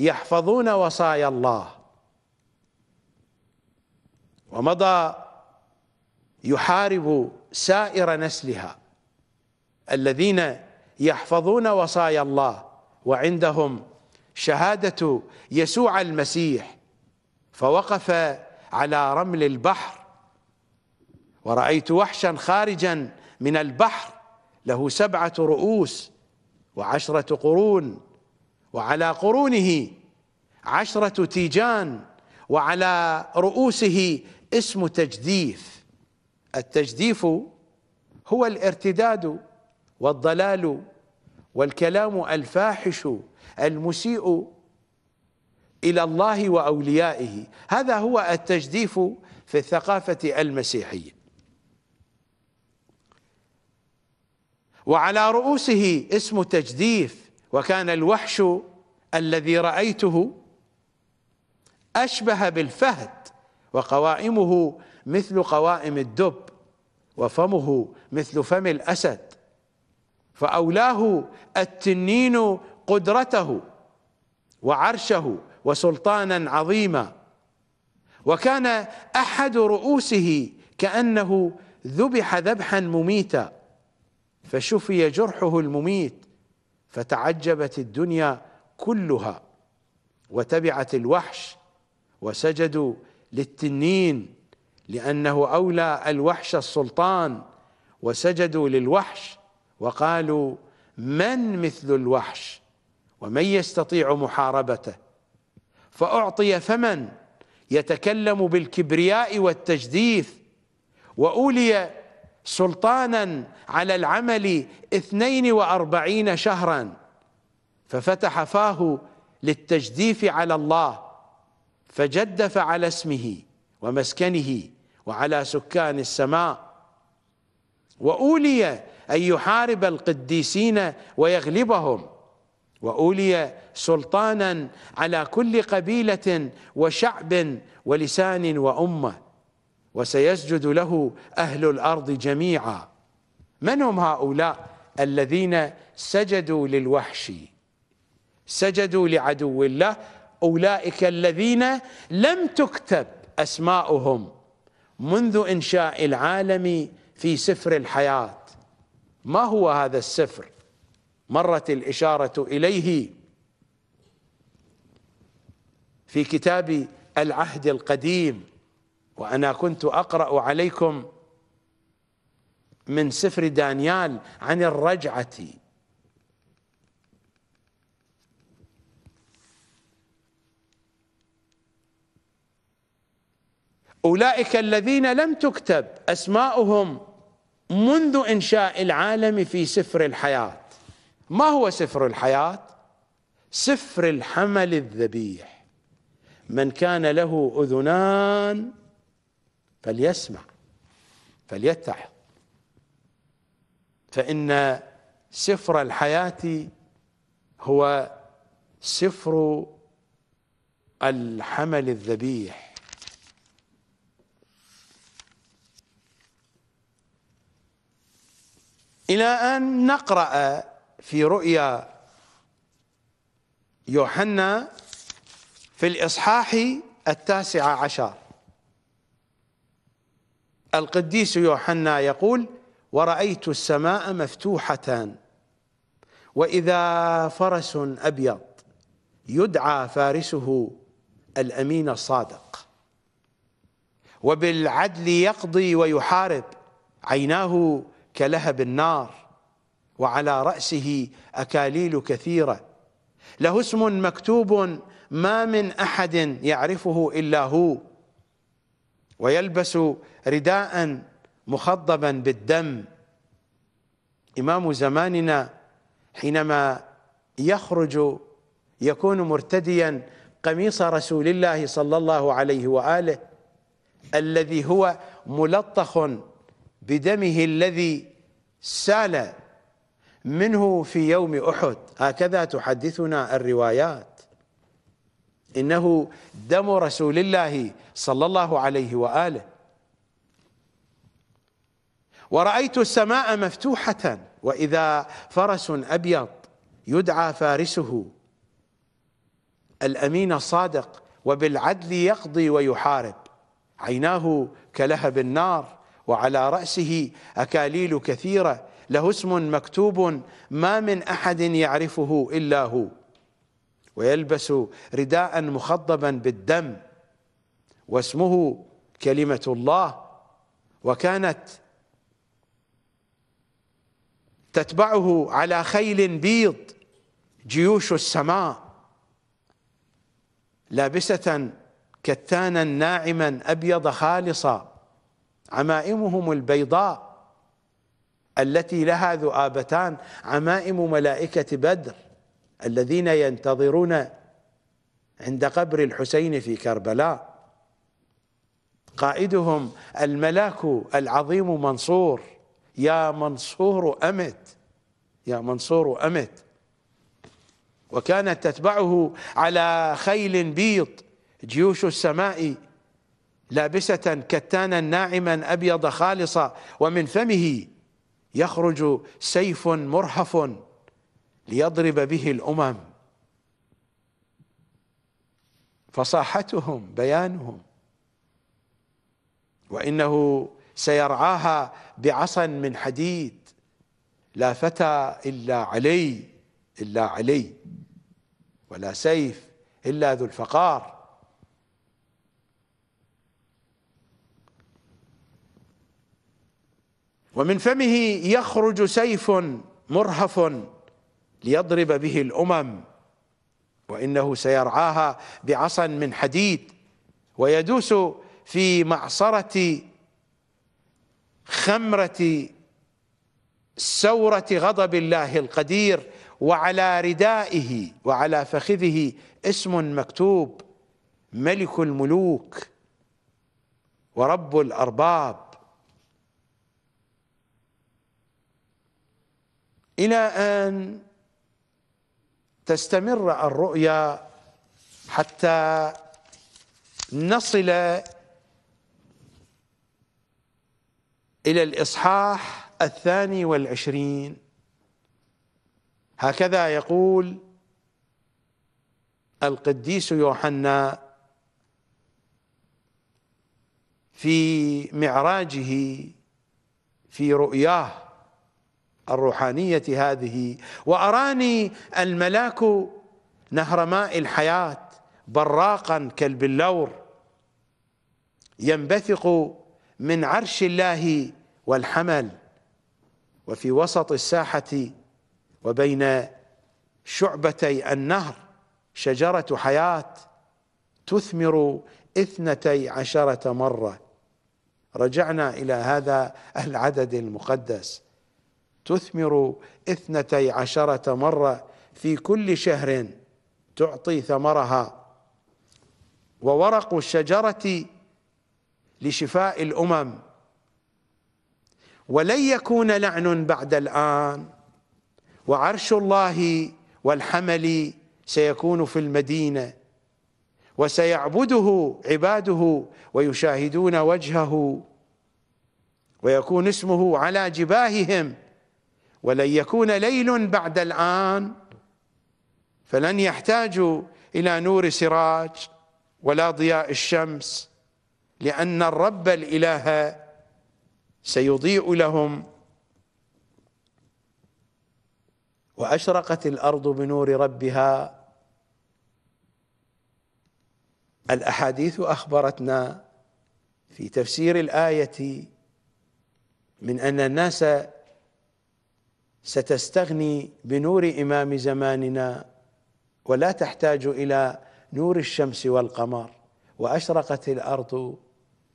يحفظون وصايا الله ومضى يحارب سائر نسلها الذين يحفظون وصايا الله وعندهم شهادة يسوع المسيح فوقف على رمل البحر ورأيت وحشا خارجا من البحر له سبعة رؤوس وعشرة قرون وعلى قرونه عشرة تيجان وعلى رؤوسه اسم تجديف التجديف هو الارتداد والضلال والكلام الفاحش المسيء إلى الله وأوليائه هذا هو التجديف في الثقافة المسيحية وعلى رؤوسه اسم تجديف وكان الوحش الذي رأيته أشبه بالفهد وقوائمه مثل قوائم الدب وفمه مثل فم الأسد فأولاه التنين قدرته وعرشه وسلطانا عظيما وكان احد رؤوسه كانه ذبح ذبحا مميتا فشفي جرحه المميت فتعجبت الدنيا كلها وتبعت الوحش وسجدوا للتنين لانه اولى الوحش السلطان وسجدوا للوحش وقالوا من مثل الوحش ومن يستطيع محاربته فأعطي فمن يتكلم بالكبرياء والتجديف وأولي سلطانا على العمل اثنين وأربعين شهرا ففتح فاه للتجديف على الله فجدف على اسمه ومسكنه وعلى سكان السماء وأولي أن يحارب القديسين ويغلبهم واولي سلطانا على كل قبيله وشعب ولسان وامه وسيسجد له اهل الارض جميعا من هم هؤلاء الذين سجدوا للوحش سجدوا لعدو الله اولئك الذين لم تكتب اسماؤهم منذ انشاء العالم في سفر الحياه ما هو هذا السفر مرت الإشارة إليه في كتاب العهد القديم وأنا كنت أقرأ عليكم من سفر دانيال عن الرجعة أولئك الذين لم تكتب أسماؤهم منذ إنشاء العالم في سفر الحياة ما هو سفر الحياة سفر الحمل الذبيح من كان له أذنان فليسمع فليتعظ فإن سفر الحياة هو سفر الحمل الذبيح إلى أن نقرأ في رؤيا يوحنا في الإصحاح التاسع عشر القديس يوحنا يقول ورأيت السماء مفتوحة وإذا فرس أبيض يدعى فارسه الأمين الصادق وبالعدل يقضي ويحارب عيناه كلهب النار وعلى رأسه أكاليل كثيرة له اسم مكتوب ما من أحد يعرفه إلا هو ويلبس رداء مخضبا بالدم إمام زماننا حينما يخرج يكون مرتديا قميص رسول الله صلى الله عليه وآله الذي هو ملطخ بدمه الذي سال منه في يوم أحد هكذا تحدثنا الروايات إنه دم رسول الله صلى الله عليه وآله ورأيت السماء مفتوحة وإذا فرس أبيض يدعى فارسه الأمين الصادق وبالعدل يقضي ويحارب عيناه كلهب النار وعلى رأسه أكاليل كثيرة له اسم مكتوب ما من احد يعرفه الا هو ويلبس رداء مخضبا بالدم واسمه كلمه الله وكانت تتبعه على خيل بيض جيوش السماء لابسة كتانا ناعما أبيض خالصا عمائمهم البيضاء التي لها ذؤابتان عمائم ملائكة بدر الذين ينتظرون عند قبر الحسين في كربلاء قائدهم الملاك العظيم منصور يا منصور أمت يا منصور أمت وكانت تتبعه على خيل بيض جيوش السماء لابسة كتانا ناعما أبيض خالصا ومن فمه يخرج سيف مرهف ليضرب به الامم فصاحتهم بيانهم وانه سيرعاها بعصا من حديد لا فتى الا علي الا علي ولا سيف الا ذو الفقار ومن فمه يخرج سيف مرهف ليضرب به الامم وانه سيرعاها بعصا من حديد ويدوس في معصره خمره سوره غضب الله القدير وعلى ردائه وعلى فخذه اسم مكتوب ملك الملوك ورب الارباب إلى أن تستمر الرؤيا حتى نصل إلى الإصحاح الثاني والعشرين هكذا يقول القديس يوحنا في معراجه في رؤياه الروحانية هذه وأراني الملاك نهر ماء الحياة براقا كالبلور ينبثق من عرش الله والحمل وفي وسط الساحة وبين شعبتي النهر شجرة حياة تثمر اثنتي عشرة مرة رجعنا إلى هذا العدد المقدس تثمر اثنتي عشرة مرة في كل شهر تعطي ثمرها وورق الشجرة لشفاء الأمم ولن يكون لعن بعد الآن وعرش الله والحمل سيكون في المدينة وسيعبده عباده ويشاهدون وجهه ويكون اسمه على جباههم ولن يكون ليل بعد الآن فلن يحتاجوا إلى نور سراج ولا ضياء الشمس لأن الرب الإله سيضيء لهم وأشرقت الأرض بنور ربها الأحاديث أخبرتنا في تفسير الآية من أن الناس ستستغني بنور إمام زماننا ولا تحتاج إلى نور الشمس والقمر وأشرقت الأرض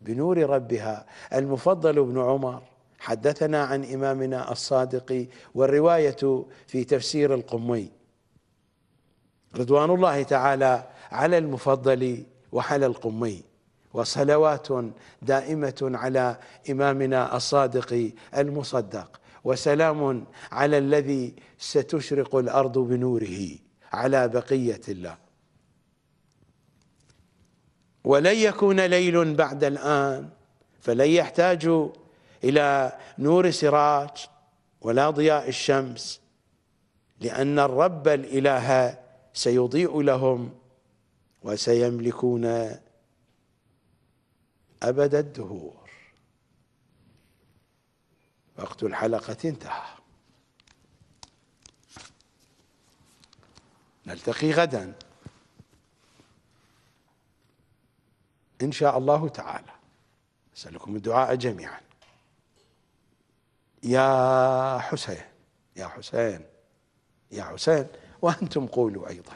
بنور ربها المفضل بن عمر حدثنا عن إمامنا الصادق والرواية في تفسير القمي رضوان الله تعالى على المفضل وحل القمي وصلوات دائمة على إمامنا الصادق المصدق وسلام على الذي ستشرق الارض بنوره على بقيه الله ولن يكون ليل بعد الان فلن يحتاجوا الى نور سراج ولا ضياء الشمس لان الرب الاله سيضيء لهم وسيملكون ابد الدهور وقت الحلقة انتهى نلتقي غدا إن شاء الله تعالى أسألكم الدعاء جميعا يا حسين يا حسين يا حسين وأنتم قولوا أيضا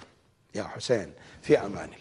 يا حسين في أمان الله